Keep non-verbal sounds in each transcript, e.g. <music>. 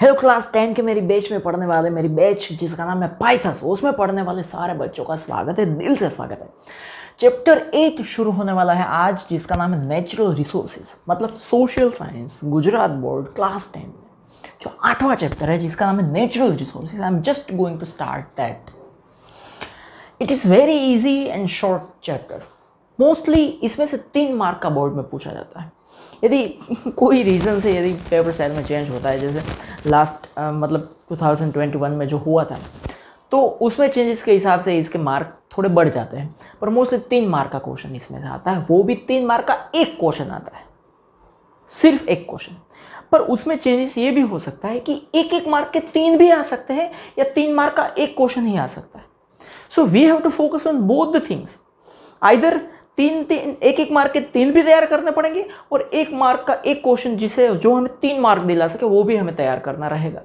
Hello class ten के मेरी batch में पढ़ने वाले मेरी बैच जिसका नाम है पाइथस उसमें पढ़ने वाले सारे बच्चों का स्वागत है दिल से स्वागत है चैप्टर एट शुरू होने वाला है आज जिसका नाम है नेचुरल रिसोर्सेज मतलब social science Gujarat board class ten में जो आठवां चैप्टर है जिसका नाम है natural resources I am just going to start that it is very easy and short chapter mostly इसमें से तीन मार्क का बोर्ड में पूछा जाता है यदि कोई रीज़न से यदि पेपर स्टाइल में चेंज होता है जैसे लास्ट आ, मतलब 2021 में जो हुआ था तो उसमें चेंजेस के हिसाब से इसके मार्क थोड़े बढ़ जाते हैं पर मोस्टली तीन मार्क का क्वेश्चन इसमें से आता है वो भी तीन मार्क का एक क्वेश्चन आता है सिर्फ एक क्वेश्चन पर उसमें चेंजेस ये भी हो सकता है कि एक एक मार्क के तीन भी आ सकते हैं या तीन मार्क का एक क्वेश्चन ही आ सकता है so we have to focus on both the things either तीन तीन एक एक मार्क के तीन भी तैयार करने पड़ेंगे और एक मार्क का एक क्वेश्चन जिसे जो हमें तीन मार्क दिला सके वो भी हमें तैयार करना रहेगा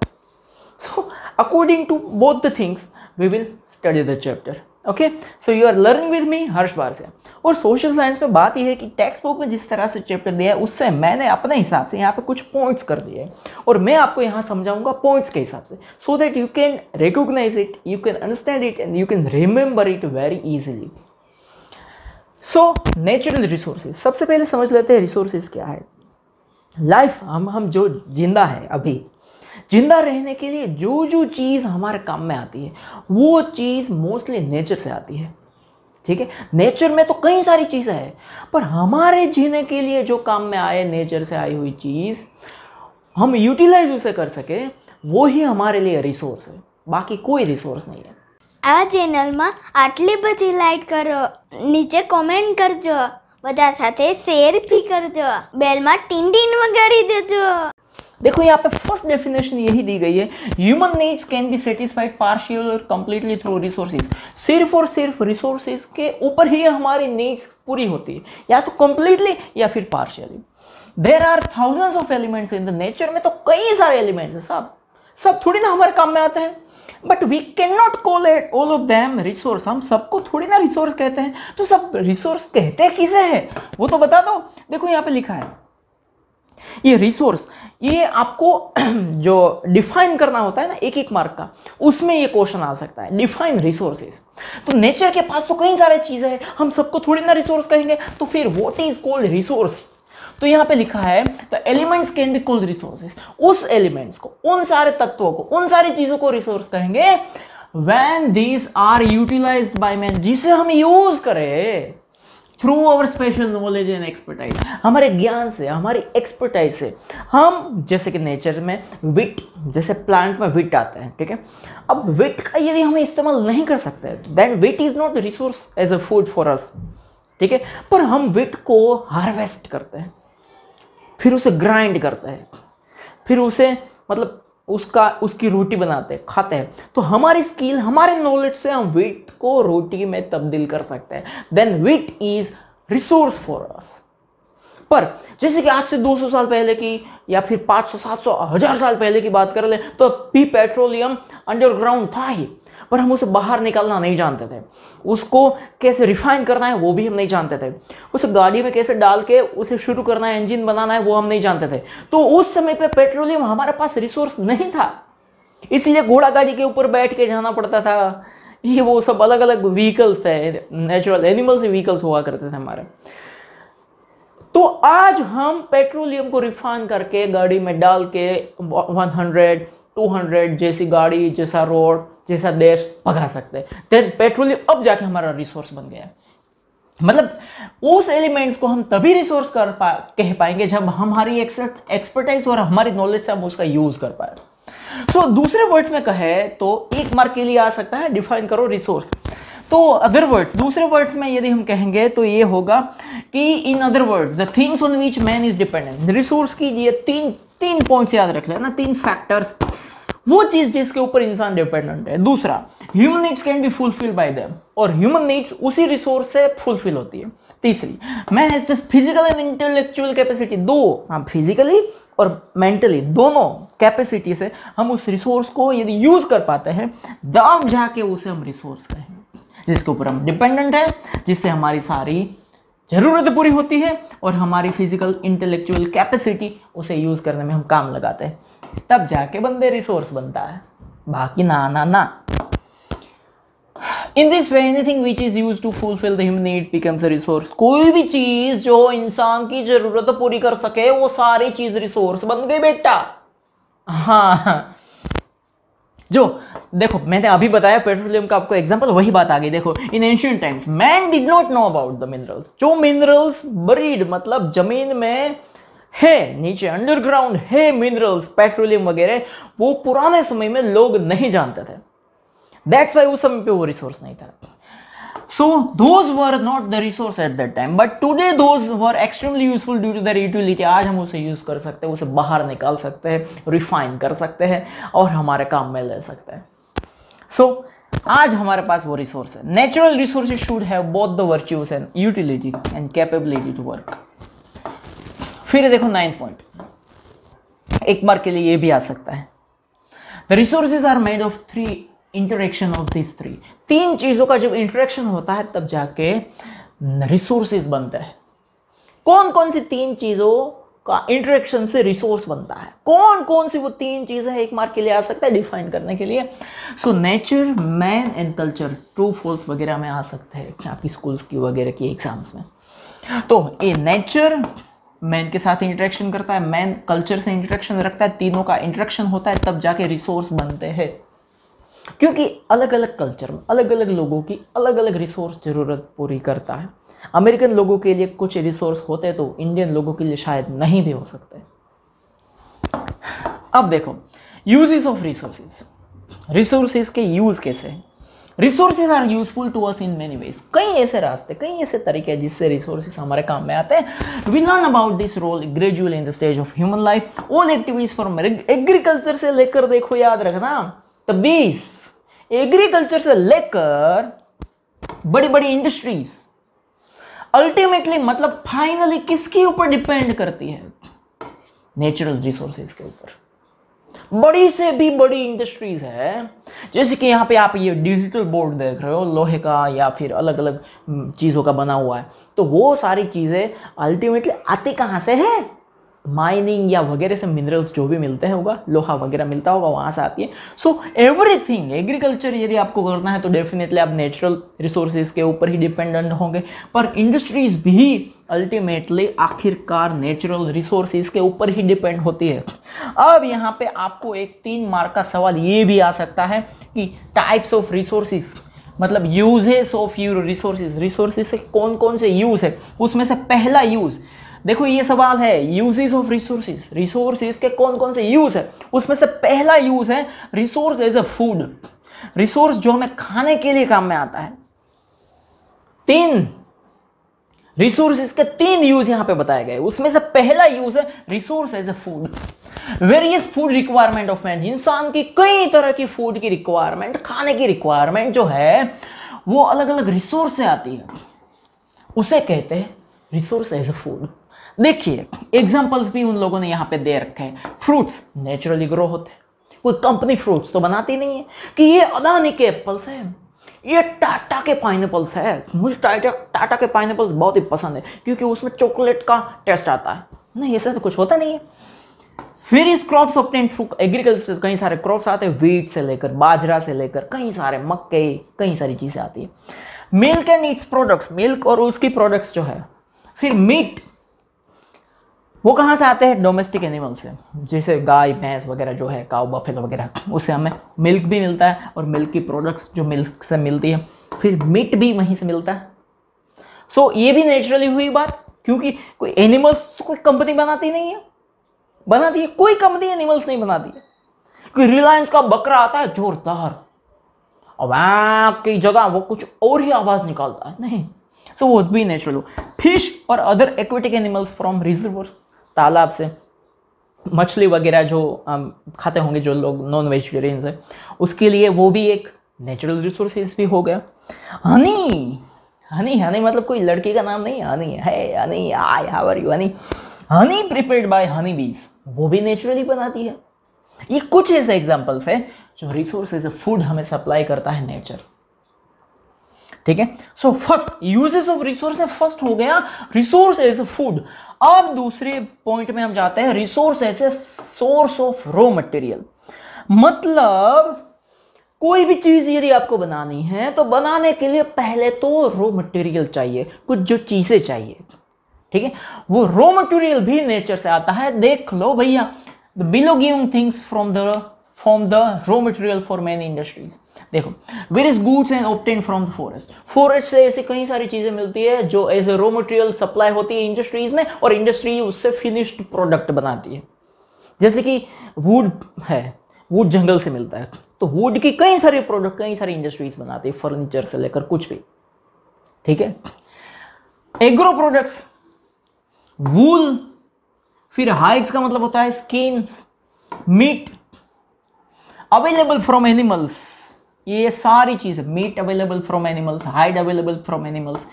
so according to both the things we will study the chapter okay so you are learning with me Harsh बार से और सोशल साइंस में बात यह है कि टेक्स्ट बुक में जिस तरह से चैप्टर दिया है उससे मैंने अपने हिसाब से यहाँ पे कुछ पॉइंट्स कर दिए हैं और मैं आपको यहाँ समझाऊंगा पॉइंट्स के हिसाब से so that you can recognise it you can understand it and you can remember it very easily so natural resources सबसे पहले समझ लेते हैं रिसोर्सेज क्या है लाइफ हम हम जो जिंदा है अभी जिंदा रहने के लिए जो जो चीज़ हमारे काम में आती है वो चीज़ मोस्टली नेचर से आती है ठीक है नेचर में तो कई सारी चीज़ें हैं पर हमारे जीने के लिए जो काम में आए नेचर से आई हुई चीज़ हम यूटिलाइज उसे कर सके वो ही हमारे लिए रिसोर्स है बाकी कोई रिसोर्स नहीं है आ चेनल में आटली बड़ी लाइक करो नीचे कॉमेंट करजो બધા સાથે शेर भी करजो કરજો બેલમાં ટીન वगाड़ी देजो देखो यहाँ पे फर्स्ट डेफिनेशन यही दी गई है human needs can be satisfied partial और कंप्लीटली थ्रू रिसोर्सेज सिर्फ और सिर्फ रिसोर्सेज के ऊपर ही हमारी नीड्स पूरी होती है या तो कंप्लीटली या फिर partially there are thousands of elements in the nature में तो कई सारे एलिमेंट्स हैं सब सब थोड़ी ना हमारे काम में आते हैं but we can not call it all of them resource हम सबको थोड़ी ना रिसोर्स कहते हैं तो सब रिसोर्स कहते किसे हैं वो तो बता दो देखो यहाँ पे लिखा है ये रिसोर्स ये आपको <clears throat> जो डिफाइन करना होता है ना एक एक मार्क का उसमें ये क्वेश्चन आ सकता है डिफाइन रिसोर्सेज तो नेचर के पास तो कई सारे चीज़ें हैं हम सबको थोड़ी ना रिसोर्स कहेंगे तो फिर व्हाट इज कॉल्ड रिसोर्स तो यहां पे लिखा है the elements can be called resources उस एलिमेंट्स को उन सारे तत्वों को उन सारी चीज़ों को रिसोर्स कहेंगे when these are utilise by man जिसे हम यूज करें through our special knowledge and expertise हमारे ज्ञान से हमारी एक्सपर्टाइज से हम जैसे कि नेचर में विट जैसे प्लांट में विट आते हैं ठीक है अब विट का यदि हम इस्तेमाल नहीं कर सकते तो then it is not resource as a food for us ठीक है पर हम विट को हार्वेस्ट करते हैं फिर उसे ग्राइंड करता है फिर उसे मतलब उसका उसकी रोटी बनाते हैं खाते हैं तो हमारी स्किल हमारे नॉलेज से हम वीट को रोटी में तब्दील कर सकते हैं then wheat is resource for us पर जैसे कि आज से 200 साल पहले की या फिर 500, 700, हजार साल पहले की बात कर ले तो पी पेट्रोलियम अंडरग्राउंड था ही पर हम उसे बाहर निकालना नहीं जानते थे उसको कैसे रिफाइन करना है वो भी हम नहीं जानते थे उस गाड़ी में कैसे डाल के उसे शुरू करना है इंजन बनाना है वो हम नहीं जानते थे तो उस समय पर पे पेट्रोलियम हमारे पास रिसोर्स नहीं था इसलिए घोड़ा गाड़ी के ऊपर बैठ के जाना पड़ता था ये वो सब अलग अलग व्हीकल्स थे नेचुरल एनिमल्स व्हीकल्स हुआ करते थे हमारे तो आज हम पेट्रोलियम को रिफाइन करके गाड़ी में डाल के 100, 200 जैसी गाड़ी जैसा रोड जैसा देश भगा सकते हैं पेट्रोलियम अब जाके हमारा रिसोर्स बन गया मतलब उस एलिमेंट्स को हम तभी रिसोर्स कर पा कह पाएंगे जब हमारी एक्सपर्टाइज और हमारी नॉलेज से हम उसका यूज कर पाए सो so, दूसरे वर्ड्स में कहे तो एक मार्क के लिए आ सकता है डिफाइन करो रिसोर्स तो अदर वर्ड्स दूसरे वर्ड्स में यदि हम कहेंगे तो ये होगा कि in other words the things on which man is dependent resource की ये तीन तीन पॉइंट्स याद रख लेना तीन फैक्टर्स वो चीज जिसके ऊपर इंसान डिपेंडेंट है दूसरा human needs can be fulfill by them और ह्यूमन नीड्स उसी रिसोर्स से फुलफिल होती है तीसरी man has this physical and intellectual capacity दो हम फिजिकली और मेंटली दोनों कैपेसिटी से हम उस रिसोर्स को यदि यूज कर पाते हैं दाम तो जाके उसे हम रिसोर्स कहें जिसके ऊपर हम डिपेंडेंट हैं जिससे हमारी सारी ज़रूरत पूरी होती है और हमारी फिजिकल इंटेलेक्चुअल कैपेसिटी उसे यूज़ करने में हम काम लगाते हैं तब जाके बंदे रिसोर्स बनता है बाकी ना ना ना in this way anything which is use to fulfill need becomes a resource कोई भी चीज जो इंसान की जरूरत पूरी कर सके वो सारी चीज रिसोर्स बन गई बेटा हाँ जो देखो मैंने अभी बताया पेट्रोलियम का आपको एग्जांपल वही बात आ गई देखो in ancient times man did not know about the minerals जो मिनरल्स बरीड मतलब जमीन में है नीचे अंडरग्राउंड है मिनरल्स पेट्रोलियम वगैरह वो पुराने समय में लोग नहीं जानते थे दैट्स वाई उस समय पे वो रिसोर्स नहीं था so those were not the resource at that time but today those were extremely useful due to their utility आज हम उसे यूज़ कर सकते हैं उसे बाहर निकाल सकते हैं रिफाइन कर सकते हैं और हमारे काम में ले सकते हैं सो so, आज हमारे पास वो रिसोर्स है natural resources should have both the virtues and utility and capability to work फिर देखो नाइन्थ पॉइंट एक बार के लिए ये भी आ सकता है the resources are made of three interaction of this three तीन चीज़ों का जब इंटरेक्शन होता है तब जाके रिसोर्सेज बनता है कौन कौन सी तीन चीज़ों का इंटरेक्शन से रिसोर्स बनता है कौन कौन सी वो तीन चीज़ें एक मार्क के लिए आ सकता है डिफाइन करने के लिए so nature man and culture true false वगैरह में आ सकते हैं आपकी स्कूल्स की वगैरह की एग्जाम्स में तो ए नेचर मैन के साथ इंटरेक्शन करता है मैन कल्चर से इंटरेक्शन रखता है तीनों का इंटरेक्शन होता है तब जाके रिसोर्स बनते हैं क्योंकि अलग अलग कल्चर में अलग अलग लोगों की अलग अलग रिसोर्स ज़रूरत पूरी करता है अमेरिकन लोगों के लिए कुछ रिसोर्स होते तो इंडियन लोगों के लिए शायद नहीं भी हो सकते अब देखो यूजेस ऑफ रिसोर्सेज रिसोर्सेज के यूज़ कैसे हैं resources are useful to us in many ways कई ऐसे रास्ते कई ऐसे तरीके हैं जिससे रिसोर्सेज हमारे काम में आते हैं we learn about this role gradual in the stage of human life all activities for agriculture से लेकर देखो याद रखना बीस एग्रीकल्चर से लेकर बड़ी बड़ी इंडस्ट्रीज अल्टीमेटली मतलब फाइनली किसके ऊपर डिपेंड करती है नेचुरल रिसोर्सेज के ऊपर बड़ी से भी बड़ी इंडस्ट्रीज है जैसे कि यहाँ पे आप ये डिजिटल बोर्ड देख रहे हो लोहे का या फिर अलग अलग हम्म, चीज़ों का बना हुआ है तो वो सारी चीज़ें अल्टीमेटली आती कहाँ से है माइनिंग या वगैरह से मिनरल्स जो भी मिलते हैं होगा लोहा वगैरह मिलता होगा वहाँ से आती है सो एवरीथिंग एग्रीकल्चर यदि आपको करना है तो डेफिनेटली आप नेचुरल रिसोर्सेज के ऊपर ही डिपेंडेंट होंगे पर इंडस्ट्रीज भी अल्टीमेटली आखिरकार नेचुरल रिसोर्सेज के ऊपर ही डिपेंड होती है अब यहाँ पे आपको एक तीन मार्क का सवाल ये भी आ सकता है कि टाइप्स ऑफ रिसोर्सेज मतलब uses of your resources resources से कौन कौन से यूज़ है उसमें से पहला यूज़ देखो ये सवाल है यूजेस ऑफ रिसोर्सेज रिसोर्सेज के कौन कौन से यूज़ है उसमें से पहला यूज़ है resource as a food resource जो हमें खाने के लिए काम में आता है तीन रिसोर्सेज के तीन यूज यहां पे बताए गए उसमें से पहला यूज है resource as a food various food requirement of man इंसान की कई तरह की फूड की रिक्वायरमेंट खाने की रिक्वायरमेंट जो है वो अलग अलग रिसोर्स से आती है उसे कहते हैं रिसोर्स एज ए फूड देखिए एग्जाम्पल्स भी उन लोगों ने यहाँ पे दे रखे हैं फ्रूट्स नेचुरली ग्रो होते हैं कोई कंपनी फ्रूट्स तो बनाती नहीं है कि ये अदानी के एप्पल्स है ये टाटा के पाइनएप्पल्स है मुझे टाटा टाटा के पाइनएप्पल्स बहुत ही पसंद है क्योंकि उसमें चॉकलेट का टेस्ट आता है नहीं ऐसा तो कुछ होता नहीं है फिर इस क्रॉप्स ऑप्टेन थ्रू एग्रीकल्चर कई सारे क्रॉप्स आते हैं वीट से लेकर बाजरा से लेकर कई सारे मक्के कई सारी चीज़ें आती है milk and its products milk और उसकी प्रोडक्ट्स जो है फिर मीट वो कहाँ से आते हैं डोमेस्टिक एनिमल से जैसे गाय भैंस वगैरह जो है काव बफेल वगैरह उससे हमें मिल्क भी मिलता है और मिल्क की प्रोडक्ट्स जो मिल्क से मिलती है फिर मीट भी वहीं से मिलता है सो so, ये भी नेचुरली हुई बात क्योंकि कोई एनिमल्स तो कोई कंपनी बनाती नहीं है बनाती है कोई कंपनी एनिमल्स नहीं बनाती है कोई रिलायंस का बकरा आता है जोरदार और की जगह वो कुछ और ही आवाज़ निकालता है नहीं सो so, वो भी नेचुरल फिश और other aquatic animals from reservoirs तालाब से मछली वगैरह जो खाते होंगे जो लोग नॉन वेजिटेरियंस है उसके लिए वो भी एक नेचुरल रिसोर्सेज भी हो गया हनी हनी हनी मतलब कोई लड़की का नाम नहीं हनी है honey I how are you honey honey prepared by honey bees वो भी नेचुरली बनाती है ये कुछ ऐसे एग्जाम्पल्स हैं जो रिसोर्सेज फूड हमें सप्लाई करता है नेचर ठीक है so first uses of resource में फर्स्ट हो गया रिसोर्स एज फूड अब दूसरे पॉइंट में हम जाते हैं resource as a source of raw material मतलब कोई भी चीज़ यदि आपको बनानी है तो बनाने के लिए पहले तो रॉ मटेरियल चाहिए कुछ जो चीज़ें चाहिए ठीक है वो रॉ मटेरियल भी नेचर से आता है देख लो भैया the giving things from the from the raw material for many industries देखो various goods and obtain from the forest forest से ऐसी कई सारी चीज़ें मिलती है जो as a raw material supply होती है इंडस्ट्रीज में और इंडस्ट्री उससे फिनिश्ड प्रोडक्ट बनाती है जैसे कि वुड है वुड जंगल से मिलता है तो वुड की कई सारे प्रोडक्ट कई सारी इंडस्ट्रीज बनाती है फर्नीचर से लेकर कुछ भी ठीक है एग्रो प्रोडक्ट्स वूल फिर हाइट्स का मतलब होता है skins meat available from animals ये सारी चीज़ meat available from animals hide available from animals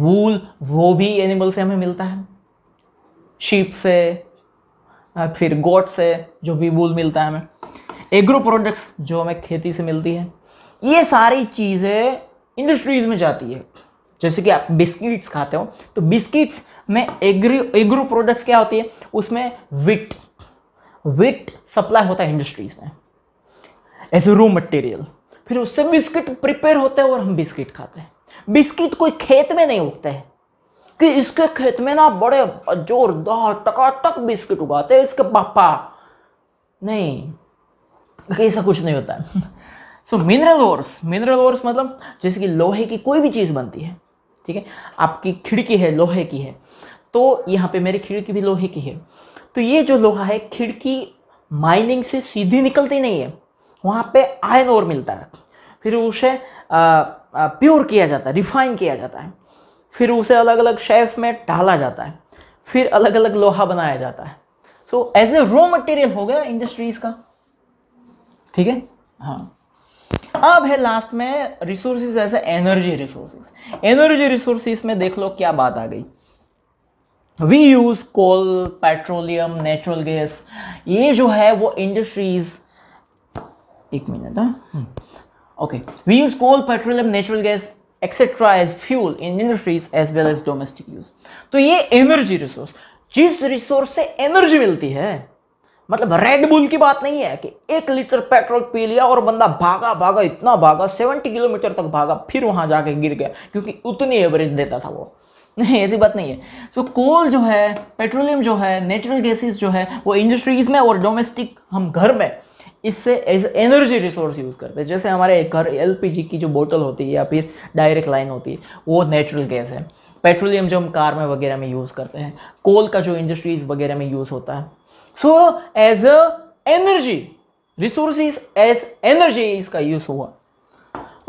wool वो भी एनिमल से हमें मिलता है शीप से फिर गोट से जो भी वूल मिलता है हमें एग्रो प्रोडक्ट्स जो हमें खेती से मिलती है ये सारी चीज़ें इंडस्ट्रीज़ में जाती है जैसे कि आप बिस्किट्स खाते हो तो बिस्किट्स में एग्री एग्रो प्रोडक्ट्स क्या होती है उसमें विट विट सप्लाई होता है इंडस्ट्रीज़ में एज ए रो मटेरियल फिर उससे बिस्किट प्रिपेयर होते हैं और हम बिस्किट खाते हैं बिस्किट कोई खेत में नहीं उगते हैं कि इसके खेत में ना बड़े जोरदार टकाटक बिस्किट उगाते हैं इसके पापा नहीं ऐसा कुछ नहीं होता है so mineral ores mineral ores मतलब जैसे कि लोहे की कोई भी चीज़ बनती है ठीक है आपकी खिड़की है लोहे की है तो यहाँ पे मेरी खिड़की भी लोहे की है तो ये जो लोहा है खिड़की माइनिंग से सीधी निकलती नहीं है वहाँ पे आयन और मिलता है फिर उसे प्योर किया जाता है रिफाइन किया जाता है फिर उसे अलग अलग शेप्स में डाला जाता है फिर अलग अलग लोहा बनाया जाता है so as a raw material हो गया इंडस्ट्रीज का ठीक है हाँ अब है लास्ट में resources as a energy resources energy resources में देख लो क्या बात आ गई we use coal petroleum natural gas ये जो है वो इंडस्ट्रीज़ एक मिनट हाँ we use coal petroleum natural gas etcetera as fuel in industries as well as domestic use तो ये एनर्जी रिसोर्स जिस रिसोर्स से एनर्जी मिलती है मतलब रेड बुल की बात नहीं है कि एक लीटर पेट्रोल पी लिया और बंदा भागा भागा इतना भागा सेवेंटी किलोमीटर तक भागा फिर वहां जाके गिर गया क्योंकि उतनी एवरेज देता था वो <laughs> नहीं ऐसी बात नहीं है सो so, कोल जो है पेट्रोलियम जो है नेचुरल गैसेस जो है वो इंडस्ट्रीज में और डोमेस्टिक हम घर में इससे एनर्जी रिसोर्स यूज़ करते हैं जैसे हमारे घर एलपीजी की जो बोतल होती है या फिर डायरेक्ट लाइन होती है वो नेचुरल गैस है पेट्रोलियम जो हम कार में वगैरह में यूज़ करते हैं कोल का जो इंडस्ट्रीज वगैरह में यूज़ होता है so as a energy resource as energy इसका यूज़ हुआ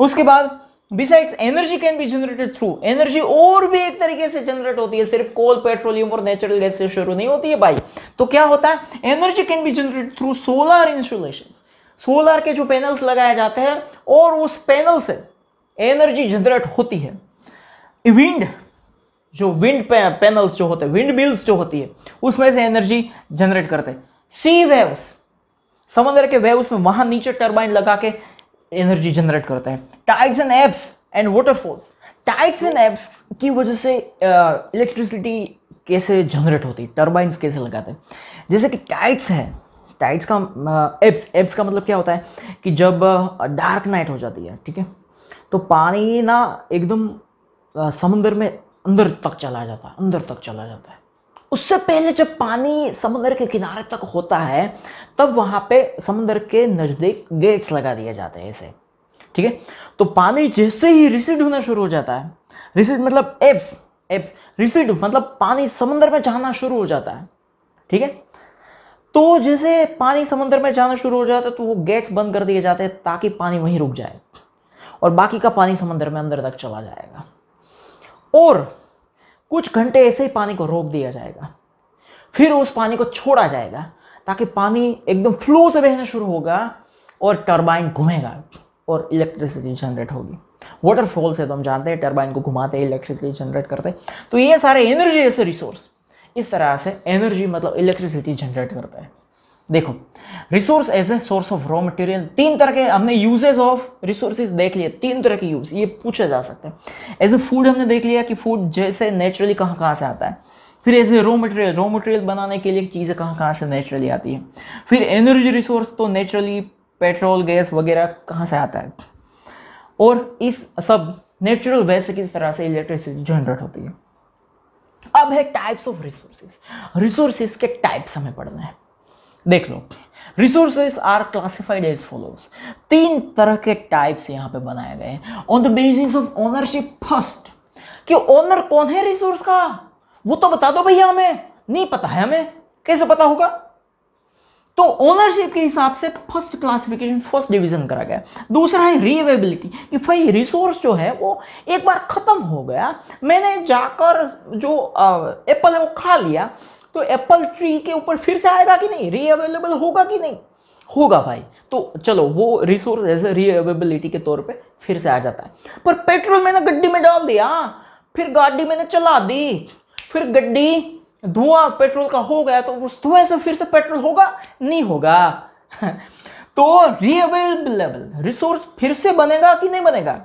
उसके बाद besides energy can be generated through energy और भी एक तरीके से जनरेट होती है सिर्फ कोल पेट्रोलियम और नेचुरल गैस से शुरू नहीं होती है भाई तो क्या होता है energy can be generated through solar insulation solar के जो पैनल्स लगाए जाते हैं और उस पैनल से एनर्जी जनरेट होती है विंड जो विंड पैनल्स जो होते हैं विंड मिल्स जो होती है उसमें से एनर्जी जनरेट करते हैं सी वेव्स समंदर के वेव्स में वहां नीचे टर्बाइन लगा के एनर्जी जनरेट करते हैं tides and ebbs and waterfalls tides and ebbs की वजह से इलेक्ट्रिसिटी कैसे जनरेट होती है टर्बाइंस कैसे लगाते हैं जैसे कि टाइड्स है टाइड्स का एप्स एप्स का मतलब क्या होता है कि जब डार्क नाइट हो जाती है ठीक है तो पानी ना एकदम समुंदर में अंदर तक चला जाता है अंदर तक चला जाता है उससे पहले जब पानी समुद्र के किनारे तक होता है तब वहां पे समुद्र के नज़दीक गेट्स लगा दिए जाते हैं इसे ठीक है तो पानी जैसे ही रिसीड होना शुरू हो जाता है रिसीड मतलब एब्स एप्स रिसीड मतलब पानी समुद्र में जाना शुरू हो जाता है ठीक है तो जैसे पानी समुद्र में जाना शुरू हो जाता है तो वो गेट्स बंद कर दिए जाते हैं ताकि पानी वहीं रुक जाए और बाकी का पानी समुद्र में अंदर तक चला जाएगा और कुछ घंटे ऐसे ही पानी को रोक दिया जाएगा फिर उस पानी को छोड़ा जाएगा ताकि पानी एकदम फ्लो से बहना शुरू होगा और टरबाइन घूमेगा और इलेक्ट्रिसिटी जनरेट होगी वाटरफॉल से तो हम जानते हैं टरबाइन को घुमाते हैं इलेक्ट्रिसिटी जनरेट करते हैं तो ये सारे एनर्जी ऐसे रिसोर्स इस तरह से एनर्जी मतलब इलेक्ट्रिसिटी जनरेट करता है देखो resource as a source of raw material तीन तरह के हमने यूजेज ऑफ रिसोर्सेज देख लिए तीन तरह के यूज ये पूछे जा सकते हैं एज ए फूड हमने देख लिया कि फूड जैसे नेचुरली कहाँ कहाँ से आता है फिर ऐसे रॉ मटेरियल रॉ मटेरियल बनाने के लिए चीज़ें कहाँ कहाँ से नेचुरली आती है फिर एनर्जी रिसोर्स तो नेचुरली पेट्रोल गैस वगैरह कहाँ से आता है और इस सब नेचुरल वैसे किस तरह से इलेक्ट्रिसिटी जनरेट होती है अब है टाइप्स ऑफ रिसोर्सेज रिसोर्सेज के टाइप्स हमें पढ़ना है देख लो resources are classified as follows तीन तरह के टाइप्स यहाँ पे बनाए गए हैं on the basis of ownership first कि ओनर कौन है रिसोर्स का वो तो बता दो भैया हमें नहीं पता है हमें कैसे पता होगा तो ओनरशिप के हिसाब से फर्स्ट क्लासिफिकेशन फर्स्ट डिवीजन करा गया दूसरा है रीएवेबिलिटी कि भाई रिसोर्स जो है वो एक बार ख़त्म हो गया मैंने जाकर जो एप्पल है वो खा लिया तो एप्पल ट्री के ऊपर फिर से आएगा कि नहीं रीअवेलेबल होगा कि नहीं होगा भाई तो चलो वो रिसोर्स एज ए रीअवेबिलिटी के तौर पे फिर से आ जाता है पर पेट्रोल मैंने गड्डी में डाल दिया फिर गाड़ी मैंने चला दी फिर गड्डी धुआं पेट्रोल का हो गया तो उस धुएं से फिर से पेट्रोल होगा नहीं होगा <laughs> तो रीअवेलेबल रिसोर्स फिर से बनेगा कि नहीं बनेगा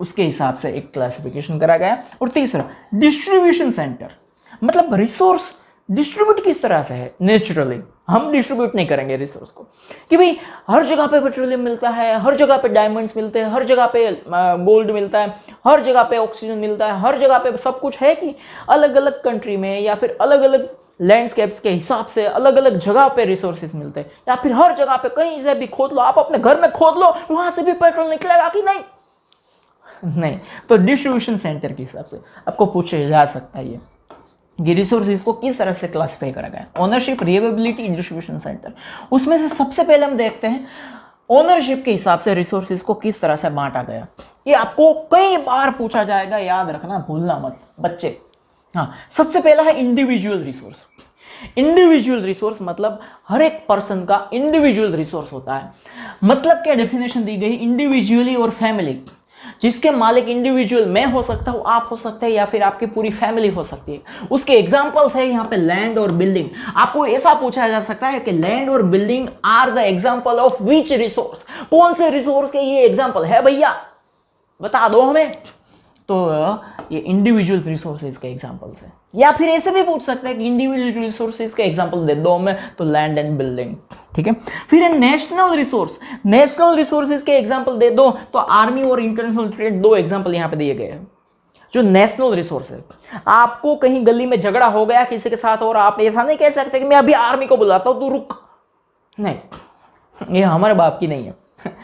उसके हिसाब से एक क्लासिफिकेशन करा गया और तीसरा डिस्ट्रीब्यूशन सेंटर मतलब रिसोर्स डिस्ट्रीब्यूट किस तरह से है नेचुरली हम डिस्ट्रीब्यूट नहीं करेंगे रिसोर्स को कि भाई हर जगह पे पेट्रोलियम मिलता है हर जगह पे डायमंड्स मिलते हैं हर जगह पे गोल्ड मिलता है हर जगह पे ऑक्सीजन मिलता है हर जगह पे सब कुछ है कि अलग अलग कंट्री में या फिर अलग अलग लैंडस्केप्स के हिसाब से अलग अलग जगह पे रिसोर्सेज मिलते हैं या फिर हर जगह पे कहीं से भी खोद लो आप अपने घर में खोद लो वहां से भी पेट्रोल निकलेगा कि नहीं नहीं तो डिस्ट्रीब्यूशन सेंटर के हिसाब से आपको पूछा जा सकता है ये ये रिसोर्सिस को किस तरह से क्लासिफाई करा गया ओनरशिप रिएबिलिटी डिस्ट्रीब्यूशन सेंटर उसमें से सबसे पहले हम देखते हैं ओनरशिप के हिसाब से रिसोर्सिस को किस तरह से बांटा गया ये आपको कई बार पूछा जाएगा याद रखना भूलना मत बच्चे हाँ सबसे पहला है इंडिविजुअल रिसोर्स इंडिविजुअल रिसोर्स मतलब हर एक पर्सन का इंडिविजुअल रिसोर्स होता है मतलब क्या डेफिनेशन दी गई इंडिविजुअली और फैमिली जिसके मालिक इंडिविजुअल मैं हो सकता हूँ आप हो सकते हैं या फिर आपकी पूरी फैमिली हो सकती है उसके एग्जाम्पल्स है यहाँ पे लैंड और बिल्डिंग आपको ऐसा पूछा जा सकता है कि लैंड और building are the example of which resource कौन से रिसोर्स के ये एग्जाम्पल है भैया बता दो हमें तो ये इंडिविजुअल रिसोर्सेज के एग्जाम्पल्स है या फिर ऐसे भी पूछ सकते हैं कि इंडिविजुअल रिसोर्सेज का एग्जाम्पल दे दो मैं तो लैंड एंड बिल्डिंग ठीक है फिर है नेशनल रिसोर्स नेशनल रिसोर्सेज के एग्जाम्पल दे दो तो आर्मी और इंटरनेशनल ट्रेड दो एग्जाम्पल यहां पे दिए गए हैं जो नेशनल रिसोर्स है आपको कहीं गली में झगड़ा हो गया किसी के साथ और आप ऐसा नहीं कह सकते कि मैं अभी आर्मी को बुलाता हूं तू रुक नहीं ये हमारे बाप की नहीं है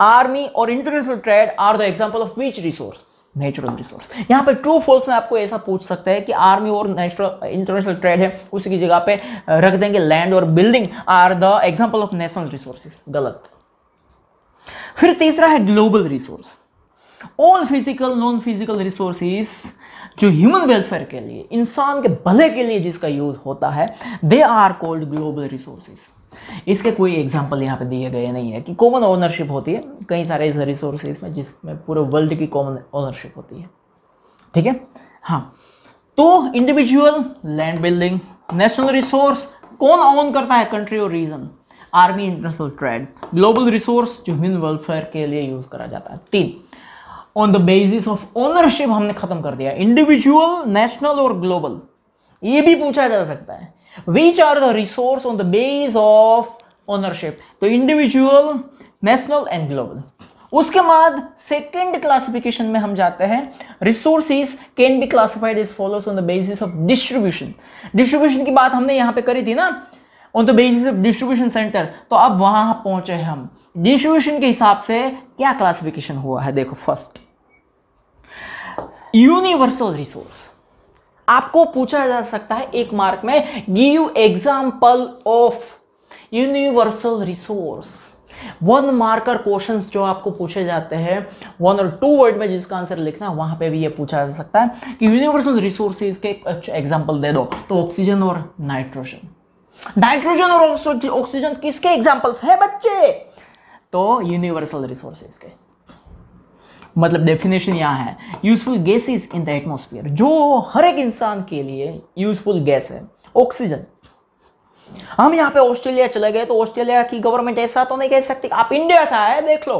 आर्मी <laughs> और international trade are the example of which resource natural resource यहाँ पे ट्रू फॉल्स में आपको ऐसा पूछ सकता है कि आर्मी और नेचुरल इंटरनेशनल ट्रेड है उसकी जगह पे रख देंगे लैंड और building are the example of national resources गलत फिर तीसरा है global resource all physical non physical resources जो ह्यूमन वेलफेयर के लिए इंसान के भले के लिए जिसका यूज होता है they are called global resources इसके कोई एग्जाम्पल यहाँ पे दिए गए नहीं है कि कॉमन ओनरशिप होती है कई सारे ऐसे रिसोर्सेज में जिसमें पूरे वर्ल्ड की कॉमन ओनरशिप होती है ठीक है हाँ तो individual land building national resource कौन ऑन करता है कंट्री और region army international trade global resource जो ह्यूमन वेलफेयर के लिए यूज़ करा जाता है तीन on the basis of ownership हमने ख़त्म कर दिया इंडिविजुअल नेशनल और ग्लोबल ये भी पूछा जा सकता है which are the resource on the base of ownership तो इंडिविजुअल नेशनल एंड ग्लोबल उसके बाद सेकेंड क्लासिफिकेशन में हम जाते हैं resources can be classified is follows on the basis of distribution distribution की बात हमने यहां पे करी थी ना on the basis of distribution centre तो अब वहां पहुंचे हैं हम डिस्ट्रीब्यूशन के हिसाब से क्या क्लासिफिकेशन हुआ है देखो फर्स्ट यूनिवर्सल रिसोर्स आपको पूछा जा सकता है एक मार्क में give example of universal resource one marker questions जो आपको पूछे जाते हैं वन और टू वर्ड में जिसका आंसर लिखना वहां पे भी ये पूछा जा सकता है कि यूनिवर्सल रिसोर्सेज के एग्जाम्पल दे दो तो ऑक्सीजन और नाइट्रोजन नाइट्रोजन और ऑक्सीजन किसके एग्जांपल्स हैं बच्चे तो यूनिवर्सल रिसोर्सेज के मतलब डेफिनेशन यहाँ है useful gases in the atmosphere जो हर एक इंसान के लिए यूजफुल गैस है ऑक्सीजन हम यहाँ पे ऑस्ट्रेलिया चले गए तो ऑस्ट्रेलिया की गवर्नमेंट ऐसा तो नहीं कह सकती आप इंडिया से आए देख लो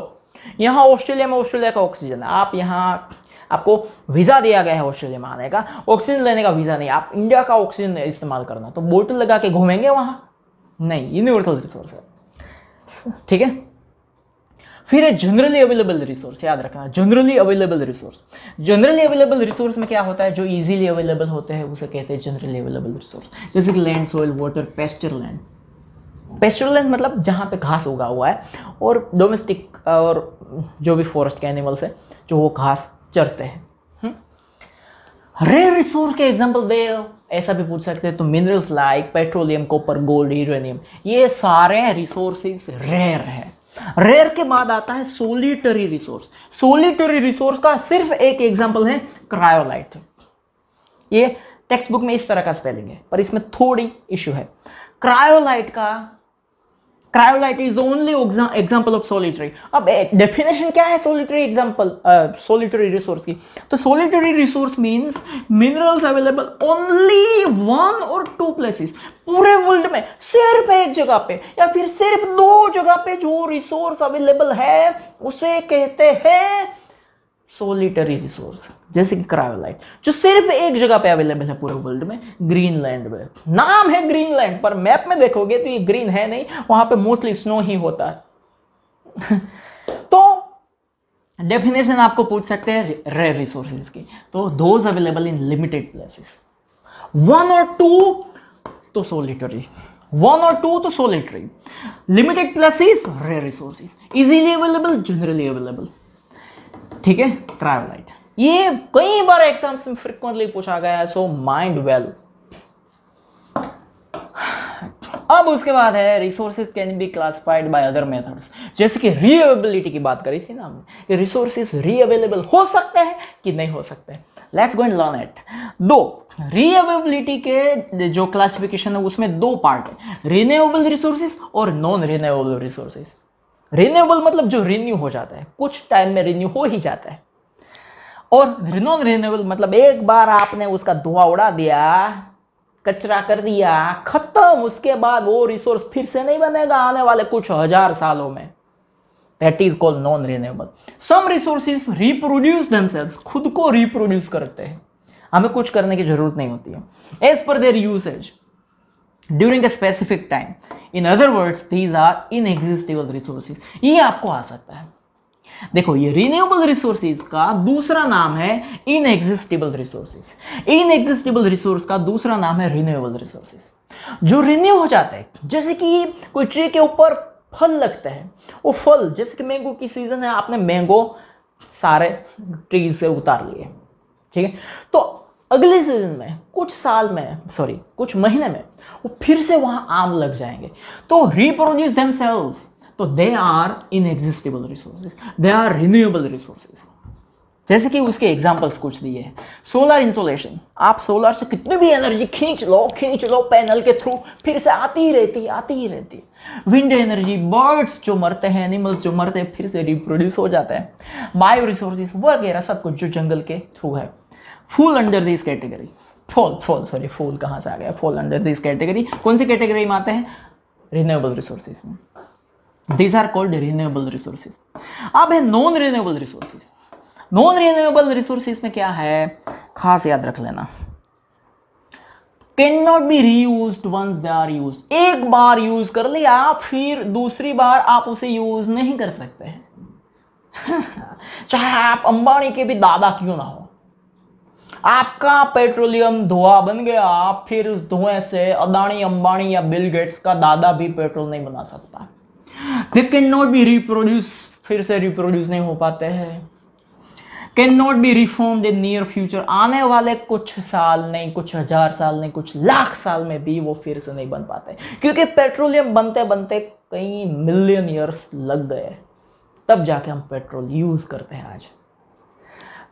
यहाँ ऑस्ट्रेलिया में ऑस्ट्रेलिया का ऑक्सीजन आप यहाँ आपको वीज़ा दिया गया है ऑस्ट्रेलिया में आने का ऑक्सीजन लेने का वीज़ा नहीं आप इंडिया का ऑक्सीजन इस्तेमाल करना तो बोतल लगा के घूमेंगे वहां नहीं यूनिवर्सल रिसोर्स है ठीक है फिर है जनरली अवेलेबल रिसोर्स याद रखना generally available resource generally available resource में क्या होता है जो इजीली अवेलेबल होते हैं उसे कहते हैं जनरली अवेलेबल रिसोर्स जैसे कि land soil water pasture land pasture land मतलब जहाँ पे घास उगा हुआ है और डोमेस्टिक और जो भी फॉरेस्ट के एनिमल्स हैं जो वो घास चरते हैं रेयर हम्म? रिसोर्स के एग्जाम्पल दे ऐसा भी पूछ सकते हैं तो minerals like petroleum copper gold uranium ये सारे रिसोर्सेज रेयर है रेयर के बाद आता है सोलिटरी रिसोर्स सोलिटरी रिसोर्स का सिर्फ एक एग्जाम्पल है क्रायोलाइट ये टेक्स्ट बुक में इस तरह का स्पेलिंग है पर इसमें थोड़ी इश्यू है क्रायोलाइट का cryolite is the only example of solitary अब डेफिनेशन eh, क्या है सोलिटरी एग्जाम्पल सोलिटरी रिसोर्स की तो solitary resource means minerals available only one और टू प्लेसेस पूरे वर्ल्ड में सिर्फ एक जगह पे या फिर सिर्फ दो जगह पे जो रिसोर्स अवेलेबल है उसे कहते हैं सोलिटरी रिसोर्स जैसे कि क्रायोलाइट जो सिर्फ एक जगह पे अवेलेबल है पूरे वर्ल्ड में ग्रीनलैंड में नाम है ग्रीनलैंड पर मैप में देखोगे तो ये ग्रीन है नहीं वहां पे मोस्टली स्नो ही होता है <laughs> तो डेफिनेशन आपको पूछ सकते हैं रेयर रिसोर्सेज की तो those available in limited places one और टू तो सोलिटरी वन और टू तो solitary limited places rare resources easily available generally available ठीक है ट्रैवलाइट ये कई बार एग्जाम्स में फ्रिक्वेंटली पूछा गया है सो माइंड वेल अब उसके बाद है resources can be classified by other methods जैसे कि रीअवेबिलिटी की बात करी थी ना हमने कि रिसोर्सेज रीअवेलेबल हो सकते हैं कि नहीं हो सकते let's go and learn it दो रीअवेबिलिटी के जो क्लासिफिकेशन है उसमें दो पार्ट है रिन्यूएबल रिसोर्सेज और नॉन रिन्यूएबल रिसोर्सेज रिन्यूएबल मतलब जो रिन्यू हो जाता है कुछ टाइम में रिन्यू हो ही जाता है और नॉन रिन्यूएबल मतलब एक बार आपने उसका धुआं उड़ा दिया कचरा कर दिया खत्म उसके बाद वो रिसोर्स फिर से नहीं बनेगा आने वाले कुछ हजार सालों में that is called non renewable some resources reproduce themselves खुद को रिप्रोड्यूस करते हैं हमें कुछ करने की जरूरत नहीं होती है as per their usage during a specific time in other words these are inexhaustible resources ये आपको आ सकता है देखो ये रिन्यूएबल रिसोर्सेज का दूसरा नाम है इनएग्जिस्टेबल रिसोर्सेज इनएग्जिस्टेबल रिसोर्स का दूसरा नाम है रिन्यूएबल रिसोर्सेज जो रिन्यू हो जाता है जैसे कि कोई ट्री के ऊपर फल लगता है वो फल जैसे कि मैंगो की सीजन है आपने मैंगो सारे ट्रीज से उतार लिए ठीक है तो अगले सीजन में कुछ साल में सॉरी कुछ महीने में वो फिर से वहां आम लग जाएंगे तो रिप्रोड्यूस दम सेल्स तो they are exhaustible resources they are renewable resources जैसे कि उसके एग्जाम्पल्स कुछ दिए हैं सोलर इंसोलेशन आप सोलर से कितनी भी एनर्जी खींच लो खींच लो पैनल के थ्रू फिर से आती ही रहती है आती ही रहती है विंड एनर्जी बर्ड्स जो मरते हैं एनिमल्स जो मरते हैं फिर से रिप्रोड्यूस हो जाते हैं बायो रिसोर्सेज वगैरह सब कुछ जो जंगल के थ्रू है fall under this category fall fall sorry fall कहाँ से आ गया फॉल अंडर दिस कैटेगरी कौन सी कैटेगरी में आते हैं रिन्यूएबल रिसोर्सेज में these are called renewable resources अब है non renewable resources non renewable resources में क्या है खास याद रख लेना can not be reuse once they are use एक बार यूज कर लिया फिर दूसरी बार आप उसे यूज नहीं कर सकते हैं <laughs> चाहे आप अंबानी के भी दादा क्यों ना हो आपका पेट्रोलियम धुआं बन गया फिर उस धुएं से अदानी अंबानी या बिल गेट्स का दादा भी पेट्रोल नहीं बना सकता they can not be reproduce फिर से रिप्रोड्यूस नहीं हो पाते हैं can not be reform in near future आने वाले कुछ साल नहीं कुछ हजार साल नहीं कुछ लाख साल में भी वो फिर से नहीं बन पाते क्योंकि पेट्रोलियम बनते बनते कई मिलियन ईयर्स लग गए तब जाके हम पेट्रोल यूज़ करते हैं आज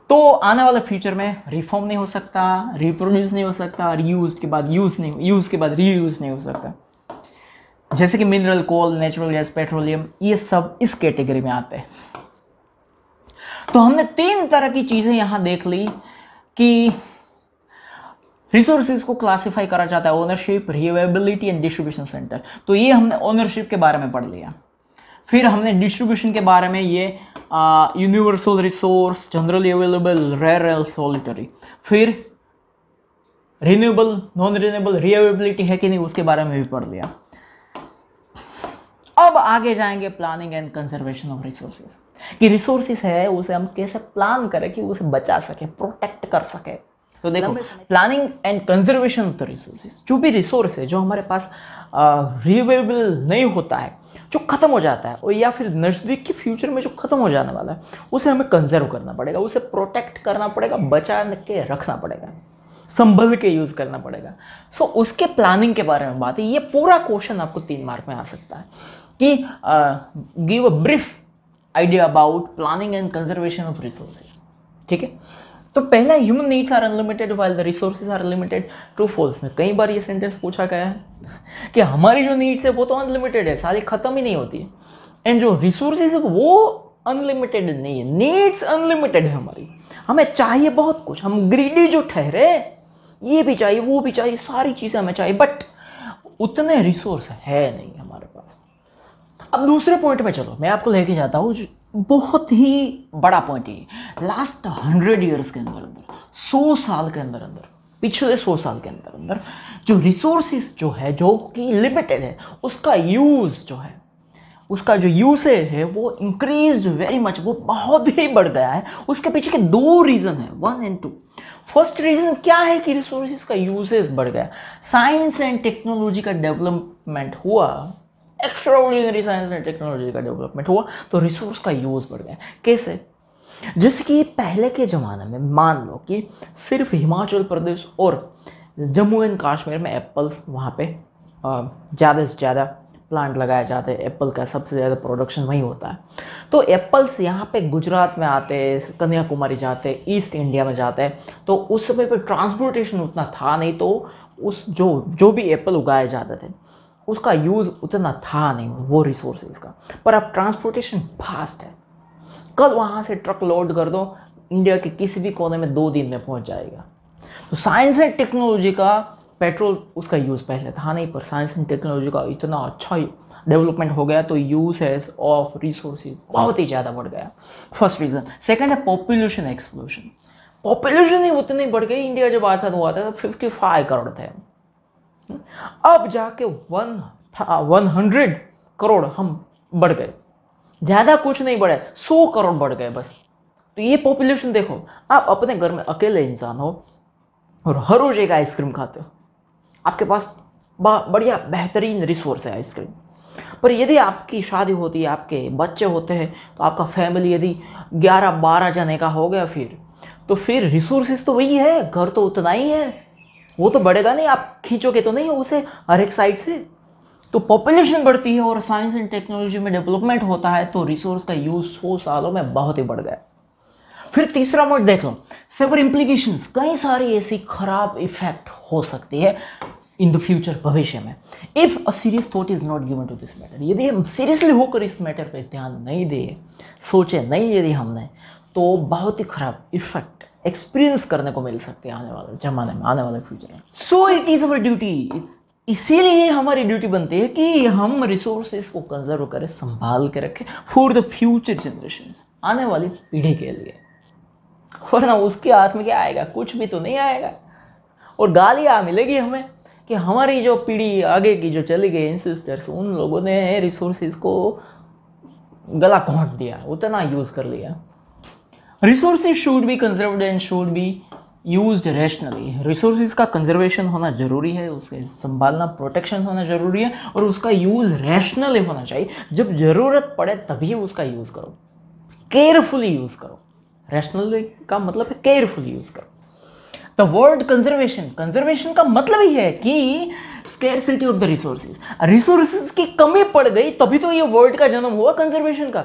तो आने वाले फ्यूचर में रिफॉर्म नहीं हो सकता रिप्रोड्यूस नहीं हो सकता रीयूज के बाद यूज़ नहीं यूज़ के बाद रीयूज नहीं हो सकता जैसे कि mineral coal natural gas petroleum ये सब इस कैटेगरी में आते हैं तो हमने तीन तरह की चीज़ें यहां देख ली कि रिसोर्सिस को क्लासिफाई करा जाता है ownership renewability and distribution centre तो ये हमने ओनरशिप के बारे में पढ़ लिया फिर हमने डिस्ट्रीब्यूशन के बारे में ये universal resource generally available rare L solitary फिर रिन्यूएबल नॉन रिन्यूएबल रिएबिलिटी है कि नहीं उसके बारे में भी पढ़ लिया अब आगे जाएंगे planning and conservation of resources कि रिसोर्सेज है उसे हम कैसे प्लान करें कि उसे बचा सके प्रोटेक्ट कर सके तो देखो planning and conservation of the resources जो भी रिसोर्स है जो हमारे पास रिवेबल नहीं होता है जो ख़त्म हो जाता है और या फिर नज़दीक के फ्यूचर में जो ख़त्म हो जाने वाला है उसे हमें कंजर्व करना पड़ेगा उसे प्रोटेक्ट करना पड़ेगा बचा के रखना पड़ेगा संभल के यूज़ करना पड़ेगा सो so, उसके प्लानिंग के बारे में बात है ये पूरा क्वेश्चन आपको तीन मार्क में आ सकता है कि give a brief idea about planning and conservation of resources ठीक है तो पहला human needs are unlimited while the resources are limited true false में कई बार ये सेंटेंस पूछा गया है कि हमारी जो नीड्स है वो तो अनलिमिटेड है सारी ख़त्म ही नहीं होती एंड जो रिसोर्सेज है वो अनलिमिटेड नहीं है नीड्स अनलिमिटेड है हमारी हमें चाहिए बहुत कुछ हम ग्रीडी जो ठहरे ये भी चाहिए वो भी चाहिए सारी चीज़ें हमें चाहिए बट उतने रिसोर्स है नहीं हमारे पास अब दूसरे पॉइंट पे चलो मैं आपको लेके जाता हूँ बहुत ही बड़ा पॉइंट है लास्ट हंड्रेड ईयर्स के अंदर अंदर सौ साल के अंदर अंदर पिछले सौ साल के अंदर अंदर जो रिसोर्सिस जो है जो कि लिमिटेड है उसका यूज़ जो है उसका जो यूसेज है वो इंक्रीज वेरी मच वो बहुत ही बढ़ गया है उसके पीछे के दो रीज़न है one and two first reason क्या है कि रिसोर्सेज का यूसेज बढ़ गया साइंस एंड टेक्नोलॉजी का डेवलपमेंट हुआ एक्स्ट्राऑर्डिनरी साइंस एंड टेक्नोलॉजी का डेवलपमेंट हुआ तो रिसोर्स का यूज़ बढ़ गया कैसे जिसकी पहले के ज़माने में मान लो कि सिर्फ हिमाचल प्रदेश और जम्मू एंड कश्मीर में एप्पल्स वहाँ पे ज़्यादा से ज़्यादा प्लांट लगाए जाते हैं एप्पल का सबसे ज़्यादा प्रोडक्शन वहीं होता है तो एप्पल्स यहाँ पे गुजरात में आते कन्याकुमारी जाते ईस्ट इंडिया में जाते तो उस समय पर ट्रांसपोर्टेशन उतना था नहीं तो उस जो जो भी एप्पल उगाए जाते थे उसका यूज़ उतना था नहीं वो रिसोर्सेज का पर अब ट्रांसपोर्टेशन फास्ट है कल वहाँ से ट्रक लोड कर दो इंडिया के किसी भी कोने में दो दिन में पहुँच जाएगा तो साइंस एंड टेक्नोलॉजी का पेट्रोल उसका यूज़ पहले था नहीं पर साइंस एंड टेक्नोलॉजी का इतना अच्छा डेवलपमेंट हो गया तो यूसेस ऑफ रिसोर्स बहुत ही ज़्यादा बढ़ गया फर्स्ट रीज़न सेकेंड है पॉपुलेशन एक्सप्लोशन पॉपुलेशन ही उतनी बढ़ गई इंडिया जब आज़ाद हुआ था तो फाइव करोड़ थे अब जाके वन वन हंड्रेड करोड़ हम बढ़ गए ज़्यादा कुछ नहीं बढ़े सौ करोड़ बढ़ गए बस तो ये पॉपुलेशन देखो आप अपने घर में अकेले इंसान हो और हर रोज़ एक आइसक्रीम खाते हो आपके पास बढ़िया बेहतरीन रिसोर्स है आइसक्रीम पर यदि आपकी शादी होती है आपके बच्चे होते हैं तो आपका फैमिली यदि 11 12 जने का हो गया फिर तो फिर रिसोर्सेज तो वही है घर तो उतना ही है वो तो बढ़ेगा नहीं आप खींचोगे तो नहीं उसे हर एक साइड से तो पॉपुलेशन बढ़ती है और साइंस एंड टेक्नोलॉजी में डेवलपमेंट होता है तो रिसोर्स का यूज सौ सालों में बहुत ही बढ़ गया फिर तीसरा मोड देख लो सेवर इम्प्लीकेशन कई सारी ऐसी खराब इफेक्ट हो सकती है इन द फ्यूचर भविष्य में if a serious thought is not given to this matter यदि हम सीरियसली होकर इस मैटर पर ध्यान नहीं दिए सोचे नहीं यदि हमने तो बहुत ही खराब इफेक्ट एक्सपीरियंस करने को मिल सकती है आने वाले जमाने में आने वाले फ्यूचर में so it is our duty इसीलिए हमारी ड्यूटी बनती है कि हम रिसोर्सेस को कंजर्व करें संभाल के रखें फॉर द फ्यूचर जनरेशन आने वाली पीढ़ी के लिए वरना उसके हाथ में क्या आएगा कुछ भी तो नहीं आएगा और गालियाँ मिलेगी हमें कि हमारी जो पीढ़ी आगे की जो चली गई इंसिस्टर्स उन लोगों ने रिसोर्सेज को गला घोंट दिया उतना यूज़ कर लिया resources should be conserved and should be use rationally resources का कंजर्वेशन होना ज़रूरी है उसके संभालना प्रोटेक्शन होना ज़रूरी है और उसका यूज़ रैशनली होना चाहिए जब ज़रूरत पड़े तभी उसका यूज़ करो केयरफुली यूज़ करो रैशनली का मतलब है केयरफुली यूज़ करो द वर्ड कंजर्वेशन कंजर्वेशन का मतलब ही है कि scarcity of the resources resources की कमी पड़ गई तभी तो ये वर्ड का जन्म हुआ कंजर्वेशन का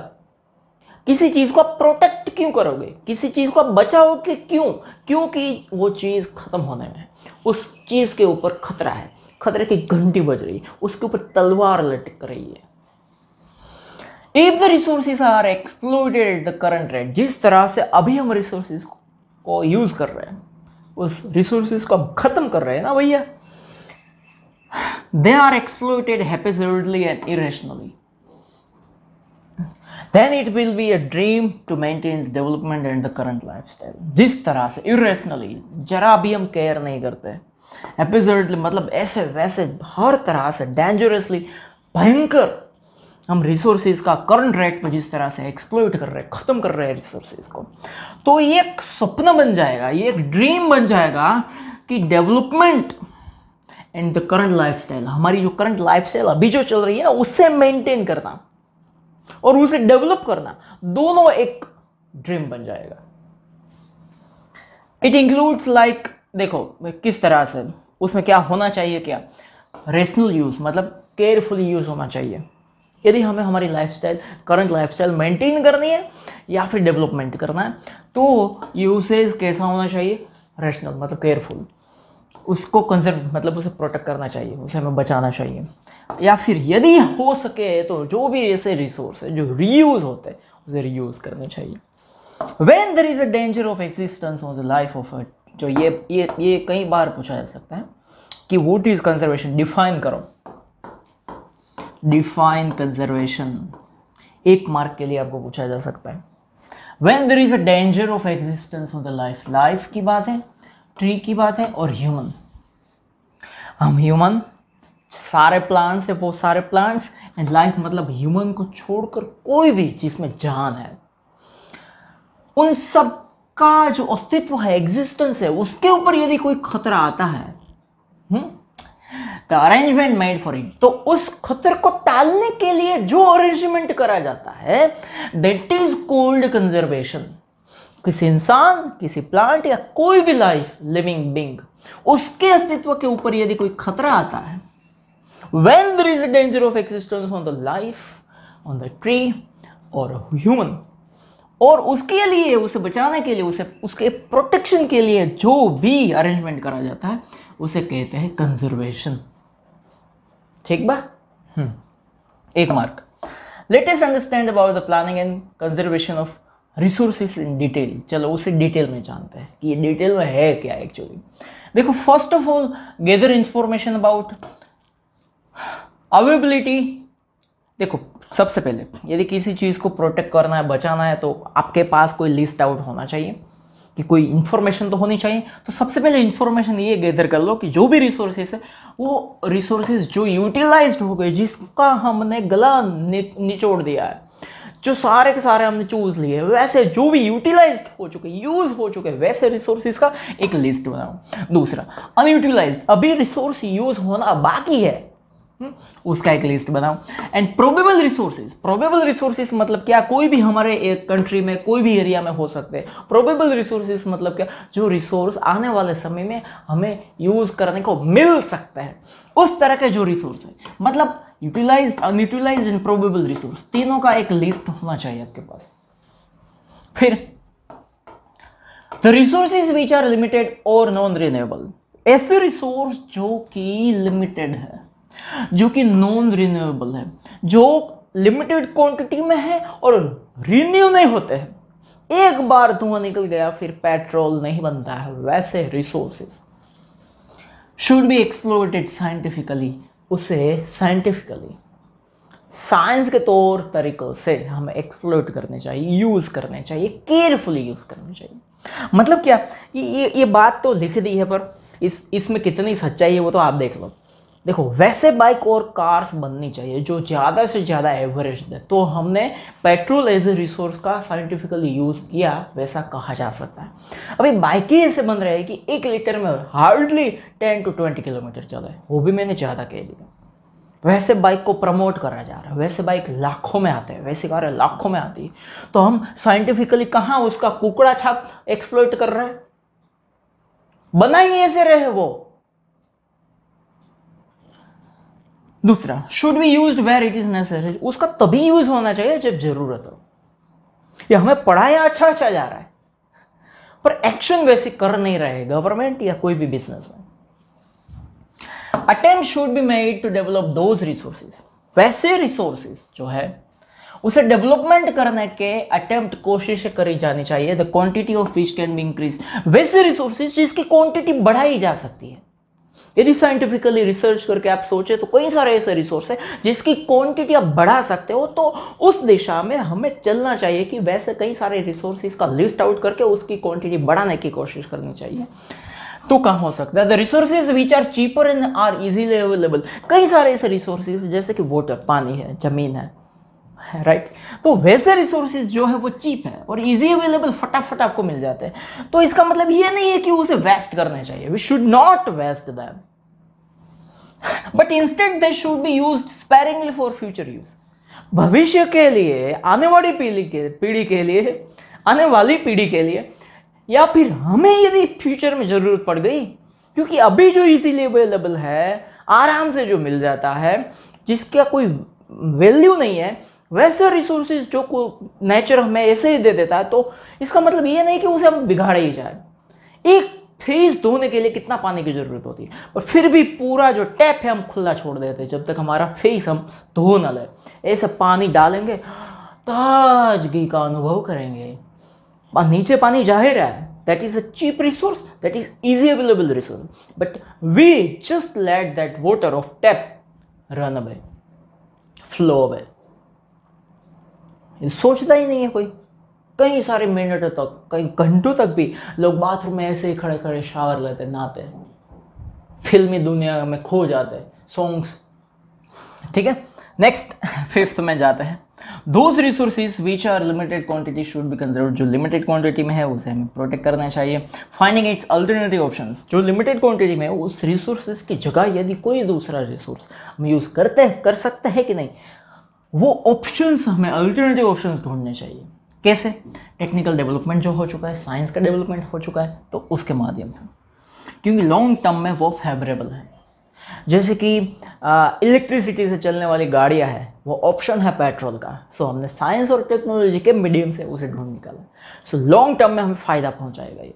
किसी चीज़ को आप प्रोटेक्ट क्यों करोगे किसी चीज़ को आप बचाओगे क्यों क्योंकि वो चीज़ ख़त्म होने में उस चीज़ के ऊपर खतरा है खतरे की घंटी बज रही है उसके ऊपर तलवार लटक रही है if the resources are exploded the current rate जिस तरह से अभी हम रिसोर्सिस को यूज़ कर रहे हैं उस रिसोर्सिस को हम ख़त्म कर रहे हैं ना भैया they are exploited haphazardly and irrationally then it will be dream dream to maintain development and the current lifestyle जिस तरह से इरेशनली जरा भी हम केयर नहीं करते एपिसोडली मतलब ऐसे वैसे हर तरह से डेंजरसली भयंकर हम रिसोर्सेज का करंट रेट पर जिस तरह से एक्सप्लोइट कर रहे हैं ख़त्म कर रहे हैं रिसोर्सेज को तो ये एक सपना बन जाएगा ये एक ड्रीम बन जाएगा कि development and the current lifestyle हमारी जो करंट लाइफस्टाइल अभी जो चल रही है ना उससे मेंटेन करना और उसे डेवलप करना दोनों एक ड्रीम बन जाएगा इट इंक्लूड्स लाइक देखो किस तरह से उसमें क्या होना चाहिए क्या रेशनल यूज मतलब केयरफुली यूज होना चाहिए यदि हमें हमारी लाइफस्टाइल करंट लाइफस्टाइल मेंटेन करनी है या फिर डेवलपमेंट करना है तो यूसेज कैसा होना चाहिए रेशनल मतलब केयरफुल उसको कंजर्व मतलब उसे प्रोटेक्ट करना चाहिए उसे हमें बचाना चाहिए या फिर यदि हो सके तो जो भी ऐसे रिसोर्स है जो रीयूज होते हैं उसे रीयूज करने चाहिए when there is a danger of existence on the life of a जो ये ये ये कई बार पूछा जा सकता है कि वोट इज कंजर्वेशन डिफाइन करो डिफाइन कंजर्वेशन एक मार्क के लिए आपको पूछा जा सकता है when there is a danger of existence of the life life की बात है ट्री की बात है और ह्यूमन हम ह्यूमन सारे प्लांट्स है वो सारे प्लांट्स एंड लाइफ मतलब ह्यूमन को छोड़कर कोई भी जिसमें जान है उन सब का जो अस्तित्व है एग्जिस्टेंस है उसके ऊपर यदि कोई खतरा आता है the arrangement made for it तो उस खतर को टालने के लिए जो अरेंजमेंट करा जाता है डेट इज कोल्ड कंजर्वेशन किसी इंसान किसी प्लांट या कोई भी लाइफ लिविंग बिंग उसके अस्तित्व के ऊपर यदि कोई खतरा आता है when there is a danger of existence on the life on the tree or a human और उसके लिए उसे बचाने के लिए उसे उसके प्रोटेक्शन के लिए जो भी अरेंजमेंट करा जाता है उसे कहते हैं कंजर्वेशन ठीक बा हम्म, एक mark latest understand about the planning and conservation of resources in detail चलो उसे डिटेल में जानते हैं कि ये डिटेल में है क्या एक्चुअली देखो first of all gather information about availability देखो सबसे पहले यदि किसी चीज़ को प्रोटेक्ट करना है बचाना है तो आपके पास कोई लिस्ट आउट होना चाहिए कि कोई इन्फॉर्मेशन तो होनी चाहिए तो सबसे पहले इन्फॉर्मेशन ये गैदर कर लो कि जो भी रिसोर्सेस है वो रिसोर्सेज जो यूटिलाइज हो गए जिसका हमने गला नि, निचोड़ दिया है जो सारे के सारे हमने चूज लिए वैसे जो भी यूटिलाइज हो चुके यूज हो चुके वैसे रिसोर्सेज का एक लिस्ट बनाओ दूसरा अनयूटिलाइज अभी रिसोर्स यूज होना बाकी है हम्म, उसका एक लिस्ट बनाओ and probable resources probable resources मतलब क्या कोई भी हमारे एक कंट्री में कोई भी एरिया में हो सकते हैं प्रोबेबल रिसोर्सेज मतलब क्या जो रिसोर्स आने वाले समय में हमें यूज़ करने को मिल सकता है उस तरह के जो रिसोर्स है मतलब utilise unutilise and probable resource तीनों का एक लिस्ट होना चाहिए आपके पास फिर the resources which are limited और नॉन रिन्यूएबल ऐसे रिसोर्स जो कि लिमिटेड है जो कि नॉन रिन्यूएबल है जो लिमिटेड क्वांटिटी में है और रिन्यू नहीं होते हैं एक बार धुआं निकल गया फिर पेट्रोल नहीं बनता है वैसे resources should be explored scientifically उसे साइंटिफिकली साइंस के तौर तरीक़ों से हमें एक्सप्लोर करने चाहिए यूज़ करने चाहिए केयरफुली यूज़ करने चाहिए मतलब क्या ये ये बात तो लिख दी है पर इस इसमें कितनी सच्चाई है वो तो आप देख लो देखो वैसे बाइक और कार्स बननी चाहिए जो ज़्यादा से ज़्यादा एवरेज दे तो हमने पेट्रोल एज ए रिसोर्स का साइंटिफिकली यूज़ किया वैसा कहा जा सकता है अभी बाइक ही ऐसे बन रहे हैं कि एक लीटर में hardly ten to twenty kilometre चले वो भी मैंने ज़्यादा कह दिया वैसे बाइक को प्रमोट करा जा रहा है वैसे बाइक लाखों में आते हैं वैसे कारें लाखों में आती है तो हम साइंटिफिकली कहाँ उसका कुकड़ा छाप एक्सप्लोइट कर रहे हैं बना ही ऐसे रहे वो दूसरा should be use where it is necessary उसका तभी यूज होना चाहिए जब जरूरत हो या हमें पढ़ाया अच्छा अच्छा जा रहा है पर एक्शन वैसे कर नहीं रहे गवर्नमेंट या कोई भी बिजनेस में attempt should be made to develop those resources वैसे रिसोर्सेज जो है उसे डेवलपमेंट करने के अटेम्प्ट कोशिश करी जानी चाहिए the quantity of fish can be increase वैसे रिसोर्सेज जिसकी क्वांटिटी बढ़ाई जा सकती है यदि साइंटिफिकली रिसर्च करके आप सोचे तो कई सारे ऐसे रिसोर्स है जिसकी क्वांटिटी आप बढ़ा सकते हो तो उस दिशा में हमें चलना चाहिए कि वैसे कई सारे रिसोर्सिस का लिस्ट आउट करके उसकी क्वांटिटी बढ़ाने की कोशिश करनी चाहिए तो कहाँ हो सकता है the resources which are cheaper and are easily available कई सारे ऐसे रिसोर्सेज जैसे कि वाटर पानी है जमीन है है राइट तो वैसे रिसोर्सेज जो है वो चीप है और इजी अवेलेबल फटाफट आपको मिल जाते हैं तो इसका मतलब ये नहीं है कि उसे वेस्ट करने चाहिए we should not waste them but instant they should be use sparingly for future use भविष्य के लिए आने वाली पीढ़ी के पीढ़ी के लिए आने वाली पीढ़ी के लिए या फिर हमें यदि फ्यूचर में ज़रूरत पड़ गई क्योंकि अभी जो इजीली अवेलेबल है आराम से जो मिल जाता है जिसका कोई वैल्यू नहीं है वैसे रिसोर्सेज जो को नेचर हमें ऐसे ही दे देता है तो इसका मतलब ये नहीं कि उसे हम बिगाड़े ही जाए एक फेस धोने के लिए कितना पानी की ज़रूरत होती है पर फिर भी पूरा जो टैप है हम खुला छोड़ देते हैं जब तक हमारा फेस हम धो न ले ऐसे पानी डालेंगे ताजगी का अनुभव करेंगे नीचे पानी जाहिर है that is a cheap resource that is easy available resource but we just let that water of tap run away flow away सोचता ही नहीं है कोई कई सारे मिनटों तक कई घंटों तक भी लोग बाथरूम में ऐसे ही खड़े खड़े शावर लेते नहाते फिल्मी दुनिया में खो जाते सॉन्ग्स ठीक है नेक्स्ट फिफ्थ में जाते हैं those resources which are limited quantity should be conserve जो लिमिटेड क्वांटिटी में है उसे हमें प्रोटेक्ट करना चाहिए फाइंडिंग इट्स अल्टरनेटिव ऑप्शंस जो लिमिटेड क्वांटिटी में है उस रिसोर्सेज की जगह यदि कोई दूसरा रिसोर्स हम यूज़ करते हैं कर सकते हैं कि नहीं वो ऑप्शंस हमें अल्टरनेटिव ऑप्शंस ढूंढने चाहिए कैसे टेक्निकल डेवलपमेंट जो हो चुका है साइंस का डेवलपमेंट हो चुका है तो उसके माध्यम से क्योंकि लॉन्ग टर्म में वो फेवरेबल है जैसे कि इलेक्ट्रिसिटी से चलने वाली गाड़ियाँ हैं वो ऑप्शन है पेट्रोल का सो हमने साइंस और टेक्नोलॉजी के मीडियम से उसे ढूंढ निकाला सो लॉन्ग टर्म में हमें फ़ायदा पहुंचाएगा ये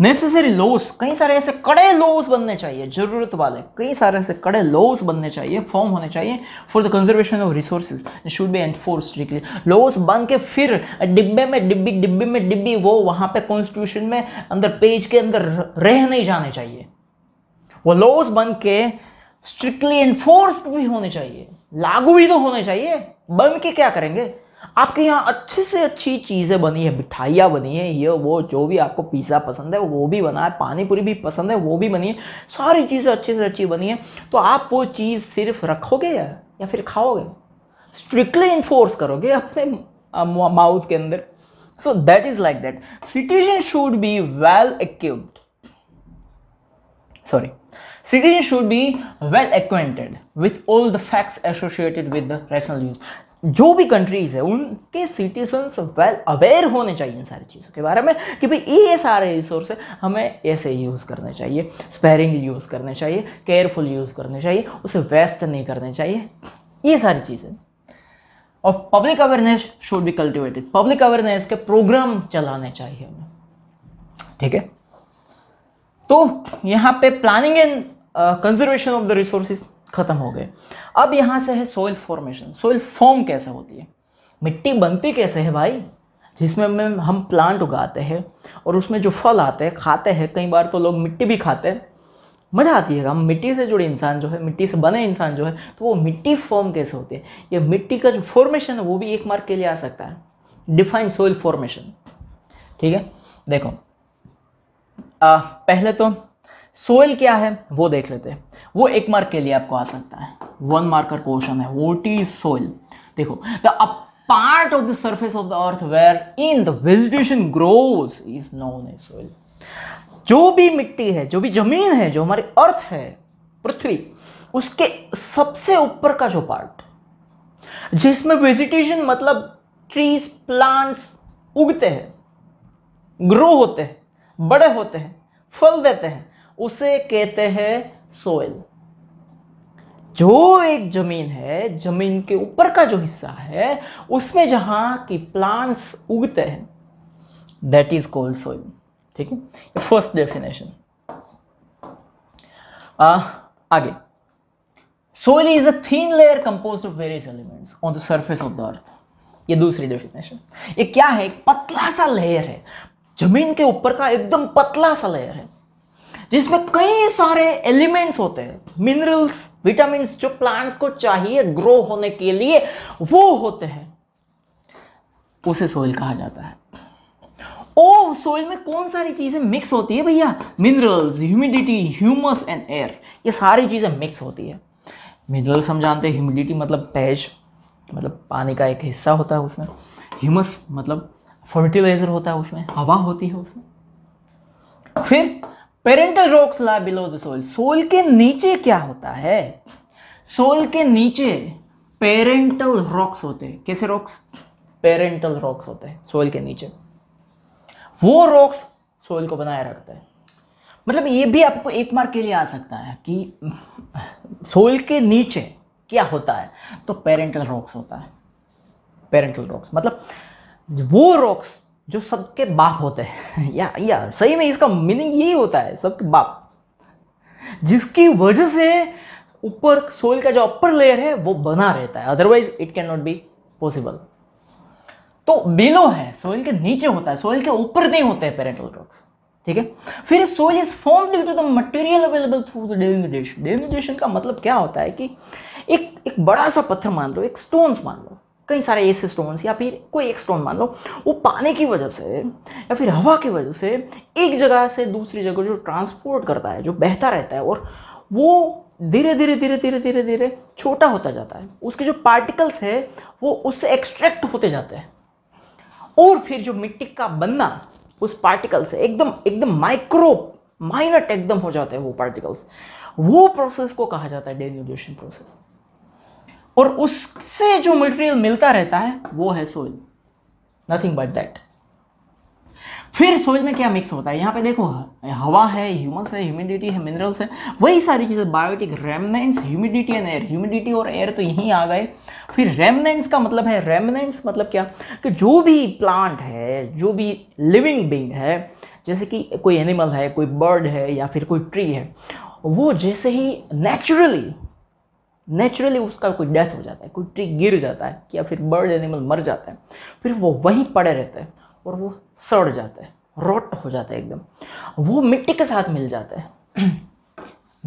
नेसेसरी लॉस कई सारे ऐसे कड़े लॉस बनने चाहिए जरूरत वाले कई सारे ऐसे कड़े लॉस बनने चाहिए फॉर्म होने चाहिए for the conservation of resources should be enforce strictly laws बन के फिर डिब्बे में डिब्बी डिब्बे में डिब्बी वो वहां पे कॉन्स्टिट्यूशन में अंदर पेज के अंदर रह नहीं जाने चाहिए वो लॉस बन के स्ट्रिक्टली एनफोर्स भी होने चाहिए लागू भी तो होने चाहिए बन के क्या करेंगे आपके यहाँ अच्छे से अच्छी चीज़ें बनी है मिठाइयाँ बनी है ये वो जो भी आपको पिज़्ज़ा पसंद है वो भी बना है पानी पूरी भी पसंद है वो भी बनी है सारी चीज़ें अच्छे से अच्छी बनी है तो आप वो चीज़ सिर्फ रखोगे या फिर खाओगे स्ट्रिक्टली इन्फोर्स करोगे अपने माउथ के अंदर so that is like that citizen should be well equipped sorry citizen should be well acquainted with all the facts associated with the rational use जो भी कंट्रीज़ है उनके सिटीजन्स वेल अवेयर होने चाहिए इन सारी चीज़ों के बारे में कि भाई ये सारे रिसोर्स हमें ऐसे यूज़ करने चाहिए स्पेरिंग यूज़ करने चाहिए केयरफुल यूज़ करने चाहिए उसे वेस्ट नहीं करने चाहिए ये सारी चीज़ें और public awareness should be cultivated public awareness के प्रोग्राम चलाने चाहिए हमें ठीक है तो यहाँ पे planning and conservation of the resources ख़त्म हो गए अब यहाँ से है सोइल फॉर्मेशन सोइल फॉर्म कैसे होती है मिट्टी बनती कैसे है भाई जिसमें में हम प्लांट उगाते हैं और उसमें जो फल आते हैं खाते हैं कई बार तो लोग मिट्टी भी खाते हैं मज़ा आती है हम मिट्टी से जुड़े इंसान जो है मिट्टी से बने इंसान जो है तो वो मिट्टी फॉर्म कैसे होती है ये मिट्टी का जो फॉर्मेशन है वो भी एक मार्क के लिए आ सकता है डिफाइन सोइल फॉर्मेशन ठीक है देखो आ, पहले तो सोयल क्या है वो देख लेते हैं वो एक मार्क के लिए आपको आ सकता है वन मार्क का क्वेश्चन है वोट इज सोइल देखो the part of the surface of the earth wherein the vegetation grows is known as soil जो भी मिट्टी है जो भी जमीन है जो हमारी अर्थ है पृथ्वी उसके सबसे ऊपर का जो पार्ट जिसमें वेजिटेशन मतलब ट्रीज प्लांट्स उगते हैं ग्रो होते हैं बड़े होते हैं फल देते हैं उसे कहते हैं सोयल जो एक जमीन है जमीन के ऊपर का जो हिस्सा है उसमें जहां की प्लांट्स उगते हैं दैट इज कोल्ड सोइल ठीक है फर्स्ट डेफिनेशन आगे soil is a thin layer compose of various elements on the surface of the earth ये दूसरी डेफिनेशन ये क्या है एक पतला सा लेयर है जमीन के ऊपर का एकदम पतला सा लेयर है जिसमें कई सारे एलिमेंट्स होते हैं मिनरल्स विटामिन जो प्लांट्स को चाहिए ग्रो होने के लिए वो होते हैं उसे सोइल कहा जाता है ओ सोइल में कौन सारी चीज़ें मिक्स होती है भैया minerals humidity humus and air ये सारी चीज़ें मिक्स होती है मिनरल्स हम जानते हैं ह्यूमिडिटी मतलब पैज मतलब पानी का एक हिस्सा होता है उसमें ह्यूमस मतलब फर्टिलाइज़र होता है उसमें हवा होती है उसमें फिर parental rocks lie below the soil soil के नीचे क्या होता है सोल के नीचे पेरेंटल रॉक्स होते हैं कैसे रॉक्स पेरेंटल रॉक्स होते हैं सोल के नीचे वो रॉक्स सोल को बनाए रखते हैं मतलब ये भी आपको एक मार्क के लिए आ सकता है कि सोल के नीचे क्या होता है तो पेरेंटल रॉक्स होता है पेरेंटल रॉक्स मतलब वो रॉक्स जो सबके बाप होते हैं <laughs> या या सही में इसका मीनिंग यही होता है सबके बाप जिसकी वजह से ऊपर सोइल का जो अपर लेयर है वो बना रहता है otherwise it can not be possible तो बिलो है सोइल के नीचे होता है सोइल के ऊपर नहीं होते हैं पेरेंटल रॉक्स ठीक है फिर soil is form due to the material available through the denudation denudation का मतलब क्या होता है कि एक एक बड़ा सा पत्थर मान लो एक स्टोन्स मान लो कई सारे ऐसे स्टोन्स या फिर कोई एक स्टोन मान लो वो पानी की वजह से या फिर हवा की वजह से एक जगह से दूसरी जगह जो ट्रांसपोर्ट करता है जो बहता रहता है और वो धीरे धीरे धीरे धीरे धीरे धीरे छोटा होता जाता है उसके जो पार्टिकल्स है वो उससे एक्सट्रैक्ट होते जाते हैं और फिर जो मिट्टी का बनना उस पार्टिकल से एकदम एकदम माइक्रो माइनट एकदम हो जाते हैं वो पार्टिकल्स वो प्रोसेस को कहा जाता है डेन्यूडेशन प्रोसेस और उससे जो मटेरियल मिलता रहता है वो है सोइल नथिंग बट दैट फिर सोइल में क्या मिक्स होता है यहाँ पे देखो हवा है ह्यूमस है ह्यूमिडिटी है मिनरल्स है वही सारी चीज़ें biotic remnants humidity and air humidity और एयर तो यहीं आ गए फिर रेमनेंट्स का मतलब है रेमनेंट्स मतलब क्या कि जो भी प्लांट है जो भी लिविंग बींग है जैसे कि कोई एनिमल है कोई बर्ड है या फिर कोई ट्री है वो जैसे ही नेचुरली नेचुरली उसका कोई डेथ हो जाता है कोई ट्री गिर जाता है या फिर बर्ड एनिमल मर जाता है फिर वो वहीं पड़े रहते हैं और वो सड़ जाता है रोट हो जाता है एकदम वो मिट्टी के साथ मिल जाता है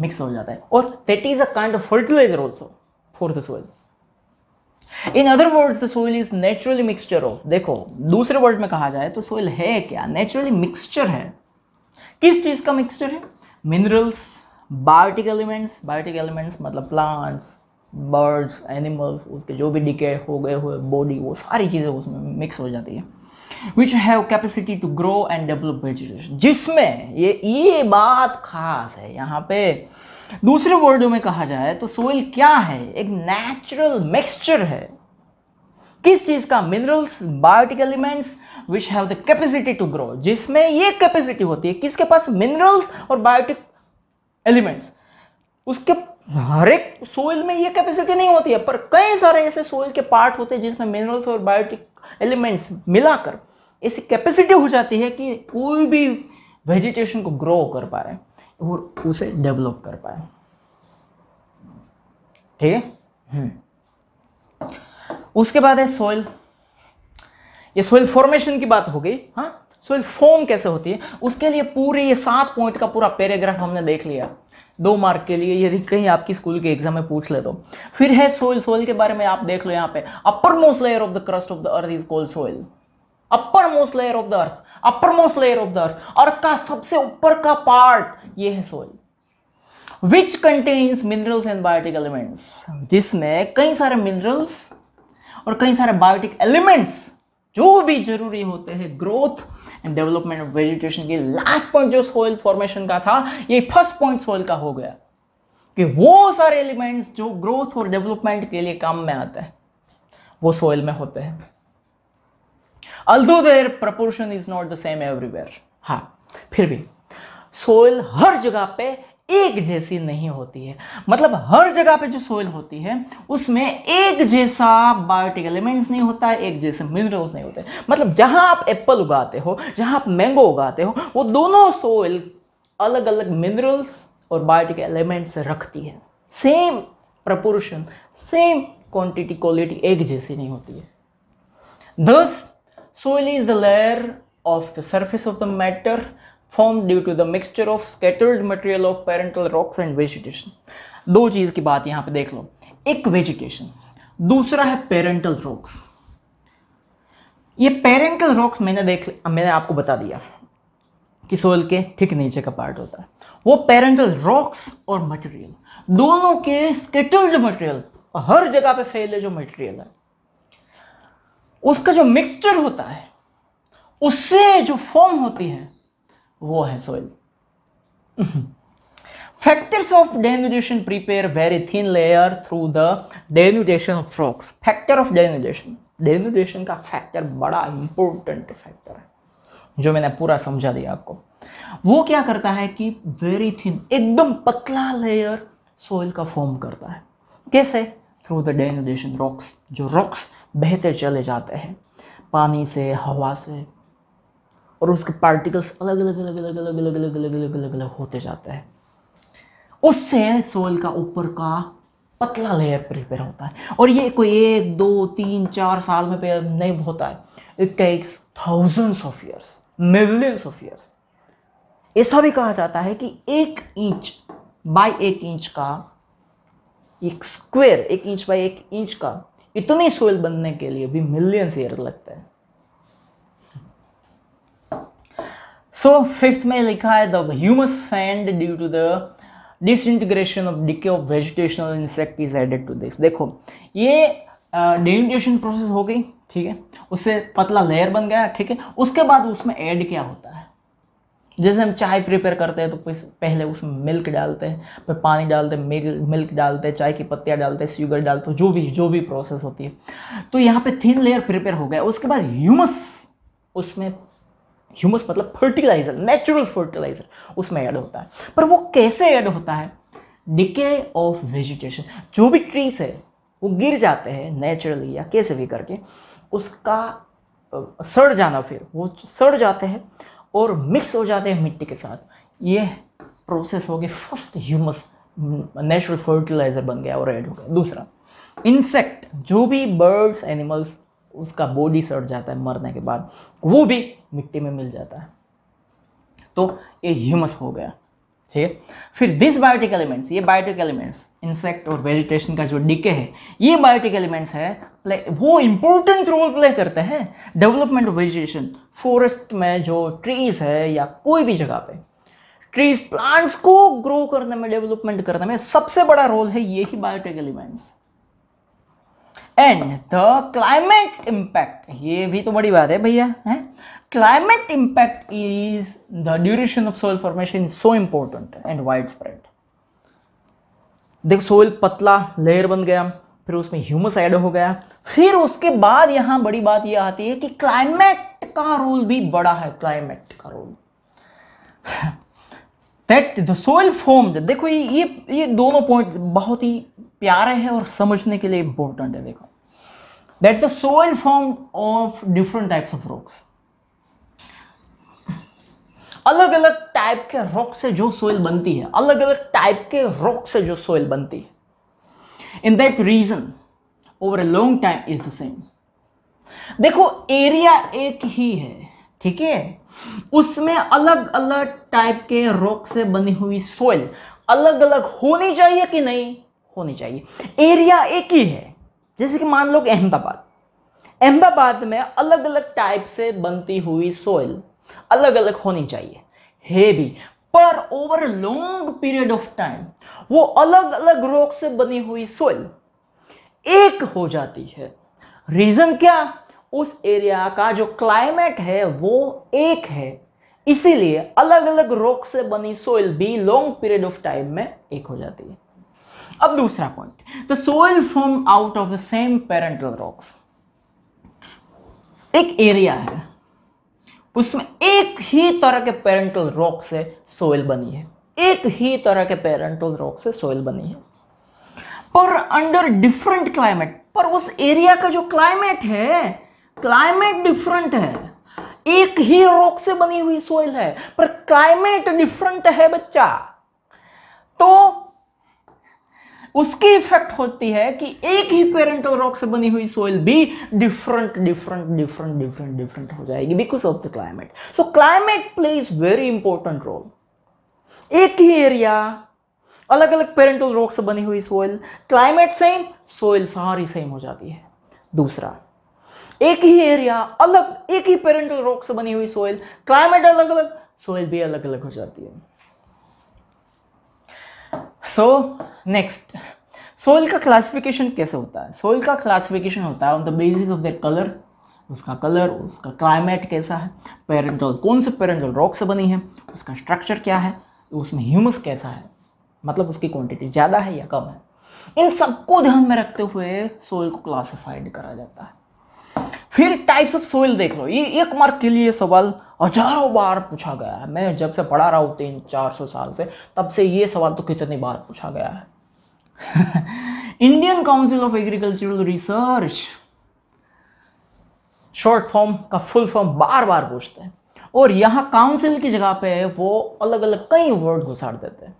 मिक्स हो जाता है और that is a kind of fertiliser also for the soil in other word the soil is naturally mixture of देखो दूसरे वर्ड में कहा जाए तो सोइल है क्या नेचुरली मिक्सचर है किस चीज़ का मिक्सचर है minerals biotic elements biotic elements मतलब प्लांट्स बर्ड्स एनिमल्स उसके जो भी डिके हो गए हुए बॉडी वो सारी चीज़ें उसमें मिक्स हो जाती है which have capacity to grow and develop vegetation जिसमें ये ये बात खास है यहाँ पे दूसरे वर्डों में कहा जाए तो सोइल क्या है एक नेचुरल मिक्सचर है किस चीज़ का minerals biotic elements which have the capacity to grow जिसमें ये कैपेसिटी होती है किसके पास मिनरल्स और बायोटिक एलिमेंट्स उसके हर एक सोइल में ये कैपेसिटी नहीं होती है पर कई सारे ऐसे सोइल के पार्ट होते हैं जिसमें मिनरल्स और बायोटिक एलिमेंट्स मिलाकर ऐसी कैपेसिटी हो जाती है कि कोई भी वेजिटेशन को ग्रो कर पाए और उसे डेवलप कर पाए ठीक है हम्म। उसके बाद है सोइल ये सोइल फॉर्मेशन की बात हो गई हाँ सोइल फॉर्म कैसे होती है उसके लिए पूरे ये सात पॉइंट का पूरा पैराग्राफ हमने देख लिया दो मार्क के लिए यदि कहीं आपकी स्कूल के एग्जाम में पूछ ले तो फिर है सोइल सोइल के बारे में आप देख लो यहाँ पे upper most layer of the crust of the earth is called soil upper most layer of the earth upper most layer of the earth earth का सबसे ऊपर का पार्ट ये है soil which contains minerals and biotic elements जिसमें कई सारे minerals और कई सारे बायोटिक एलिमेंट्स जो भी जरूरी होते हैं ग्रोथ डेवलपमेंट ऑफ वेजिटेशन के लास्ट पॉइंट जो सोइल फॉर्मेशन का था ये फर्स्ट पॉइंट सोइल का हो गया कि वो सारे एलिमेंट्स जो ग्रोथ और डेवलपमेंट के लिए काम में आते हैं वो सोइल में होते हैं although their proportion is not the same everywhere हाँ फिर भी सोइल हर जगह पे एक जैसी नहीं होती है मतलब हर जगह पे जो सोयल होती है उसमें एक जैसा बायोटिक एलिमेंट्स नहीं होता है एक जैसे मिनरल्स नहीं होते मतलब जहां आप एप्पल उगाते हो जहां आप मैंगो उगाते हो वो दोनों सोयल अलग अलग मिनरल्स और बायोटिक एलिमेंट्स रखती है same proportion same quantity quality एक जैसी नहीं होती है this soil is the layer of the surface of the matter formed due to the mixture of scattered material of parental rocks and vegetation. दो चीज़ की बात यहां पे देख लो एक वेजिटेशन दूसरा है पेरेंटल रॉक्स ये पेरेंटल रॉक्स मैंने देख मैंने आपको बता दिया कि सोयल के थिक नीचे का पार्ट होता है वो पेरेंटल रॉक्स और मटेरियल दोनों के स्केटल्ड मटेरियल हर जगह पे फैले जो मटेरियल है उसका जो मिक्सचर होता है उससे जो फॉर्म होती है वो है soil factors of denudation prepare very thin layer through the denudation of rocks factor of denudation denudation का फैक्टर बड़ा इंपॉर्टेंट फैक्टर है जो मैंने पूरा समझा दिया आपको वो क्या करता है कि वेरी थिन एकदम पतला लेयर सोइल का फॉर्म करता है कैसे थ्रू द डेन्यूटेशन रॉक्स जो रॉक्स बहते चले जाते हैं पानी से हवा से और उसके पार्टिकल्स अलग अलग अलग अलग अलग अलग अलग अलग अलग अलग अलग होते जाते हैं उससे सोइल का ऊपर का पतला लेयर प्रिपेयर होता है और ये कोई एक दो तीन चार साल में नहीं होता है it takes thousands of years millions of years ऐसा भी कहा जाता है कि एक इंच बाय एक इंच का एक स्क्वेयर एक इंच बाय एक इंच का इतनी सोइल बनने के लिए भी मिलियंस ईयर लगता है सो फिफ्थ में लिखा है the humus found due to the integration of decay of vegetational insect is added to this देखो ये डिटेशन uh, प्रोसेस हो गई ठीक है उससे पतला लेयर बन गया ठीक है उसके बाद उसमें ऐड क्या होता है जैसे हम चाय प्रिपेयर करते हैं तो पहले उसमें मिल्क डालते हैं फिर पानी डालते हैं मिल, मिल्क डालते हैं चाय की पत्तियाँ डालते हैं शुगर डालते हैं जो भी जो भी प्रोसेस होती है तो यहाँ पे थिन लेयर प्रिपेयर हो गया उसके बाद ह्यूमस उसमें ह्यूमस मतलब फर्टिलाइजर नेचुरल फर्टिलाइजर उसमें ऐड होता है पर वो कैसे ऐड होता है डिके ऑफ वेजिटेशन जो भी ट्रीज है वो गिर जाते हैं नेचुरली या कैसे भी करके उसका सड़ जाना फिर वो सड़ जाते हैं और मिक्स हो जाते हैं मिट्टी के साथ ये प्रोसेस हो गया फर्स्ट ह्यूमस नेचुरल फर्टिलाइज़र बन गया और ऐड हो गया दूसरा इंसेक्ट जो भी बर्ड्स एनिमल्स उसका बॉडी सड़ जाता है मरने के बाद वो भी मिट्टी में मिल जाता है तो ये ह्यूमस हो गया ठीक है फिर दिस बायोटिक एलिमेंट्स ये बायोटिक एलिमेंट्स इंसेक्ट और वेजिटेशन का जो डिके है ये बायोटिक एलिमेंट्स है प्ले वो इंपॉर्टेंट रोल प्ले करते हैं डेवलपमेंट ऑफ वेजिटेशन फॉरेस्ट में जो ट्रीज है या कोई भी जगह पे ट्रीज प्लांट्स को ग्रो करने में डेवलपमेंट करने में सबसे बड़ा रोल है ये ही biotic elements and the climate impact ये भी तो बड़ी बात है भैया है climate impact is the duration of soil formation so important and wide spread देख सोइल पतला लेयर बन गया फिर उसमें ह्यूमस ऐड हो गया फिर उसके बाद यहां बड़ी बात यह आती है कि क्लाइमेट का रोल भी बड़ा है क्लाइमेट का role that the soil formed देखो ये ये दोनों पॉइंट बहुत ही प्यारे हैं और समझने के लिए इंपॉर्टेंट है देखो that the soil formed of different types of rocks अलग अलग टाइप के रॉक से जो सोइल बनती है अलग अलग टाइप के रॉक से जो सोइल बनती है in that region over a long time is the same देखो एरिया एक ही है ठीक है उसमें अलग अलग टाइप के रॉक से बनी हुई सोइल अलग अलग होनी चाहिए कि नहीं होनी चाहिए एरिया एक ही है जैसे कि मान लो अहमदाबाद अहमदाबाद में अलग अलग टाइप से बनती हुई सोइल अलग अलग होनी चाहिए हे भी पर over long period of time वो अलग अलग रॉक से बनी हुई सोइल एक हो जाती है रीज़न क्या उस एरिया का जो क्लाइमेट है वो एक है इसीलिए अलग अलग रॉक से बनी सोइल भी लॉन्ग पीरियड ऑफ टाइम में एक हो जाती है अब दूसरा point the soil form out of the same parental rocks एक एरिया है उसमें एक ही तरह के पेरेंटल रॉक से सोइल बनी है एक ही तरह के पेरेंटल रॉक से सोइल बनी है पर अंडर डिफरेंट क्लाइमेट पर उस एरिया का जो क्लाइमेट है क्लाइमेट डिफरेंट है एक ही रॉक से बनी हुई सोइल है पर क्लाइमेट डिफरेंट है बच्चा तो उसकी इफेक्ट होती है कि एक ही पेरेंटल रॉक से बनी हुई सोइल भी different different different different different हो जाएगी because of the climate so climate plays very important role एक ही एरिया अलग अलग पेरेंटल रॉक से बनी हुई सोइल क्लाइमेट सेम सोइल सारी सेम हो जाती है दूसरा एक ही एरिया अलग एक ही पेरेंटल रॉक से बनी हुई सोइल क्लाइमेट अलग अलग सोइल भी अलग अलग हो जाती है सो नेक्स्ट सोल का क्लासिफिकेशन कैसे होता है सोल का क्लासिफिकेशन होता है on the basis of their colour उसका कलर उसका क्लाइमेट कैसा है पेरेंटल कौन से पेरेंटल रॉक से बनी है उसका स्ट्रक्चर क्या है उसमें ह्यूमस कैसा है मतलब उसकी क्वांटिटी ज़्यादा है या कम है इन सबको ध्यान में रखते हुए सोल को क्लासिफाइड करा जाता है फिर टाइप्स ऑफ सोइल देख लो ये एक मार्क के लिए सवाल हजारों बार पूछा गया है मैं जब से पढ़ा रहा हूँ तीन चार सौ साल से तब से ये सवाल तो कितनी बार पूछा गया है Indian council of agricultural research short form का फुल फॉर्म बार बार पूछते हैं और यहाँ काउंसिल की जगह पे वो अलग अलग कई वर्ड घुसार देते हैं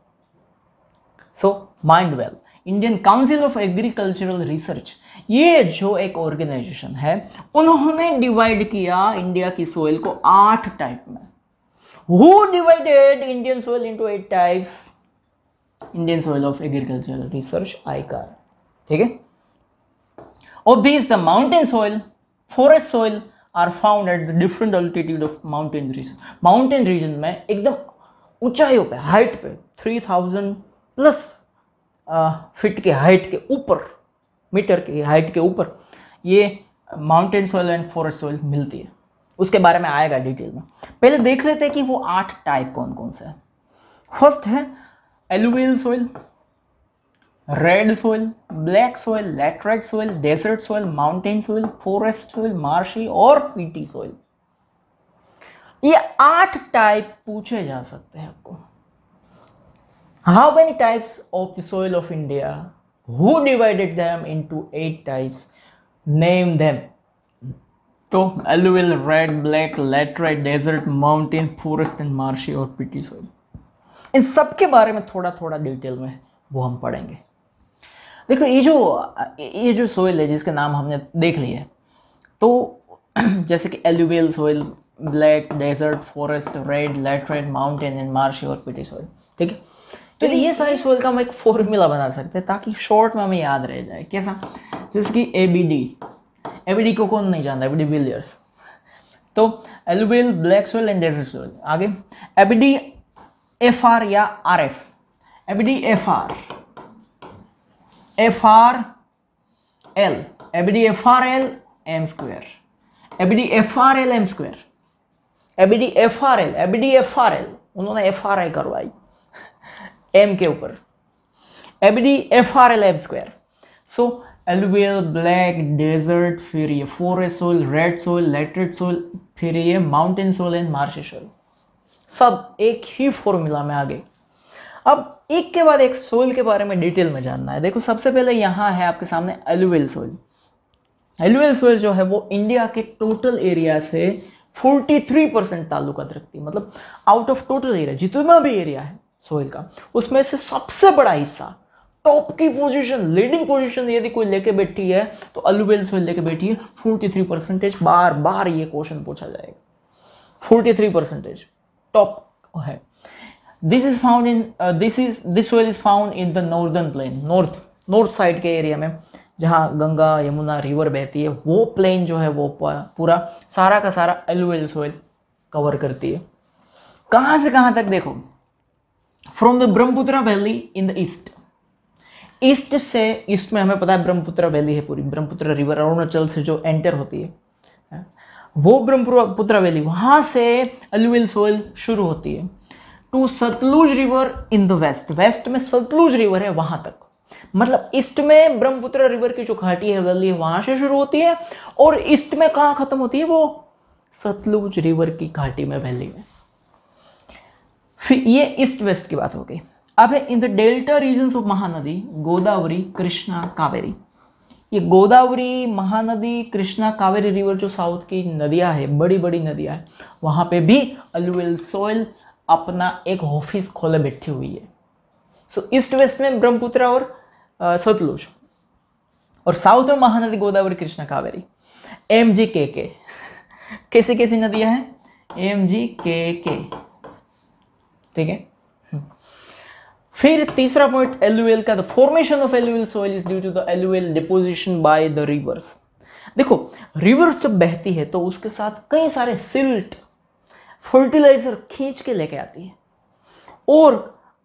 so mind well Indian council of agricultural research ये जो एक ऑर्गेनाइजेशन है उन्होंने डिवाइड किया इंडिया की सोयल को आठ टाइप में who divided Indian soil into eight types Indian soil of agricultural research ICAR ठीक है और Obvious, the mountain soil, forest soil are found at the different altitude of mountain region mountain region में एकदम ऊंचाइयों पे height पे 3000 plus fit के height के ऊपर मीटर की हाइट के ऊपर ये mountain soil and forest soil मिलती है उसके बारे में आएगा डिटेल में पहले देख लेते हैं कि वो आठ टाइप कौन कौन सा है फर्स्ट है alluvial soil red soil black soil laterite soil desert soil mountain soil forest soil marshy और पीटी सॉइल ये आठ टाइप पूछे जा सकते हैं आपको how many types of the soil of India who divided them into eight types name them तो alluvial red black laterite desert mountain forest and marshy और पिटी सॉइल इन सब के बारे में थोड़ा थोड़ा डिटेल में वो हम पढ़ेंगे देखो ये जो ये जो सोइल है जिसके नाम हमने देख लिए तो <clears throat> जैसे कि alluvial soil black desert forest red laterite mountain and marshy और पिटी सोइल ठीक है तो ये सारी सोल का हम एक फॉर्मूला बना सकते हैं ताकि शॉर्ट में हमें याद रह जाए कैसा जिसकी A B D A B D को कौन नहीं जानता एबीडी विलियर्स बिलियर्स तो एलुबिल black soil and desert soil आगे एबीडी डी एफ आर या R F ABD F R F R L ABD F R L M square ABD F R L M square ABD F R L ABD F R L उन्होंने F R I करवाई M के ऊपर ABD F R L M square so alluvial black desert फिर ये forest soil red soil laterite soil फिर ये mountain soil and marshy soil सब एक ही फॉर्मूला में आ गए अब एक के बाद एक सोल के बारे में डिटेल में जानना है देखो सबसे पहले यहाँ है आपके सामने एलुवेल सोल एलुवेल सोल जो है वो इंडिया के टोटल एरिया से 43 परसेंट ताल्लुकात रखती है मतलब आउट ऑफ टोटल एरिया जितना भी एरिया है सोहेल का उसमें से सबसे बड़ा हिस्सा टॉप की पोजीशन लीडिंग पोजीशन यदि कोई लेके बैठी है तो अलुबेल सोहेल लेके बैठी है फोर्टी थ्री परसेंटेज बार बार ये क्वेश्चन पूछा जाएगा फोर्टी थ्री परसेंटेज टॉप है this is found in this is this soil is found in the northern plain north north side के एरिया में जहाँ गंगा यमुना रिवर बहती है वो प्लेन जो है वो पूरा सारा का सारा एलुवेल सोयल कवर करती है कहाँ से कहाँ तक देखो from the Brahmaputra valley in the east east से ईस्ट में हमें पता है ब्रह्मपुत्र वैली है पूरी ब्रह्मपुत्र रिवर अरुणाचल से जो एंटर होती है हाँ, वो ब्रह्मपुत्र वैली वहां से अलुविल सोइल शुरू होती है to Sutlej river in the west west में सतलुज रिवर है वहां तक मतलब ईस्ट में ब्रह्मपुत्र रिवर की जो घाटी है वैली है वहां से शुरू होती है और ईस्ट में कहाँ ख़त्म होती है वो सतलुज रिवर की घाटी में वैली में फिर ये ईस्ट वेस्ट की बात हो गई अब है in the delta region of Mahanadi Godavari Krishna Kaveri ये गोदावरी महानदी कृष्णा कावेरी रिवर जो साउथ की नदियाँ है बड़ी बड़ी नदियाँ है वहाँ पे भी अलुवेल सोयल अपना एक ऑफिस खोले बैठी हुई है सो ईस्ट वेस्ट में ब्रह्मपुत्र और सतलुज और साउथ में Mahanadi Godavari Krishna Kaveri M G K K <laughs> कैसी कैसी नदियाँ हैं एम जी के के ठीक है हम्म। फिर तीसरा पॉइंट एलुएल का the formation of alluvial soil is due to the alluvial deposition by the rivers देखो रिवर्स जब बहती है तो उसके साथ कई सारे सिल्ट फर्टिलाइजर खींच के लेके आती है और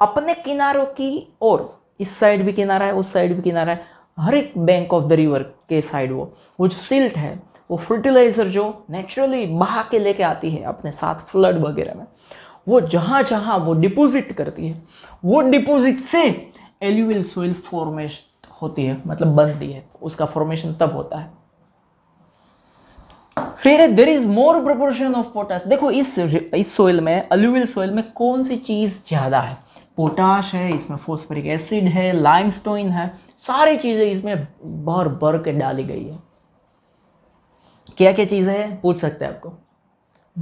अपने किनारों की और इस साइड भी किनारा है उस साइड भी किनारा है हर एक बैंक ऑफ द रिवर के साइड वो वो जो सिल्ट है वो फर्टिलाइज़र जो नेचुरली बहा के लेके आती है अपने साथ फ्लड वगैरह में वो जहां जहां वो डिपोजिट करती है वो डिपोजिट से एल्यूवियल सोइल फॉर्मेश होती है मतलब बनती है उसका फॉर्मेशन तब होता है फिर there is more proportion of potash देखो इस इस सोइल में अल्यूवियल सोइल में कौन सी चीज़ ज़्यादा है पोटाश है इसमें फोस्फोरिक एसिड है लाइमस्टोन है सारी चीज़ें इसमें भर भर के डाली गई है क्या क्या चीज़ें हैं पूछ सकते हैं आपको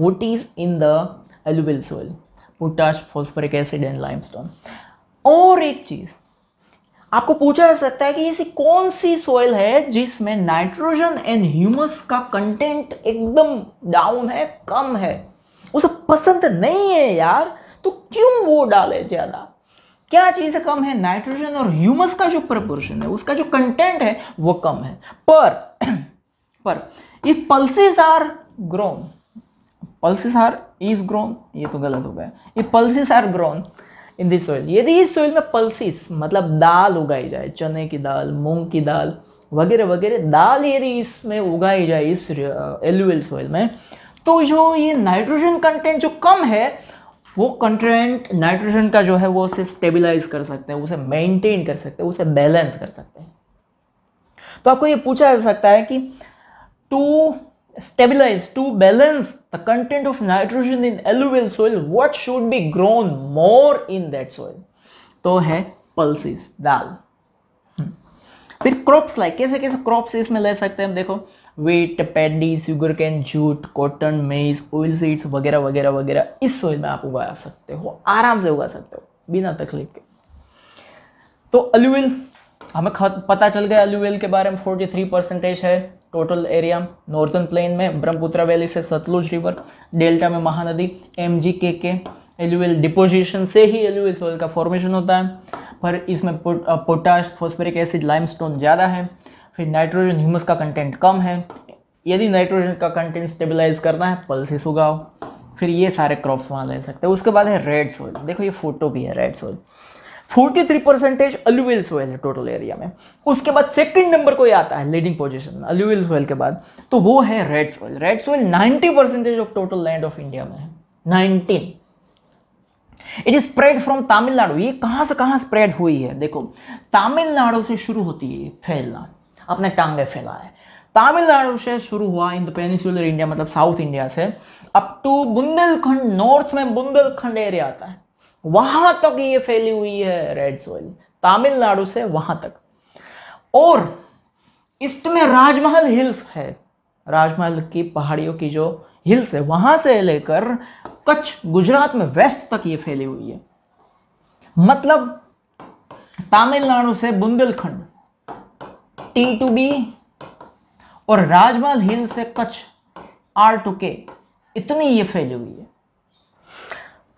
वोट इज इन द एलुबिल soil potash phosphoric acid and limestone और एक चीज़ आपको पूछा जा सकता है कि ऐसी कौन सी सोयल है जिसमें नाइट्रोजन एंड ह्यूमस का कंटेंट एकदम डाउन है कम है उसे पसंद नहीं है यार तो क्यों वो डाले ज़्यादा क्या चीज कम है नाइट्रोजन और ह्यूमस का जो प्रपोर्शन है उसका जो कंटेंट है वो कम है पर पर if pulses are grown pulses are is grown ये तो गलत हो गया ये pulses are grown in this soil यदि इस सोइल में पल्सिस मतलब दाल उगाई जाए चने की दाल मूंग की दाल वगैरह वगैरह दाल यदि इसमें उगाई जाए इस एलुअल सोइल में तो जो ये नाइट्रोजन कंटेंट जो कम है वो कंटेंट नाइट्रोजन का जो है वो उसे स्टेबिलाइज कर सकते हैं उसे मेंटेन कर सकते हैं उसे बैलेंस कर सकते हैं तो आपको ये पूछा जा सकता है कि to stabilize to balance the content of nitrogen in alluvial soil what should be grown more in that soil तो है पल्सिस दाल हम्म। फिर क्रॉप्स लाइक कैसे कैसे क्रॉप्स इसमें ले सकते हैं हम देखो wheat paddy sugar cane jute cotton maize oil seeds वगैरह वगैरह वगैरह इस सोइल में आप उगा सकते हो आराम से उगा सकते हो बिना तकलीफ के तो अलूवेल हमें पता चल गया अलूवेल के बारे में 43 परसेंटेज है टोटल एरिया नॉर्थन प्लेन में ब्रह्मपुत्र वैली से सतलुज रिवर डेल्टा में महानदी एम जी के के एल्यूएल डिपोजिशन से ही एल्यूएल सोयल का फॉर्मेशन होता है पर इसमें पोटास फॉस्फोरिक एसिड लाइमस्टोन ज़्यादा है फिर नाइट्रोजन ह्यूमस का कंटेंट कम है यदि नाइट्रोजन का कंटेंट स्टेबलाइज करना है पल्सिस उगाओ फिर ये सारे क्रॉप्स वहाँ ले सकते हैं उसके बाद है रेड सोइल देखो ये फोटो भी है red soil 43 percentage alluvial soil है टोटल एरिया में उसके बाद सेकंड नंबर कोई आता है लीडिंग पोजीशन अलुवेल सोयल के बाद तो वो है red soil red soil 90 percentage of total land of India में है 19 it is spread from Tamil Nadu ये कहां से कहां स्प्रेड हुई है देखो तमिलनाडु से शुरू होती है फैलना अपने टांगे फैला है तमिलनाडु से शुरू हुआ इन द पेनिसुलर इंडिया मतलब साउथ इंडिया से अप टू बुंदेलखंड नॉर्थ में बुंदेलखंड एरिया आता है वहां तक ये फैली हुई है रेड सोइल तमिलनाडु से वहां तक और ईस्ट में राजमहल हिल्स है राजमहल की पहाड़ियों की जो हिल्स है वहां से लेकर कच्छ गुजरात में वेस्ट तक ये फैली हुई है मतलब तमिलनाडु से बुंदेलखंड टी टू बी और राजमहल हिल से कच्छ आर टू के इतनी ये फैली हुई है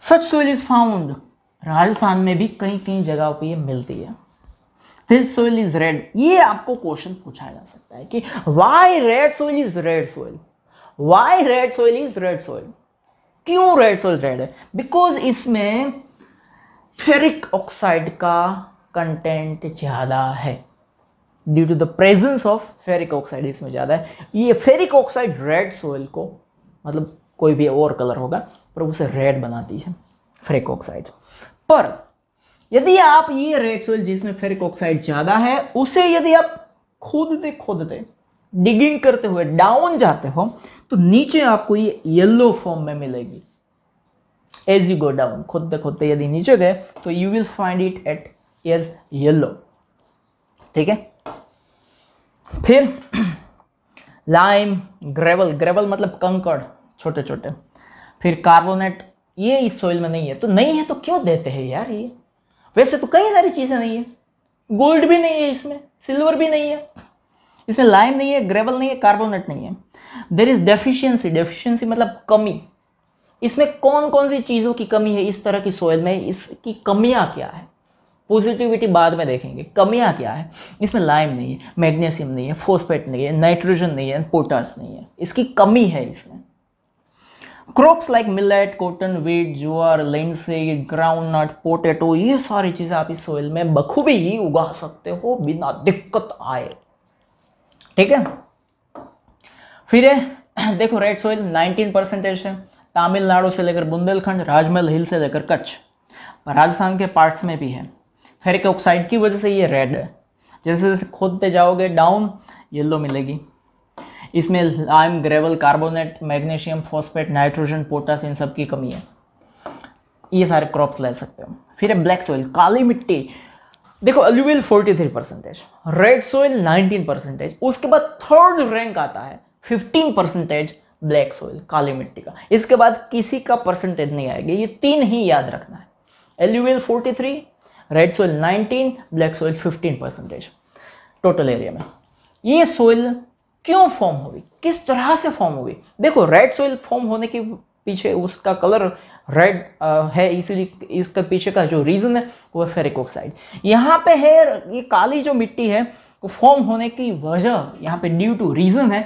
such soil is found Rajasthan में भी कई कई जगह पर ये मिलती है दिस सोइल इज रेड ये आपको क्वेश्चन पूछा जा सकता है कि why red soil is red soil why red soil is red soil क्यों रेड सोइल रेड है बिकॉज इसमें फेरिक ऑक्साइड का कंटेंट ज़्यादा है due to the presence of ferric oxide इसमें ज़्यादा है ये फेरिक ऑक्साइड रेड सोइल को मतलब कोई भी और कलर होगा पर उसे रेड बनाती है फेरिक ऑक्साइड पर यदि आप ये रेड सोइल जिसमें फेरिक ऑक्साइड ज़्यादा है उसे यदि आप खोदते खोदते डिगिंग करते हुए डाउन जाते हो तो नीचे आपको ये येलो फॉर्म में मिलेगी एज यू गो डाउन खोदते खोदते यदि नीचे गए तो you will find it at as yellow ठीक है फिर लाइम ग्रेवल ग्रेवल मतलब कंकड़ छोटे छोटे फिर कार्बोनेट ये इस सोइल में नहीं है तो नहीं है तो क्यों देते हैं यार ये वैसे तो कई सारी चीज़ें नहीं है गोल्ड भी नहीं है इसमें सिल्वर भी नहीं है इसमें लाइम नहीं है ग्रेवल नहीं है कार्बोनेट नहीं है देर इज़ डेफिशिएंसी डेफिशिएंसी मतलब कमी इसमें कौन कौन सी चीज़ों की कमी है इस तरह की सोयल में इसकी कमियाँ क्या है पॉजिटिविटी बाद में देखेंगे कमियाँ क्या है इसमें लाइम नहीं है मैग्नीशियम नहीं है फोस्पेट नहीं है नाइट्रोजन नहीं है पोटास नहीं है इसकी कमी है इसमें crops like millet cotton wheat jowar लेंसे नट पोटेटो ये सारी चीज़ें आप इस सोइल में बखूबी ही उगा सकते हो बिना दिक्कत आए ठीक है फिर है देखो रेड सोइल 19 परसेंटेज है तमिलनाडु से लेकर बुंदेलखंड राजमहल हिल से लेकर कच्छ राजस्थान के पार्ट्स में भी है फेरिक ऑक्साइड की वजह से ये रेड है जैसे जैसे खोदते जाओगे डाउन येलो मिलेगी इसमें lime gravel carbonate magnesium phosphate nitrogen potash इन सब की कमी है ये सारे क्रॉप्स ले सकते हो फिर है ब्लैक सोइल काली मिट्टी देखो alluvial 43 percentage red soil 19 percentage उसके बाद थर्ड रैंक आता है 15 परसेंटेज ब्लैक सोइल काली मिट्टी का इसके बाद किसी का परसेंटेज नहीं आएगा ये तीन ही याद रखना है forty 43 red soil 19 black soil 15 percentage total area में ये सोइल क्यों फॉर्म हुई किस तरह से फॉर्म हुई देखो रेड सोइल फॉर्म होने के पीछे उसका कलर रेड है इसीलिए इसके पीछे का जो रीज़न है वो है फेरिक ऑक्साइड यहाँ पे है ये काली जो मिट्टी है वो फॉर्म होने की वजह यहाँ पे ड्यू टू रीज़न है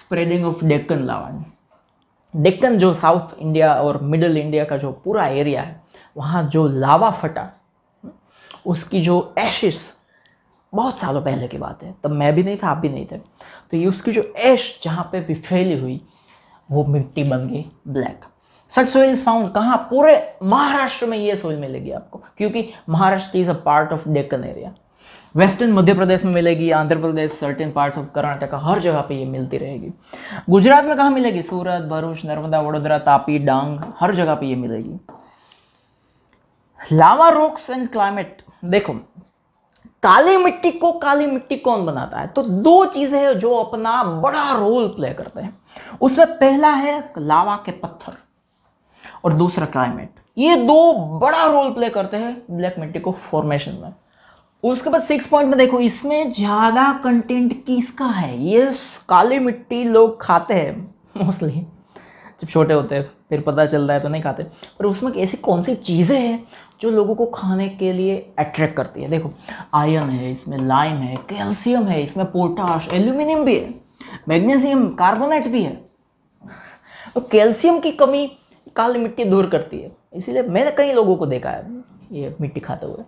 spreading of Deccan lava Deccan जो साउथ इंडिया और मिडल इंडिया का जो पूरा एरिया है वहाँ जो लावा फटा उसकी जो एशिस बहुत सालों पहले की बात है तब मैं भी नहीं था आप भी नहीं थे तो ये उसकी जो ऐश जहाँ पे भी फैली हुई वो मिट्टी बन गई ब्लैक सच सोइल फाउंड कहाँ पूरे महाराष्ट्र में ये सोइल मिलेगी आपको क्योंकि Maharashtra is a part of Deccan area western Madhya Pradesh में मिलेगी Andhra Pradesh certain parts of Karnataka हर जगह पे ये मिलती रहेगी गुजरात में कहाँ मिलेगी सूरत भरूच नर्मदा वडोदरा तापी डांग हर जगह पे ये मिलेगी लावा रोक्स एंड क्लाइमेट देखो काली मिट्टी को काली मिट्टी कौन बनाता है तो दो चीजें हैं जो अपना बड़ा रोल प्ले करते हैं उसमें पहला है लावा के पत्थर और दूसरा क्लाइमेट ये दो बड़ा रोल प्ले करते हैं ब्लैक मिट्टी को फॉर्मेशन में उसके बाद सिक्स पॉइंट में देखो इसमें ज़्यादा कंटेंट किसका है ये काली मिट्टी लोग खाते हैं मोस्टली जब छोटे होते हैं फिर पता चलता है तो नहीं खाते पर उसमें ऐसी कौन सी चीज़ें हैं जो लोगों को खाने के लिए अट्रैक्ट करती है देखो आयरन है इसमें लाइम है कैल्शियम है इसमें पोटाश एल्यूमिनियम भी है मैग्नीशियम कार्बोनेट भी है तो कैल्शियम की कमी काली मिट्टी दूर करती है इसीलिए मैंने कई लोगों को देखा है ये मिट्टी खाते हुए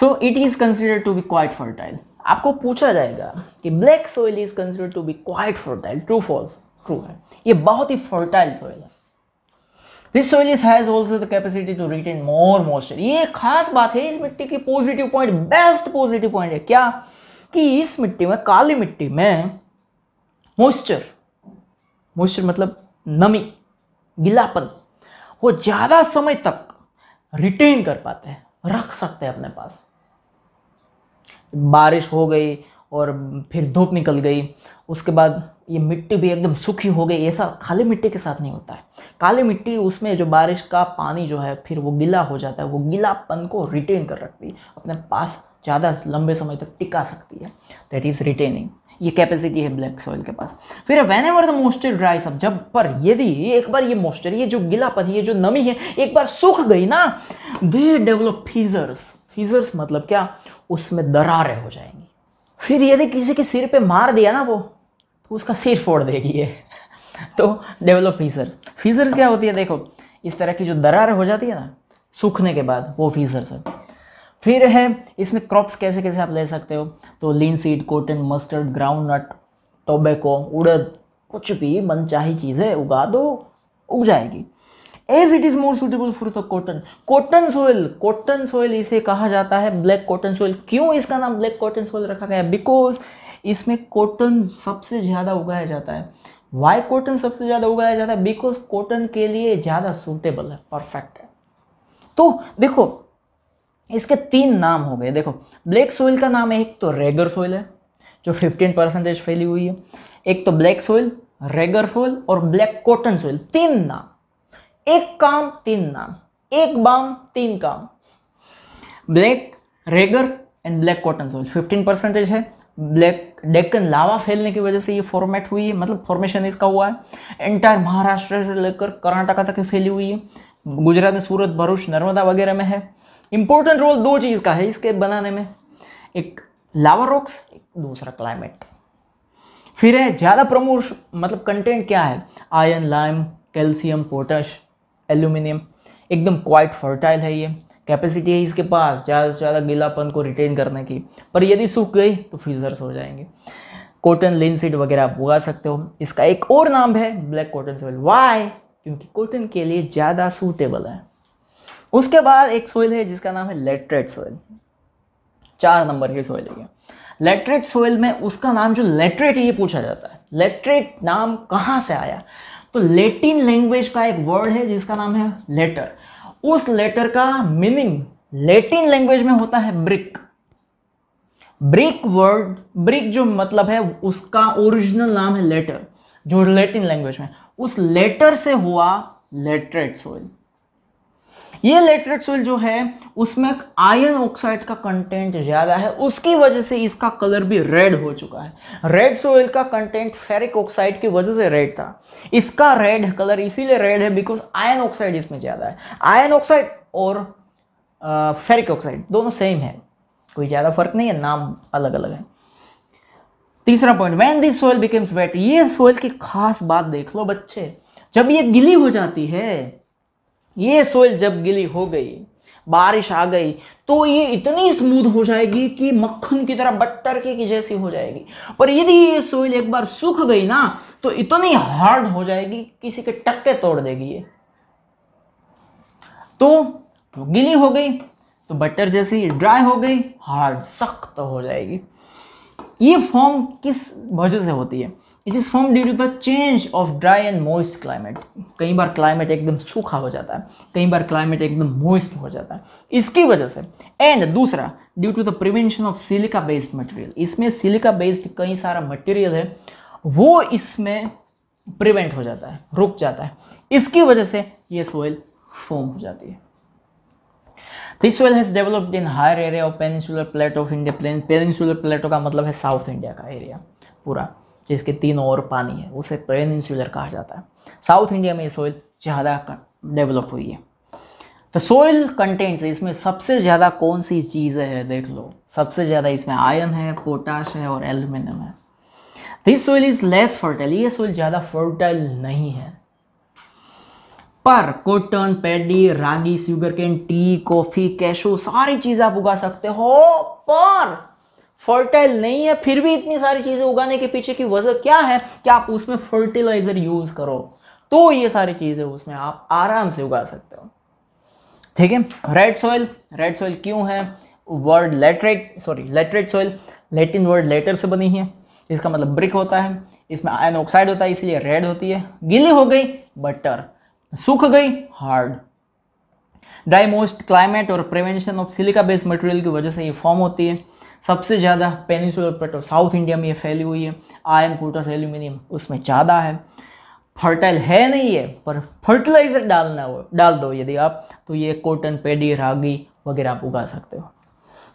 so it is consider to be quite fertile आपको पूछा जाएगा कि black soil is consider to be quite fertile true false true है ये बहुत ही फर्टाइल सॉइल है this soil is has also the capacity to retain more moisture ये खास बात है इस मिट्टी की positive point best positive point है क्या कि इस मिट्टी में काली मिट्टी में मॉइस्चर मॉइस्चर मतलब नमी गीलापन वो ज़्यादा समय तक रिटेन कर पाते हैं रख सकते हैं अपने पास बारिश हो गई और फिर धूप निकल गई उसके बाद ये मिट्टी भी एकदम सूखी हो गई ऐसा खाली मिट्टी के साथ नहीं होता है काली मिट्टी उसमें जो बारिश का पानी जो है फिर वो गीला हो जाता है वो गीलापन को रिटेन कर रखती है अपने पास ज़्यादा लंबे समय तक टिका सकती है दैट इज़ रिटेनिंग ये कैपेसिटी है ब्लैक सॉइल के पास फिर whenever the moisture dry सब जब पर यदि एक बार ये मोस्टर ये जो गीलापन ये जो नमी है एक बार सूख गई ना दे डेवलप फीजर्स फीजर्स मतलब क्या उसमें दरारें हो जाएंगी फिर यदि किसी के सिर पे मार दिया ना वो तो उसका सिर फोड़ देगी ये तो डेवलप फीचर्स फीचर्स क्या होती है देखो इस तरह की जो दरार हो जाती है ना सूखने के बाद वो फीचर्स है फिर है इसमें क्रॉप्स कैसे कैसे आप ले सकते हो तो linseed cotton mustard groundnut tobacco urad कुछ भी मनचाही चीज़ें उगा दो उग जाएगी as it is more suitable for the cotton cotton soil cotton soil इसे कहा जाता है ब्लैक कॉटन सोइल क्यों इसका नाम ब्लैक कॉटन सोइल रखा गया है बिकॉज इसमें कॉटन सबसे ज़्यादा उगाया जाता है वाई कॉटन सबसे ज़्यादा उगाया जाता है बिकॉज कॉटन के लिए ज़्यादा सूटेबल है परफेक्ट है तो देखो इसके तीन नाम हो गए देखो ब्लैक सोइल का नाम है एक तो रेगर सोइल है जो 15 परसेंटेज फैली हुई है एक तो ब्लैक सोइल रेगर सोइल और ब्लैक कॉटन सोइल तीन नाम एक काम तीन नाम एक बाम तीन काम black regur and black cotton soil 15 percentage है ब्लैक डेक्कन लावा फैलने की वजह से ये फॉर्मेट हुई है मतलब फॉर्मेशन इसका हुआ है एंटायर महाराष्ट्र से लेकर कर्नाटका तक फैली हुई है गुजरात में सूरत भरूच नर्मदा वगैरह में है इंपॉर्टेंट रोल दो चीज़ का है इसके बनाने में एक लावा रॉक्स एक दूसरा क्लाइमेट फिर है ज़्यादा प्रमोश मतलब कंटेंट क्या है iron lime calcium potash aluminium एकदम क्वाइट फर्टाइल है ये कैपेसिटी है इसके पास ज़्यादा से ज़्यादा गीलापन को रिटेन करने की पर यदि सूख गई तो फ्यूजर्स हो जाएंगे कॉटन लिन सीड वगैरह आप उगा सकते हो इसका एक और नाम है ब्लैक कॉटन सोइल वाई क्योंकि कॉटन के लिए ज़्यादा सूटेबल है उसके बाद एक सोइल है जिसका नाम है लेटरेट सोइल चार नंबर की सोइल है लेटरेट सोइल में उसका नाम जो लेटरेट ये पूछा जाता है लेटरेट नाम कहाँ से आया तो लेटिन लैंग्वेज का एक वर्ड है जिसका नाम है लेटर उस लेटर का मीनिंग लेटिन लैंग्वेज में होता है ब्रिक ब्रिक वर्ड ब्रिक जो मतलब है उसका ओरिजिनल नाम है लेटर जो लेटिन लैंग्वेज में उस लेटर से हुआ लेटरेट सोइल ये लेटरेट सोइल जो है उसमें आयरन ऑक्साइड का कंटेंट ज़्यादा है उसकी वजह से इसका कलर भी रेड हो चुका है रेड सोइल का कंटेंट फेरिक ऑक्साइड की वजह से रेड था इसका रेड कलर इसीलिए रेड है बिकॉज आयन ऑक्साइड इसमें ज़्यादा है आयन ऑक्साइड और फेरिक ऑक्साइड दोनों सेम है कोई ज़्यादा फर्क नहीं है नाम अलग अलग है तीसरा point when this soil becomes wet ये सोइल की खास बात देख लो बच्चे जब ये गिली हो जाती है ये सोइल जब गिली हो गई बारिश आ गई तो ये इतनी स्मूथ हो जाएगी कि मक्खन की तरह बट्टर के की जैसी हो जाएगी पर यदि ये सोइल एक बार सूख गई ना तो इतनी हार्ड हो जाएगी किसी के टक्के तोड़ देगी ये तो गिली हो गई तो बटर जैसी ड्राई हो गई हार्ड सख्त हो जाएगी ये फॉर्म किस वजह से होती है it is form due to the change of dry and moist climate कई बार क्लाइमेट एकदम सूखा हो जाता है कई बार क्लाइमेट एकदम मोइस्ट हो जाता है इसकी वजह से एंड दूसरा due to the prevention of silica based material इसमें सिलिका बेस्ड कई सारा मटेरियल है वो इसमें प्रिवेंट हो जाता है रुक जाता है इसकी वजह से ये सोइल फॉर्म हो जाती है this soil has developed in higher area of peninsular plateau of India plain peninsular plateau का मतलब है साउथ इंडिया का एरिया पूरा जिसके तीन और पानी है उसे प्लेन इंसुलर कहा जाता है साउथ इंडिया में ये सोइल ज़्यादा डेवलप हुई है तो सोइल कंटेंट्स इसमें सबसे ज़्यादा कौन सी चीज़ें हैं देख लो सबसे ज़्यादा इसमें आयन है पोटाश है और एल्यूमिनियम है this soil is less fertile ये सोइल ज़्यादा फर्टाइल नहीं है पर cotton paddy ragi sugar cane tea coffee cashew सारी चीज़ आप उगा सकते हो पर फर्टाइल नहीं है फिर भी इतनी सारी चीज़ें उगाने के पीछे की वजह क्या है कि आप उसमें फर्टिलाइज़र यूज़ करो तो ये सारी चीज़ें उसमें आप आराम से उगा सकते हो ठीक है रेड सॉइल रेड सॉइल क्यों है word laterite sorry laterite soil Latin word later से बनी है इसका मतलब ब्रिक होता है इसमें आयन ऑक्साइड होता है इसलिए रेड होती है गीली हो गई बटर सूख गई हार्ड ड्राई मोस्ट क्लाइमेट और prevention of silica based material की वजह से ये फॉर्म होती है सबसे ज़्यादा पेनिसुलर प्लेटो साउथ इंडिया में ये फैली हुई है आयन पोटस एल्यूमिनियम उसमें ज़्यादा है फर्टाइल है नहीं है पर फर्टिलाइज़र डालना हो डाल दो यदि आप तो ये कॉटन पेडी रागी वगैरह आप उगा सकते हो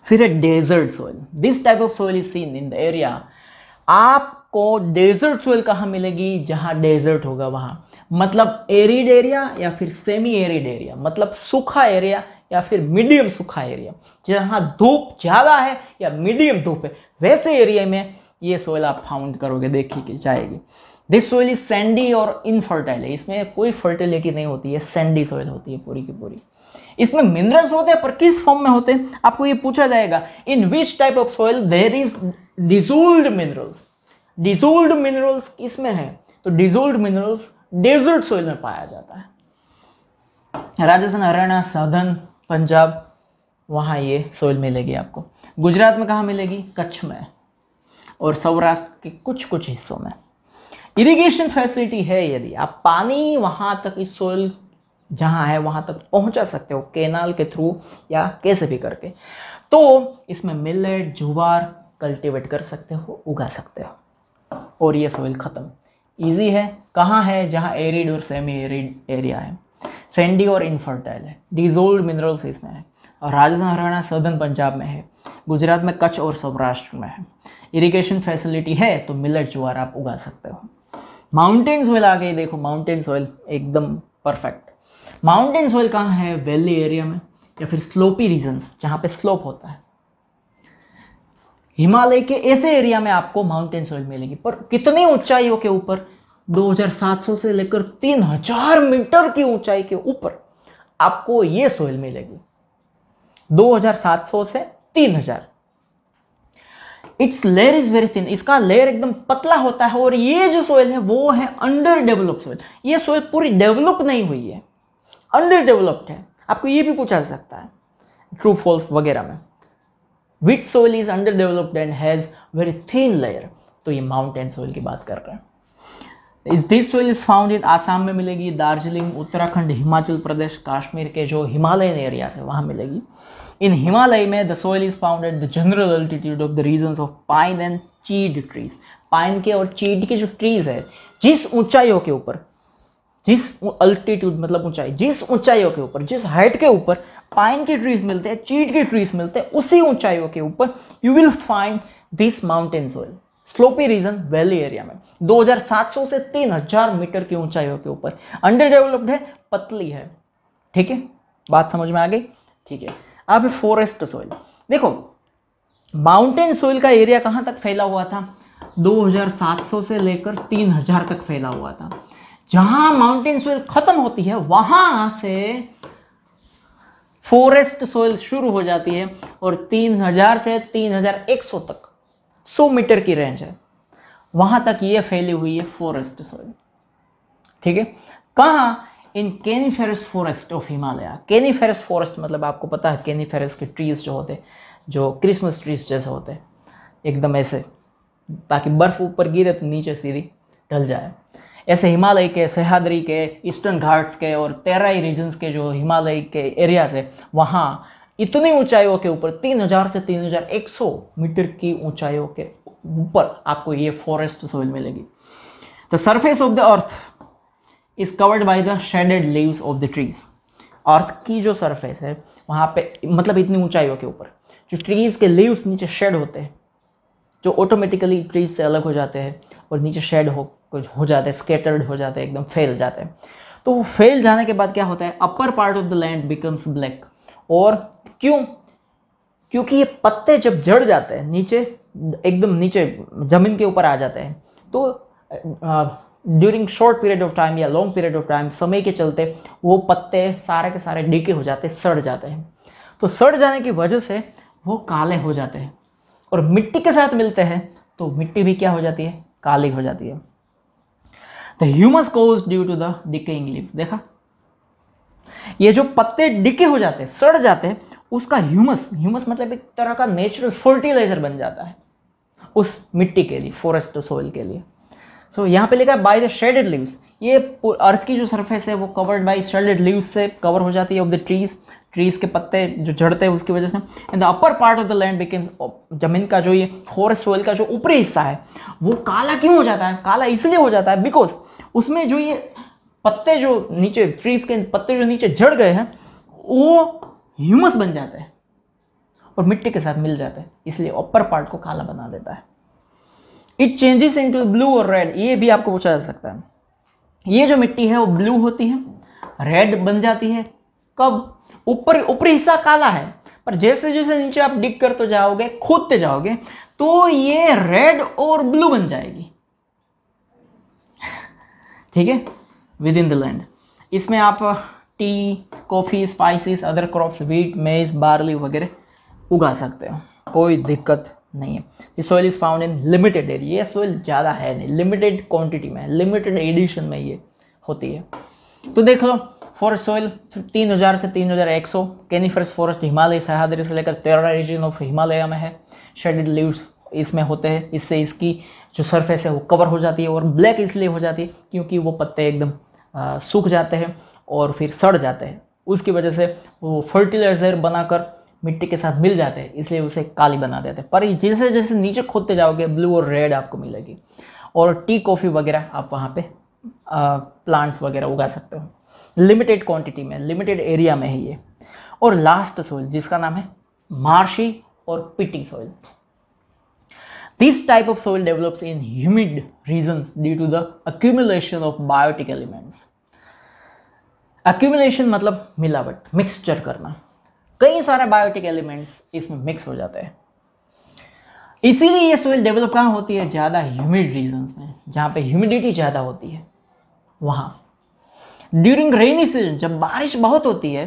फिर है desert soil this type of soil is seen in the area आपको डेजर्ट सोइल कहाँ मिलेगी जहाँ डेजर्ट होगा वहाँ मतलब एरिड एरिया या फिर सेमी एरिड एरिया मतलब सूखा एरिया या फिर मीडियम सूखा एरिया जहाँ धूप ज़्यादा है या मीडियम धूप है वैसे एरिया में ये सोयल आप फाउंड करोगे देखी कि जाएगी दिस सोयल इज सैंडी और इनफर्टाइल है इसमें कोई फर्टिलिटी नहीं होती है सैंडी सोयल होती है पूरी की पूरी इसमें मिनरल्स होते हैं पर किस फॉर्म में होते हैं आपको ये पूछा जाएगा in which type of soil there is dissolved minerals dissolved minerals किसमें है तो डिजोल्ड मिनरल्स डेजर्ट सोयल में पाया जाता है राजस्थान हरियाणा साधन पंजाब वहाँ ये सोयल मिलेगी आपको गुजरात में कहाँ मिलेगी कच्छ में और सौराष्ट्र के कुछ कुछ हिस्सों में इरिगेशन फैसिलिटी है यदि आप पानी वहाँ तक इस सोयल जहाँ है वहाँ तक पहुँचा सकते हो केनाल के थ्रू या कैसे भी करके तो इसमें मिलेट जुवार कल्टीवेट कर सकते हो उगा सकते हो और ये सोयल ख़त्म ईजी है कहाँ है जहाँ एरिड और सेमी एरिड एरिया है सैंडी और इनफर्टाइल है डिजोल्ड मिनरल्स इसमें है और राजस्थान हरियाणा सदर्न पंजाब में है गुजरात में कच्छ और सौराष्ट्र में है इरिगेशन फैसिलिटी है तो मिलट ज्वार आप उगा सकते हो माउंटेन ऑयल आ गई देखो माउंटेन ऑयल एकदम परफेक्ट माउंटेन ऑयल कहाँ है वैली एरिया में या फिर स्लोपी रीजन्स जहाँ पे स्लोप होता है हिमालय के ऐसे एरिया में आपको माउंटेन सॉइल मिलेगी पर कितनी ऊंचाइयों के ऊपर 2700 से लेकर 3000 मीटर की ऊंचाई के ऊपर आपको ये सोइल मिलेगी 2700 से 3000 its layer is very thin इसका लेयर एकदम पतला होता है और ये जो सोइल है वो है अंडर डेवलप सोइल ये सोइल पूरी डेवलप नहीं हुई है अंडर डेवलप्ड है आपको ये भी पूछा जा सकता है ट्रू फॉल्स वगैरह में which soil is under developed and has very thin layer तो ये माउंटेन सोइल की बात कर रहे हैं this soil is found in Assam में मिलेगी दार्जिलिंग उत्तराखंड हिमाचल प्रदेश कश्मीर के जो हिमालयन एरिया है वहाँ मिलेगी इन हिमालय में the soil is found at the general altitude of the region of pine and chir trees pine के और चीड के जो ट्रीज है जिस ऊंचाइयों के ऊपर जिस अल्टीट्यूड मतलब ऊंचाई जिस ऊंचाइयों के ऊपर जिस हाइट के ऊपर पाइन के ट्रीज मिलते हैं चीड़ के ट्रीज मिलते हैं उसी ऊंचाइयों के ऊपर you will find this mountain soil slopy region valley area में 2700 से 3000 मीटर की ऊंचाइयों के ऊपर अंडर डेवलप्ड है पतली है ठीक है बात समझ में आ गई ठीक है अब फॉरेस्ट सोइल देखो माउंटेन सोइल का एरिया कहां तक फैला हुआ था 2700 से लेकर 3000 तक फैला हुआ था जहां माउंटेन सोइल खत्म होती है वहां से फॉरेस्ट सोइल शुरू हो जाती है और 3000 से 3100 तक 100 मीटर की रेंज है वहां तक ये फैली हुई है फॉरेस्ट सॉइल ठीक है कहाँ in coniferous forest of Himalaya coniferous forest मतलब आपको पता है केनीफेरस के ट्रीज जो होते जो क्रिसमस ट्रीज जैसे होते एकदम ऐसे ताकि बर्फ़ ऊपर गिरे तो नीचे सीधी ढल जाए ऐसे हिमालय के सहयाद्री के ईस्टर्न घाट्स के और तेराई रीजन्स के जो हिमालय के एरियाज है वहाँ इतनी ऊंचाइयों के ऊपर 3000 से 3100 मीटर की ऊंचाइयों के ऊपर आपको ये फॉरेस्ट सोइल मिलेगी the surface of the earth is covered by the shaded leaves of the trees earth की जो सरफेस है वहाँ पे मतलब इतनी ऊंचाइयों के ऊपर जो ट्रीज के लीव्स नीचे शेड होते हैं जो ऑटोमेटिकली ट्रीज से अलग हो जाते हैं और नीचे शेड हो हो जाते हैं स्केटर्ड हो जाते हैं एकदम फेल जाते हैं तो फेल जाने के बाद क्या होता है upper part of the land becomes black और क्यों क्योंकि ये पत्ते जब जड़ जाते हैं नीचे एकदम नीचे ज़मीन के ऊपर आ जाते हैं तो during short period of time या लॉन्ग पीरियड ऑफ टाइम समय के चलते वो पत्ते सारे के सारे डीके हो जाते सड़ जाते हैं तो सड़ जाने की वजह से वो काले हो जाते हैं और मिट्टी के साथ मिलते हैं तो मिट्टी भी क्या हो जाती है काली हो जाती है the humus cause due to the decaying leaves देखा ये जो पत्ते डिके हो जाते हैं सड़ जाते हैं उसका ह्यूमस ह्यूमस मतलब एक तरह का नेचुरल फर्टिलाइजर बन जाता है उस मिट्टी के लिए फॉरेस्ट सोइल के लिए सो so, यहाँ पे लिखा है बाय द शेडेड लीव्स ये अर्थ की जो सरफेस है वो कवर्ड बाय शेडेड लीव्स से कवर हो जाती है ऑफ द ट्रीज ट्रीज के पत्ते जो झड़ते हैं उसकी वजह से in the upper part of the land became जमीन का जो ये फॉरेस्ट सोइल का जो ऊपरी हिस्सा है वो काला क्यों हो जाता है काला इसलिए हो जाता है बिकॉज उसमें जो ये पत्ते जो नीचे ट्रीज के पत्ते जो नीचे झड़ गए हैं वो ह्यूमस बन जाता है और मिट्टी के साथ मिल जाता है इसलिए अपर पार्ट को काला बना देता है it changes into blue और रेड ये भी आपको पूछा जा सकता है ये जो मिट्टी है वो ब्लू होती है रेड बन जाती है कब ऊपर ऊपरी हिस्सा काला है पर जैसे जैसे नीचे आप डिग कर तो जाओगे खोदते जाओगे तो ये रेड और ब्लू बन जाएगी <laughs> ठीक है विद इन द लैंड इसमें आप tea coffee spices other crops wheat maize barley वगैरह उगा सकते हो कोई दिक्कत नहीं है ये soil is found in limited area ये सॉइल ज़्यादा है नहीं लिमिटेड क्वांटिटी में लिमिटेड एडिशन में ये होती है तो देख लो फॉरेस्ट सॉइल तीन हज़ार से तीन हज़ार एक सौ कैनिफरस फॉरेस्ट हिमालय सहादरी से लेकर तेरह रीजन ऑफ हिमालय में है शेडेड लीव्स इसमें होते हैं इससे इसकी जो सरफेस है वो कवर हो जाती है और ब्लैक इसलिए हो जाती है क्योंकि वो पत्ते एकदम सूख जाते हैं और फिर सड़ जाते हैं उसकी वजह से वो फर्टिलाइज़र बनाकर मिट्टी के साथ मिल जाते हैं इसलिए उसे काली बना देते हैं पर जैसे जैसे नीचे खोदते जाओगे ब्लू और रेड आपको मिलेगी और टी कॉफ़ी वगैरह आप वहाँ पर प्लांट्स वगैरह उगा सकते हो लिमिटेड क्वांटिटी में लिमिटेड एरिया में है ये और लास्ट सोइल जिसका नाम है मार्शी और peaty soil this type of soil develops in humid region due to the accumulation of biotic elements accumulation मतलब मिलावट मिक्सचर करना कई सारे बायोटिक एलिमेंट्स इसमें मिक्स हो जाते हैं इसीलिए ये सोइल डेवलप कहाँ होती है ज़्यादा ह्यूमिड रीजन्स में जहाँ पे ह्यूमिडिटी ज़्यादा होती है वहाँ ड्यूरिंग रेनी सीजन जब बारिश बहुत होती है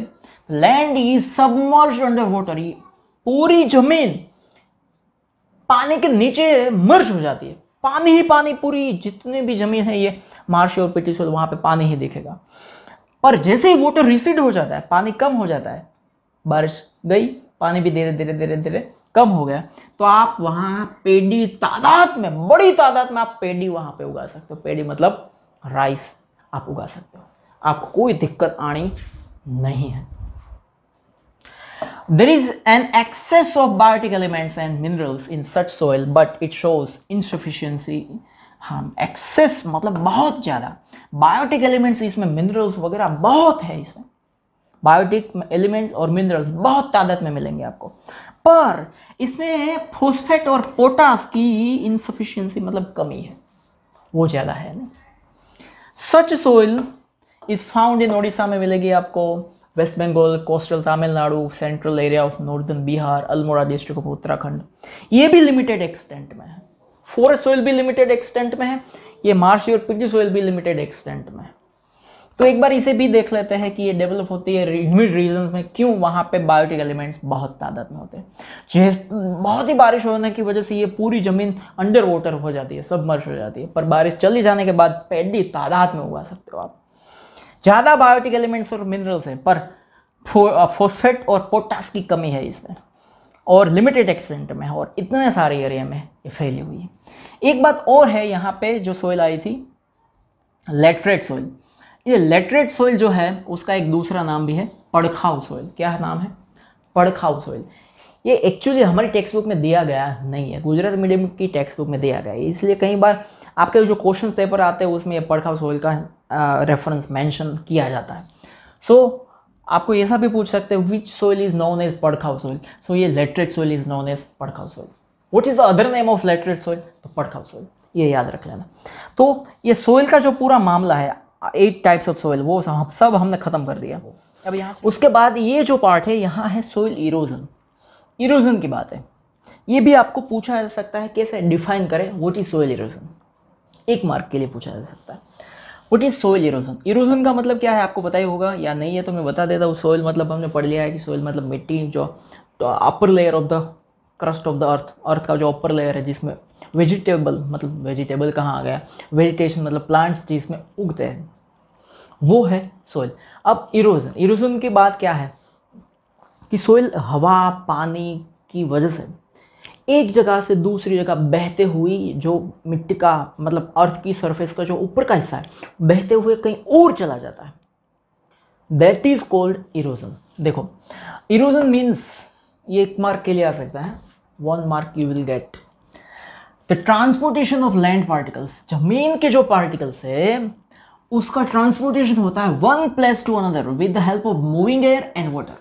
land is submerge under water पूरी जमीन पानी के नीचे मर्ज हो जाती है पानी ही पानी पूरी जितने भी जमीन है ये मार्श और पिटी सोल वहाँ पे पानी ही दिखेगा पर जैसे ही वाटर रिसीड हो जाता है पानी कम हो जाता है बारिश गई पानी भी धीरे धीरे धीरे धीरे कम हो गया तो आप वहां पेडी तादाद में बड़ी तादाद में आप पेडी वहां पे उगा सकते हो पेडी मतलब राइस आप उगा सकते हो आपको कोई दिक्कत आनी नहीं है there is an excess of biotic elements and minerals in such soil but it shows insufficiency हाँ एक्सेस मतलब बहुत ज़्यादा बायोटिक एलिमेंट्स इसमें मिनरल्स वगैरह बहुत है इसमें बायोटिक एलिमेंट्स और मिनरल्स बहुत तादाद में मिलेंगे आपको पर इसमें फोस्फेट और पोटास की इनसफिशियंसी मतलब कमी है वो ज़्यादा है ना such soil is found in Odisha में मिलेगी आपको West Bengal coastal Tamil Nadu central area of northern Bihar Almora district of Uttarakhand ये भी लिमिटेड एक्सटेंट में है फॉरेस्ट सोइल भी लिमिटेड एक्सटेंट में है ये मार्सी और पीलिस विल भी लिमिटेड एक्सटेंट में तो एक बार इसे भी देख लेते हैं कि ये डेवलप होती है ह्यूमिड रीजन में क्यों वहाँ पे बायोटिक एलिमेंट्स बहुत तादाद में होते हैं जिस बहुत ही बारिश होने की वजह से ये पूरी ज़मीन अंडर वाटर हो जाती है सबमर्ज हो जाती है पर बारिश चली जाने के बाद पेडी तादाद में उगा सकते हो आप ज़्यादा बायोटिक एलिमेंट्स और मिनरल्स हैं पर फोस्फेट और पोटास की कमी है इसमें और लिमिटेड एक्सटेंट में और इतने सारे एरिया में ये फैली हुई है एक बात और है यहाँ पे जो सोइल आई थी लेटरेट सोइल ये लेटरेट सोइल जो है उसका एक दूसरा नाम भी है पड़खाऊ सोइल क्या नाम है पड़खाऊ सोइल ये एक्चुअली हमारी टेक्स्ट बुक में दिया गया नहीं है गुजरात मीडियम की टेक्स्ट बुक में दिया गया है इसलिए कई बार आपके जो क्वेश्चन पेपर आते हैं उसमें पड़खाव सोइल का रेफरेंस मैंशन किया जाता है सो so, आपको ऐसा भी पूछ सकते हैं which soil is known as पड़खाव सोइल सो ये laterite soil is known as पड़खाव soil what is the other name of laterite soil तो पटखाव सोइल ये याद रख लेना तो ये सोइल का जो पूरा मामला है एट टाइप्स ऑफ सोइल वो सब, सब हमने ख़त्म कर दिया अब यहाँ उसके बाद ये जो पार्ट है यहाँ है सोइल इरोजन इरोजन की बात है ये भी आपको पूछा जा सकता है कैसे डिफाइन करें वट इज़ सोइल इरोजन एक मार्क के लिए पूछा जा सकता है what is soil erosion erosion का मतलब क्या है आपको पता ही होगा या नहीं है तो मैं बता देता हूँ सोइल मतलब हमने पढ़ लिया है कि सोइल मतलब मिट्टी जो upper layer of the crust of the earth earth का जो अपर लेयर है जिसमें वेजिटेबल मतलब वेजिटेबल कहाँ आ गया वेजिटेशन मतलब प्लांट्स जिसमें उगते हैं वो है सोइल अब इरोजन इरोजन की बात क्या है कि सोइल हवा पानी की वजह से एक जगह से दूसरी जगह बहते हुई जो मिट्टी का मतलब अर्थ की सरफेस का जो ऊपर का हिस्सा है बहते हुए कहीं और चला जाता है दैट इज कॉल्ड इरोजन देखो इरोजन मीन्स ये एक मार्क के लिए आ सकता है one mark you will get the transportation of land particles जमीन के जो पार्टिकल्स है उसका ट्रांसपोर्टेशन होता है one place to another with the help of moving air and water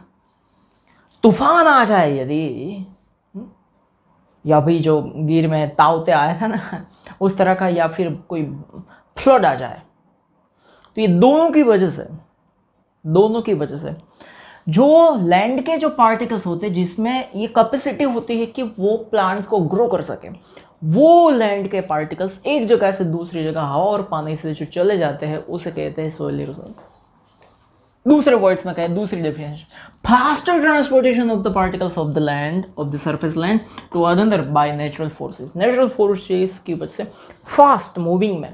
तूफान आ जाए यदि हम्म, या भाई जो गिर में तावते आया था ना उस तरह का या फिर कोई फ्लड आ जाए तो ये दोनों की वजह से दोनों की वजह से जो लैंड के जो पार्टिकल्स होते हैं जिसमें ये कैपेसिटी होती है कि वो प्लांट्स को ग्रो कर सके वो लैंड के पार्टिकल्स एक जगह से दूसरी जगह हवा और पानी से जो चले जाते हैं उसे कहते हैं सोयल इरोजन दूसरे वर्ड्स में कहें दूसरी definition faster transportation of the particles of the land of the surface land to other by natural forces natural forces की वजह से फास्ट मूविंग में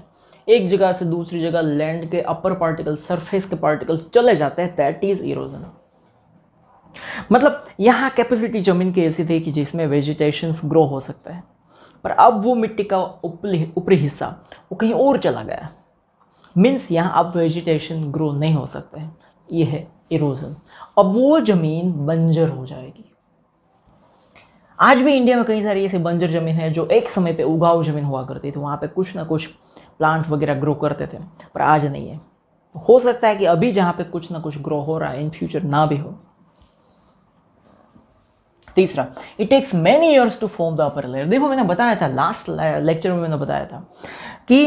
एक जगह से दूसरी जगह लैंड के अपर पार्टिकल्स सरफेस के पार्टिकल्स चले जाते हैं दैट इज इरोजन मतलब यहाँ कैपेसिटी ज़मीन की ऐसी थी कि जिसमें वेजिटेशन ग्रो हो सकता है पर अब वो मिट्टी का ऊपरी ऊपरी हिस्सा वो कहीं और चला गया मीन्स यहाँ अब वेजिटेशन ग्रो नहीं हो सकता है ये है इरोजन अब वो ज़मीन बंजर हो जाएगी आज भी इंडिया में कई सारी ऐसी बंजर ज़मीन है जो एक समय पे उगाऊ ज़मीन हुआ करती थी वहाँ पे कुछ ना कुछ प्लांट्स वगैरह ग्रो करते थे पर आज नहीं है हो सकता है कि अभी जहाँ पे कुछ ना कुछ ग्रो हो रहा है इन फ्यूचर ना भी हो तीसरा it takes many years to form the upper layer देखो मैंने बताया था लास्ट लेक्चर uh, में मैंने बताया था कि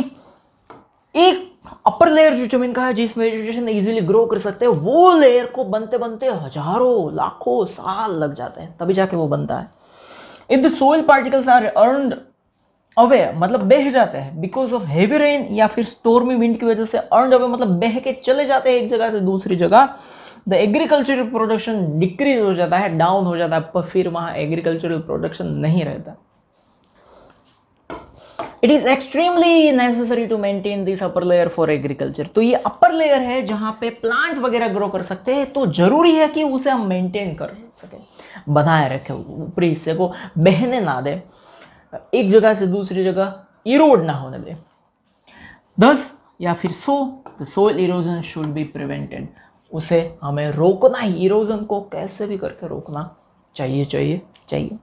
एक अपर लेयर जो जमीन का है जिसमें वेजिटेशन इजीली ग्रो कर सकते हैं वो लेयर को बनते बनते हजारों लाखों साल लग जाते हैं तभी जाके वो बनता है if the soil particles are worn away मतलब बह जाते हैं बिकॉज ऑफ हैवी रेन या फिर स्टोरमी विंड की वजह से अर्नड अवे मतलब बह के चले जाते हैं एक जगह से दूसरी जगह द एग्रीकल्चरल प्रोडक्शन डिक्रीज हो जाता है डाउन हो जाता है पर फिर वहां एग्रीकल्चरल प्रोडक्शन नहीं रहता it is extremely necessary to maintain this upper layer for agriculture तो ये अपर लेयर है जहां पे प्लांट्स वगैरह ग्रो कर सकते हैं तो जरूरी है कि उसे हम मेंटेन कर सके बनाए रखे ऊपरी हिस्से को बहने ना दे एक जगह से दूसरी जगह इरोड ना होने दे दस या फिर so the soil erosion should be prevented उसे हमें रोकना ही इरोजन को कैसे भी करके रोकना चाहिए चाहिए चाहिए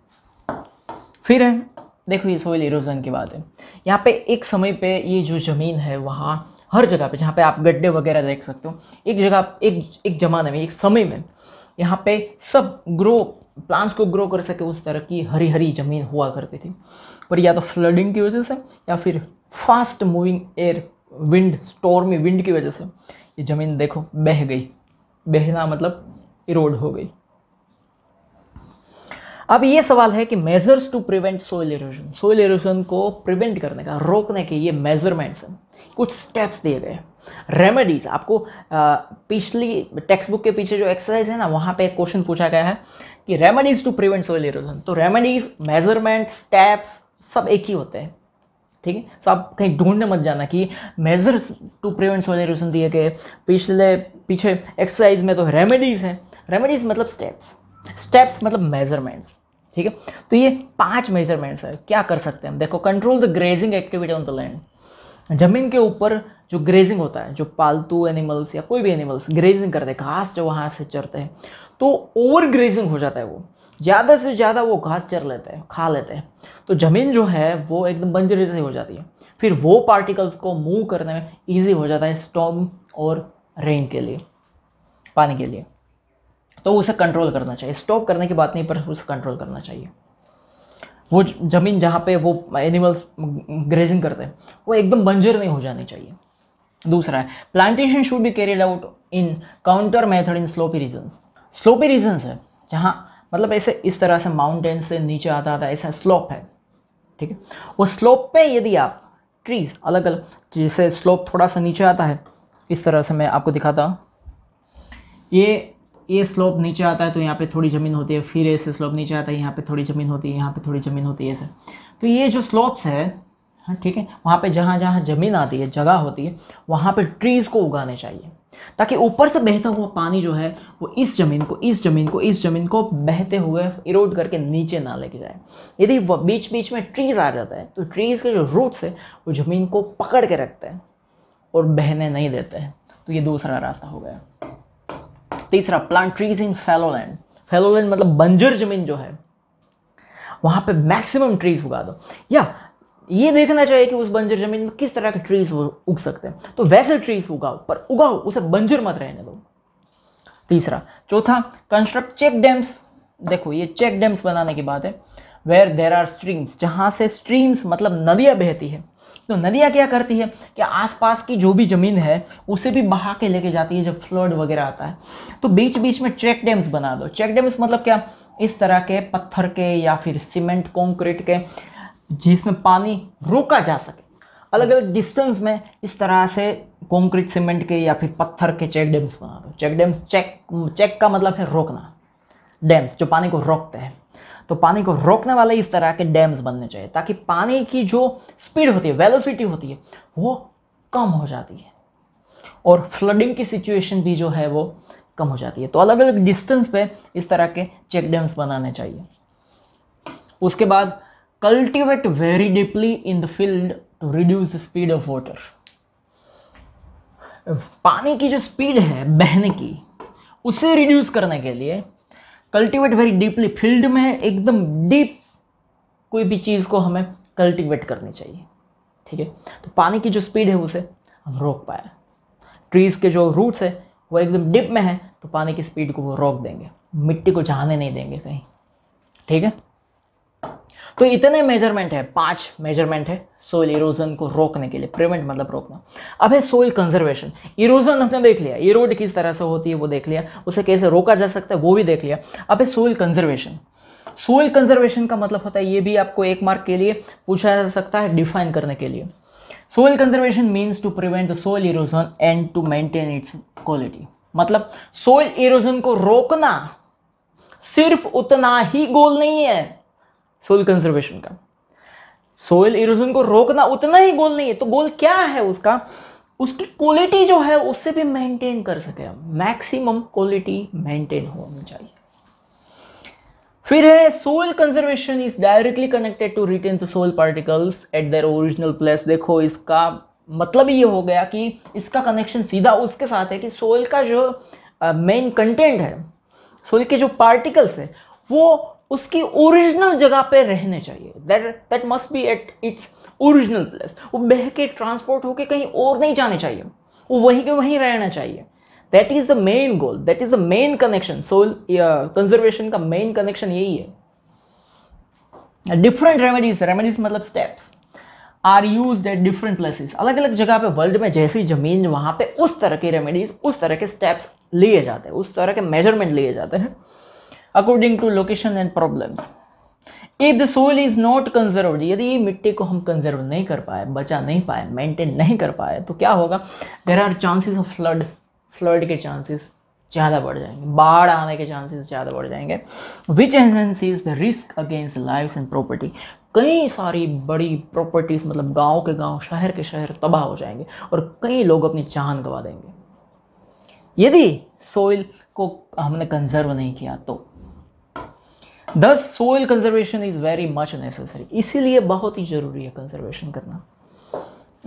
फिर है देखो ये सोइल इरोजन की बात है यहाँ पे एक समय पे ये जो ज़मीन है वहाँ हर जगह पे जहाँ पे आप गड्ढे वगैरह देख सकते हो एक जगह एक एक ज़माने में एक समय में यहाँ पे सब ग्रो प्लांट्स को ग्रो कर सके उस तरह की हरी हरी ज़मीन हुआ करती थी पर या तो फ्लडिंग की वजह से या फिर fast moving air wind storm में विंड की वजह से ये ज़मीन देखो बह गई बहना मतलब इरोड हो गई अब ये सवाल है कि measures to prevent soil erosion soil erosion को प्रिवेंट करने का रोकने के ये मेजरमेंट्स हैं कुछ स्टेप्स दिए गए रेमेडीज़ आपको पिछली टेक्स्ट बुक के पीछे जो एक्सरसाइज है ना वहाँ पे एक क्वेश्चन पूछा गया है कि remedies to prevent soil erosion तो रेमेडीज़ मेजरमेंट स्टेप्स सब एक ही होते हैं ठीक है सो आप कहीं ढूंढने मत जाना कि मेजर्स टू प्रिवेंट सोनेशन दिए गए पिछले पीछे एक्सरसाइज में तो रेमेडीज़ हैं रेमेडीज़ मतलब स्टेप्स स्टेप्स मतलब मेजरमेंट्स ठीक है तो ये पांच मेजरमेंट्स है क्या कर सकते हैं हम देखो control the grazing activity on the land जमीन के ऊपर जो ग्रेजिंग होता है जो पालतू एनिमल्स या कोई भी एनिमल्स ग्रेजिंग करते हैं घास जो वहाँ से चरते हैं तो ओवर ग्रेजिंग हो जाता है वो ज़्यादा से ज़्यादा वो घास चर लेते हैं खा लेते हैं तो ज़मीन जो है वो एकदम बंजर से हो जाती है फिर वो पार्टिकल्स को मूव करने में ईजी हो जाता है स्टॉम और रेन के लिए पानी के लिए तो उसे कंट्रोल करना चाहिए स्टॉप करने की बात नहीं पर उसे कंट्रोल करना चाहिए वो ज़मीन जहाँ पे वो एनिमल्स ग्रेजिंग करते हैं वो एकदम बंजर नहीं हो जानी चाहिए दूसरा है plantation should be carried out in contour method in slopy regions slopy regions है जहाँ मतलब ऐसे इस तरह से माउंटेन से नीचे आता आता ऐसा स्लोप है ठीक है वो स्लोप पे यदि आप ट्रीज़ अलग अलग जैसे स्लोप थोड़ा सा नीचे आता है इस तरह से मैं आपको दिखाता हूँ ये ये स्लोप नीचे आता है तो यहाँ पे थोड़ी ज़मीन होती है फिर ऐसे स्लोप नीचे आता है यहाँ पे थोड़ी ज़मीन होती है यहाँ पे थोड़ी ज़मीन होती है ऐसे तो ये जो स्लोप्स है हाँ, ठीक है वहाँ पे जहाँ जहाँ ज़मीन आती है जगह होती है वहाँ पे ट्रीज़ को उगाने चाहिए ताकि ऊपर से बहता हुआ पानी जो है वो इस ज़मीन को इस ज़मीन को इस ज़मीन को बहते हुए इरोड करके नीचे ना लेके जाए यदि बीच बीच में ट्रीज़ आ जाता है तो ट्रीज़ के जो रूट्स है वो ज़मीन को पकड़ के रखते हैं और बहने नहीं देते हैं तो ये दूसरा रास्ता हो गया तीसरा प्लांट ट्रीज इन फेलोलैंड फेलोलैंड मतलब बंजर ज़मीन जो है वहाँ पे मैक्सिमम ट्रीज उगा दो या ये देखना चाहिए कि उस बंजर जमीन में किस तरह के ट्रीज उग सकते हैं तो वैसे ट्रीज उगाओ पर उगाओ उसे बंजर मत रहने दो तीसरा चौथा कंस्ट्रक्ट चेक डैम्स देखो ये चेक डैम्स बनाने की बात है वेयर देर आर स्ट्रीम्स जहाँ से स्ट्रीम्स मतलब नदियाँ बहती है तो नदियाँ क्या करती है कि आसपास की जो भी ज़मीन है उसे भी बहा के लेके जाती है जब फ्लड वगैरह आता है तो बीच बीच में चेक डैम्स बना दो चेक डैम्स मतलब क्या इस तरह के पत्थर के या फिर सीमेंट कंक्रीट के जिसमें पानी रोका जा सके अलग अलग डिस्टेंस में इस तरह से कंक्रीट सीमेंट के या फिर पत्थर के चेक डैम्स बना दो चेक डैम्स चेक चेक का मतलब है रोकना डैम्स जो पानी को रोकते हैं तो पानी को रोकने वाले इस तरह के डैम्स बनने चाहिए ताकि पानी की जो स्पीड होती है वेलोसिटी होती है वो कम हो जाती है और फ्लडिंग की सिचुएशन भी जो है वो कम हो जाती है तो अलग अलग डिस्टेंस पे इस तरह के चेक डैम्स बनाने चाहिए उसके बाद cultivate very deeply in the field to reduce the speed of water पानी की जो स्पीड है बहने की उसे रिड्यूस करने के लिए कल्टीवेट वेरी डीपली फील्ड में एकदम डीप कोई भी चीज़ को हमें कल्टीवेट करनी चाहिए ठीक है तो पानी की जो स्पीड है उसे हम रोक पाए ट्रीज़ के जो रूट्स है वो एकदम डिप में है तो पानी की स्पीड को वो रोक देंगे मिट्टी को जाने नहीं देंगे कहीं ठीक है तो इतने मेजरमेंट है पांच मेजरमेंट है सोइल इरोजन को रोकने के लिए प्रिवेंट मतलब रोकना अब है सोइल कंजर्वेशन इरोजन हमने देख लिया इरोड किस तरह से होती है वो देख लिया उसे कैसे रोका जा सकता है वो भी देख लिया अब है सोइल कंजर्वेशन सोइल कंजर्वेशन का मतलब होता है ये भी आपको एक मार्क के लिए पूछा जा सकता है डिफाइन करने के लिए soil conservation means to prevent the soil erosion and to maintain its quality मतलब सोइल इरोजन को रोकना सिर्फ उतना ही गोल नहीं है सोइल कंजर्वेशन का सोइल इरोजन को रोकना उतना ही गोल नहीं है तो गोल क्या है उसका उसकी क्वालिटी जो है उससे भी मेंटेन कर सके हम मैक्सिमम क्वालिटी मेंटेन होनी चाहिए फिर है soil conservation is directly connected to retain the soil particles at their original place देखो इसका मतलब ये हो गया कि इसका कनेक्शन सीधा उसके साथ है कि सोइल का जो मेन uh, कंटेंट है सोइल के जो पार्टिकल्स है वो उसकी ओरिजिनल जगह पे रहने चाहिए that that must be at its original place वो बह के ट्रांसपोर्ट होके कहीं और नहीं जाने चाहिए वो वहीं के वहीं रहना चाहिए that is the main goal that is the main connection soil conservation का मेन कनेक्शन यही है डिफरेंट रेमेडीज रेमेडीज मतलब steps are use at different places अलग अलग जगह पे वर्ल्ड में जैसी ज़मीन वहाँ पे उस तरह की रेमेडीज उस तरह के स्टेप्स लिए जाते हैं उस तरह के मेजरमेंट लिए जाते हैं according to location and problems if the soil is not conserve यदि मिट्टी को हम कंजर्व नहीं कर पाए बचा नहीं पाए मेंटेन नहीं कर पाए तो क्या होगा there are chances of flood flood के चांसेस ज़्यादा बढ़ जाएंगे बाढ़ आने के चांसेस ज़्यादा बढ़ जाएंगे which enhance is the risk against life and property कई सारी बड़ी प्रॉपर्टीज़ मतलब गांव के गांव शहर के शहर तबाह हो जाएंगे और कई लोग अपनी जान गवा देंगे यदि सोइल को हमने कंजर्व नहीं किया तो thus soil conservation is very much necessary इसीलिए बहुत ही ज़रूरी है कंजर्वेशन करना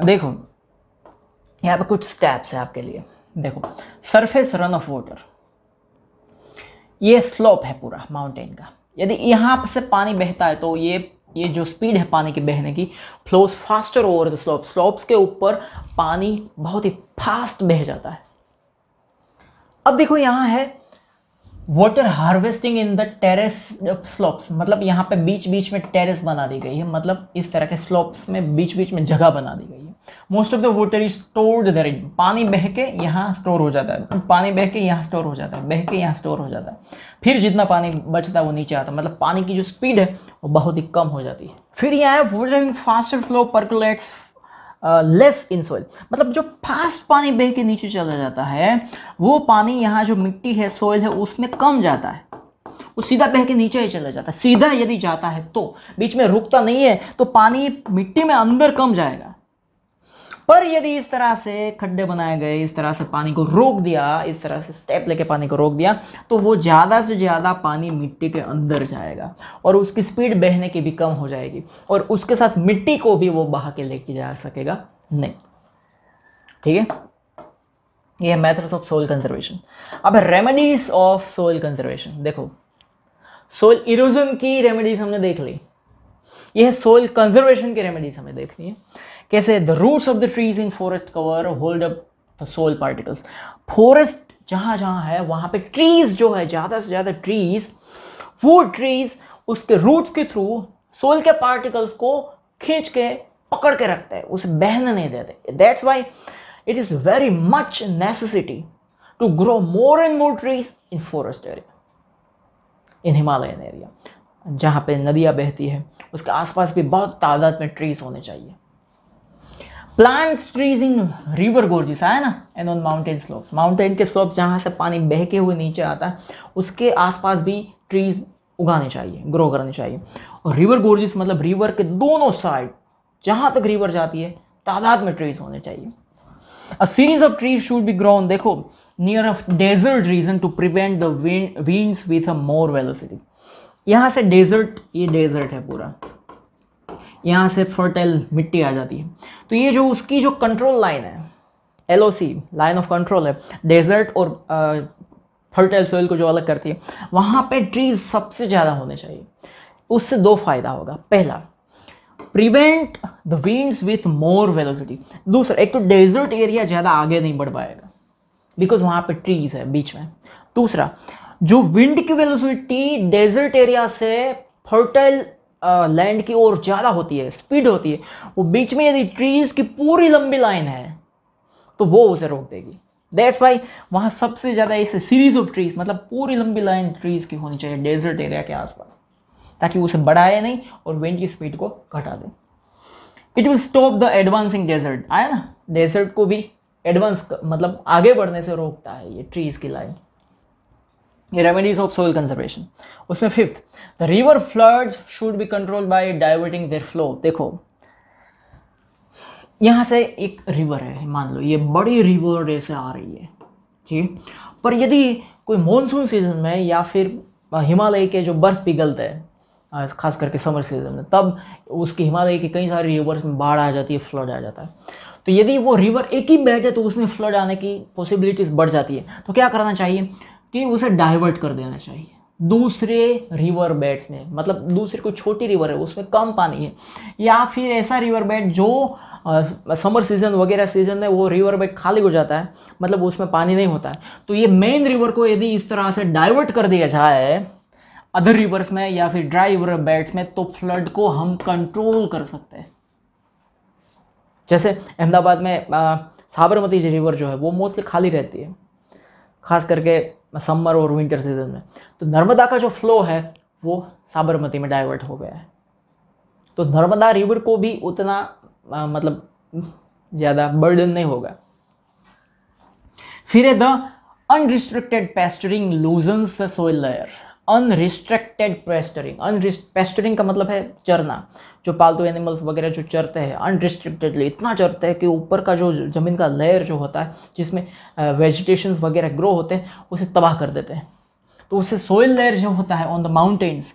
देखो यहाँ पे कुछ स्टेप्स है आपके लिए देखो सरफेस रन ऑफ वाटर ये स्लोप है पूरा माउंटेन का यदि यहाँ से पानी बहता है तो ये ये जो स्पीड है पानी के बहने की flows faster over the slope slopes के ऊपर पानी बहुत ही फास्ट बह जाता है अब देखो यहाँ है water harvesting in the terrace slopes मतलब यहाँ पे बीच बीच में टेरेस बना दी गई है मतलब इस तरह के स्लोप्स में बीच बीच में जगह बना दी गई है most of the water is stored there पानी बह के यहाँ स्टोर हो जाता है पानी बह के यहाँ स्टोर हो जाता है बह के यहाँ स्टोर हो जाता है फिर जितना पानी बचता है वो नीचे आता है मतलब पानी की जो स्पीड है वो बहुत ही कम हो जाती है फिर यहाँ water in faster flow percolates less in soil मतलब जो फास्ट पानी बह के नीचे चला जाता है वो पानी यहाँ जो मिट्टी है सोइल है उसमें कम जाता है वो सीधा बह के नीचे ही चला जाता है सीधा यदि जाता है तो बीच में रुकता नहीं है तो पानी मिट्टी में अंदर कम जाएगा पर यदि इस तरह से खड्डे बनाए गए इस तरह से पानी को रोक दिया इस तरह से स्टेप लेके पानी को रोक दिया तो वो ज़्यादा से ज़्यादा पानी मिट्टी के अंदर जाएगा और उसकी स्पीड बहने की भी कम हो जाएगी और उसके साथ मिट्टी को भी वो बहा के लेके जा सकेगा नहीं ठीक है ये मैथड्स ऑफ सोल कंजर्वेशन अब रेमेडीज ऑफ सोल कंजर्वेशन देखो सोल इरोजन की रेमेडीज हमने देख ली यह है सोल कंजर्वेशन की रेमेडीज हमें देखनी है कैसे the roots of the trees in forest cover hold up the soil particles forest जहां जहाँ है वहाँ पे ट्रीज जो है ज़्यादा से ज़्यादा ट्रीज वो ट्रीज उसके रूट्स के थ्रू सोल के पार्टिकल्स को खींच के पकड़ के रखते हैं उसे बहने नहीं देते that's why it is very much necessity to grow more and more trees in forest area in Himalayan area जहाँ पे नदियाँ बहती है उसके आसपास भी बहुत तादाद में ट्रीज होने चाहिए plants trees in river gorges आया ना and on mountain slopes mountain के स्लोप्स जहाँ से पानी बह के हुए नीचे आता है उसके आसपास भी ट्रीज उगाने चाहिए ग्रो करने चाहिए और रिवर गोर्जिस मतलब रिवर के दोनों साइड जहाँ तक रिवर जाती है तादाद में ट्रीज होने चाहिए a series of trees should be grown देखो near a desert region to prevent the winds with a more velocity यहाँ से डेजर्ट ये डेजर्ट है पूरा यहाँ से फर्टाइल मिट्टी आ जाती है तो ये जो उसकी जो कंट्रोल लाइन है एल लाइन ऑफ कंट्रोल है डेजर्ट और फर्टाइल सोइल को जो अलग करती है वहाँ पे ट्रीज सबसे ज़्यादा होने चाहिए उससे दो फायदा होगा पहला prevent the winds with more velocity दूसरा एक तो डेजर्ट एरिया ज़्यादा आगे नहीं बढ़ पाएगा बिकॉज वहाँ पे ट्रीज है बीच में दूसरा जो विंड की वेलोसिटी डेजर्ट एरिया से फर्टाइल लैंड की ओर ज़्यादा होती है स्पीड होती है वो बीच में यदि ट्रीज़ की पूरी लंबी लाइन है तो वो उसे रोक देगी दैट्स वाई वहाँ सबसे ज़्यादा इस सीरीज ऑफ ट्रीज मतलब पूरी लंबी लाइन ट्रीज़ की होनी चाहिए डेजर्ट एरिया के आसपास ताकि उसे बढ़ाए नहीं और विंड की स्पीड को घटा दे it will stop the advancing desert आया ना डेजर्ट को भी एडवांस मतलब आगे बढ़ने से रोकता है ये ट्रीज़ की लाइन ये रेमेडीज ऑफ सोइल कंजर्वेशन उसमें fifth the river floods should be control by diverting their flow देखो यहाँ से एक रिवर है मान लो ये बड़ी रिवर जैसे आ रही है ठीक पर यदि कोई मानसून सीजन में या फिर हिमालय के जो बर्फ़ पिघलते हैं खास करके समर सीजन में तब उसके हिमालय के कई सारे रिवर्स में बाढ़ आ जाती है फ्लड आ जाता है तो यदि वो रिवर एक ही बैठ है तो उसमें फ्लड आने की पॉसिबिलिटीज़ बढ़ जाती है तो क्या करना चाहिए कि उसे डाइवर्ट कर देना चाहिए दूसरे रिवर बेड्स में मतलब दूसरे कोई छोटी रिवर है उसमें कम पानी है या फिर ऐसा रिवर बेड जो आ, समर सीजन वगैरह सीजन में वो रिवर बेड खाली हो जाता है मतलब उसमें पानी नहीं होता है तो ये मेन रिवर को यदि इस तरह से डाइवर्ट कर दिया जाए अदर रिवर्स में या फिर ड्राई रिवर बेड्स में तो फ्लड को हम कंट्रोल कर सकते हैं जैसे अहमदाबाद में साबरमती रिवर जो है वो मोस्टली खाली रहती है खास करके समर और विंटर सीजन में तो नर्मदा का जो फ्लो है वो साबरमती में डाइवर्ट हो गया है तो नर्मदा रिवर को भी उतना आ, मतलब ज़्यादा बर्डन नहीं होगा फिर है the unrestricted pasturing loosens the soil layer unrestricted pasturing unrestricted pasturing का मतलब है चरना जो पालतू एनिमल्स वगैरह जो चरते हैं अनरिस्ट्रिक्टेडली इतना चरते हैं कि ऊपर का जो ज़मीन का लेयर जो होता है जिसमें वेजिटेशन वगैरह ग्रो होते हैं उसे तबाह कर देते हैं तो उससे सोइल लेयर जो होता है ऑन द माउंटेन्स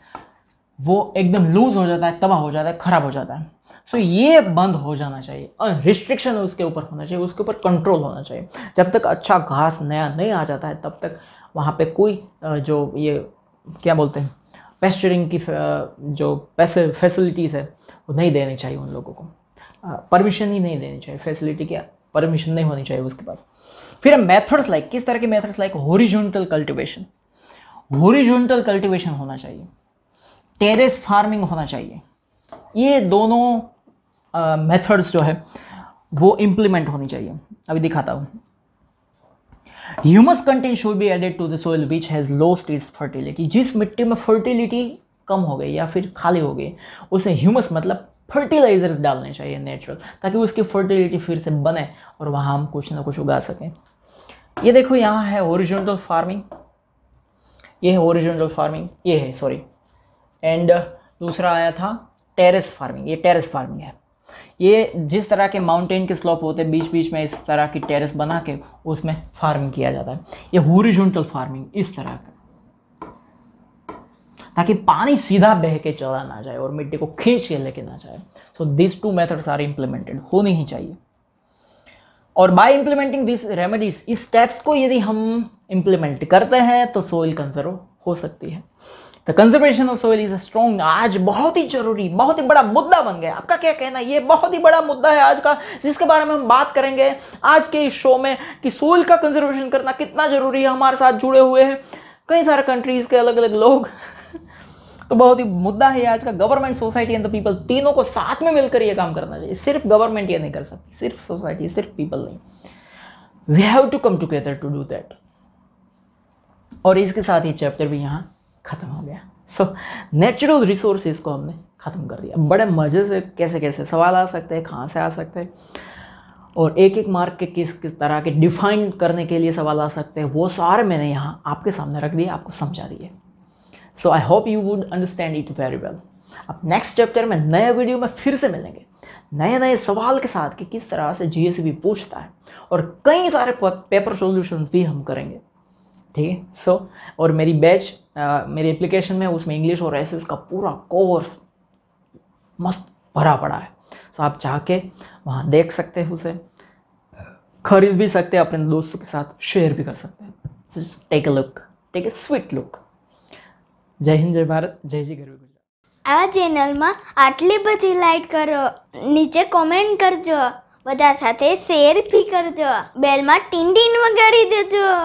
वो एकदम लूज़ हो जाता है तबाह हो जाता है ख़राब हो जाता है सो so, ये बंद हो जाना चाहिए और रिस्ट्रिक्शन उसके ऊपर होना चाहिए उसके ऊपर कंट्रोल होना चाहिए जब तक अच्छा घास नया नहीं आ जाता है तब तक वहाँ पे कोई जो ये क्या बोलते हैं पेस्चरिंग की जो पैसे फैसिलिटीज़ है वो नहीं देनी चाहिए उन लोगों को परमिशन ही नहीं देनी चाहिए फैसिलिटी क्या परमिशन नहीं होनी चाहिए उसके पास फिर मेथड्स लाइक किस तरह के methods like horizontal cultivation horizontal cultivation होना चाहिए टेरेस फार्मिंग होना चाहिए ये दोनों मेथड्स uh, जो है वो इम्प्लीमेंट होनी चाहिए अभी दिखाता हूँ humus content should be added to the soil which has lost is fertility जिस मिट्टी में फर्टिलिटी कम हो गई या फिर खाली हो गई उसे ह्यूमस मतलब फर्टिलाइजर्स डालने चाहिए नेचुरल ताकि उसकी फर्टिलिटी फिर से बने और वहाँ हम कुछ ना कुछ उगा सकें ये देखो यहाँ है ओरिजिनल फार्मिंग ये है ओरिजिनल फार्मिंग ये है सॉरी एंड दूसरा आया था टेरेस फार्मिंग ये टेरेस फार्मिंग है ये जिस तरह के माउंटेन के स्लोप होते हैं बीच बीच में इस तरह की टेरेस बना के उसमें फार्मिंग किया जाता है ये हॉरिजॉन्टल फार्मिंग इस तरह का ताकि पानी सीधा बह के चला ना जाए और मिट्टी को खींच के लेके ना जाए so this two methods are implemented होनी ही चाहिए और बाय इंप्लीमेंटिंग दिस रेमेडीज इस स्टेप्स को यदि हम इंप्लीमेंट करते हैं तो सोइल कंजर्व हो सकती है the conservation of soil is strong आज बहुत ही जरूरी बहुत ही बड़ा मुद्दा बन गया आपका क्या कहना है ये बहुत ही बड़ा मुद्दा है आज का जिसके बारे में हम बात करेंगे आज के इस शो में कि सोयल का कंजर्वेशन करना कितना जरूरी है हमारे साथ जुड़े हुए हैं कई सारे कंट्रीज के अलग अलग लोग <laughs> तो बहुत ही मुद्दा है आज का government society and the people तीनों को साथ में मिलकर ये काम करना चाहिए सिर्फ गवर्नमेंट ये नहीं कर सकती सिर्फ सोसाइटी सिर्फ पीपल नहीं we have to come together to do that और इसके साथ ही चैप्टर भी यहाँ ख़त्म हो गया सो नेचुरल रिसोर्सेज को हमने ख़त्म कर दिया बड़े मज़े से कैसे कैसे सवाल आ सकते हैं कहाँ से आ सकते हैं और एक एक मार्क के किस किस तरह के डिफाइन करने के लिए सवाल आ सकते हैं वो सारे मैंने यहाँ आपके सामने रख दिए आपको समझा दिए so I hope you would understand it very well अब नेक्स्ट चैप्टर में नए वीडियो में फिर से मिलेंगे नए नए सवाल के साथ कि किस तरह से जी पूछता है और कई सारे पेपर सोल्यूशंस भी हम करेंगे ठीक है सो और मेरी बैच आ, मेरी एप्लीकेशन में उसमें इंग्लिश और एस का पूरा कोर्स मस्त भरा पड़ा है सो आप चाह के वहाँ देख सकते हैं उसे खरीद भी सकते हैं अपने दोस्तों के साथ शेयर भी कर सकते हैं take a look take a sweet look जय हिंद जय भारत जय જય જય ગરવી ગુજરાત આ ચેનલમાં આટલી બધી લાઈક કરો નીચે કોમેન્ટ કરજો બધા સાથે શેર બી કરજો બેલમાં ટીન ટીન वगाड़ी દેજો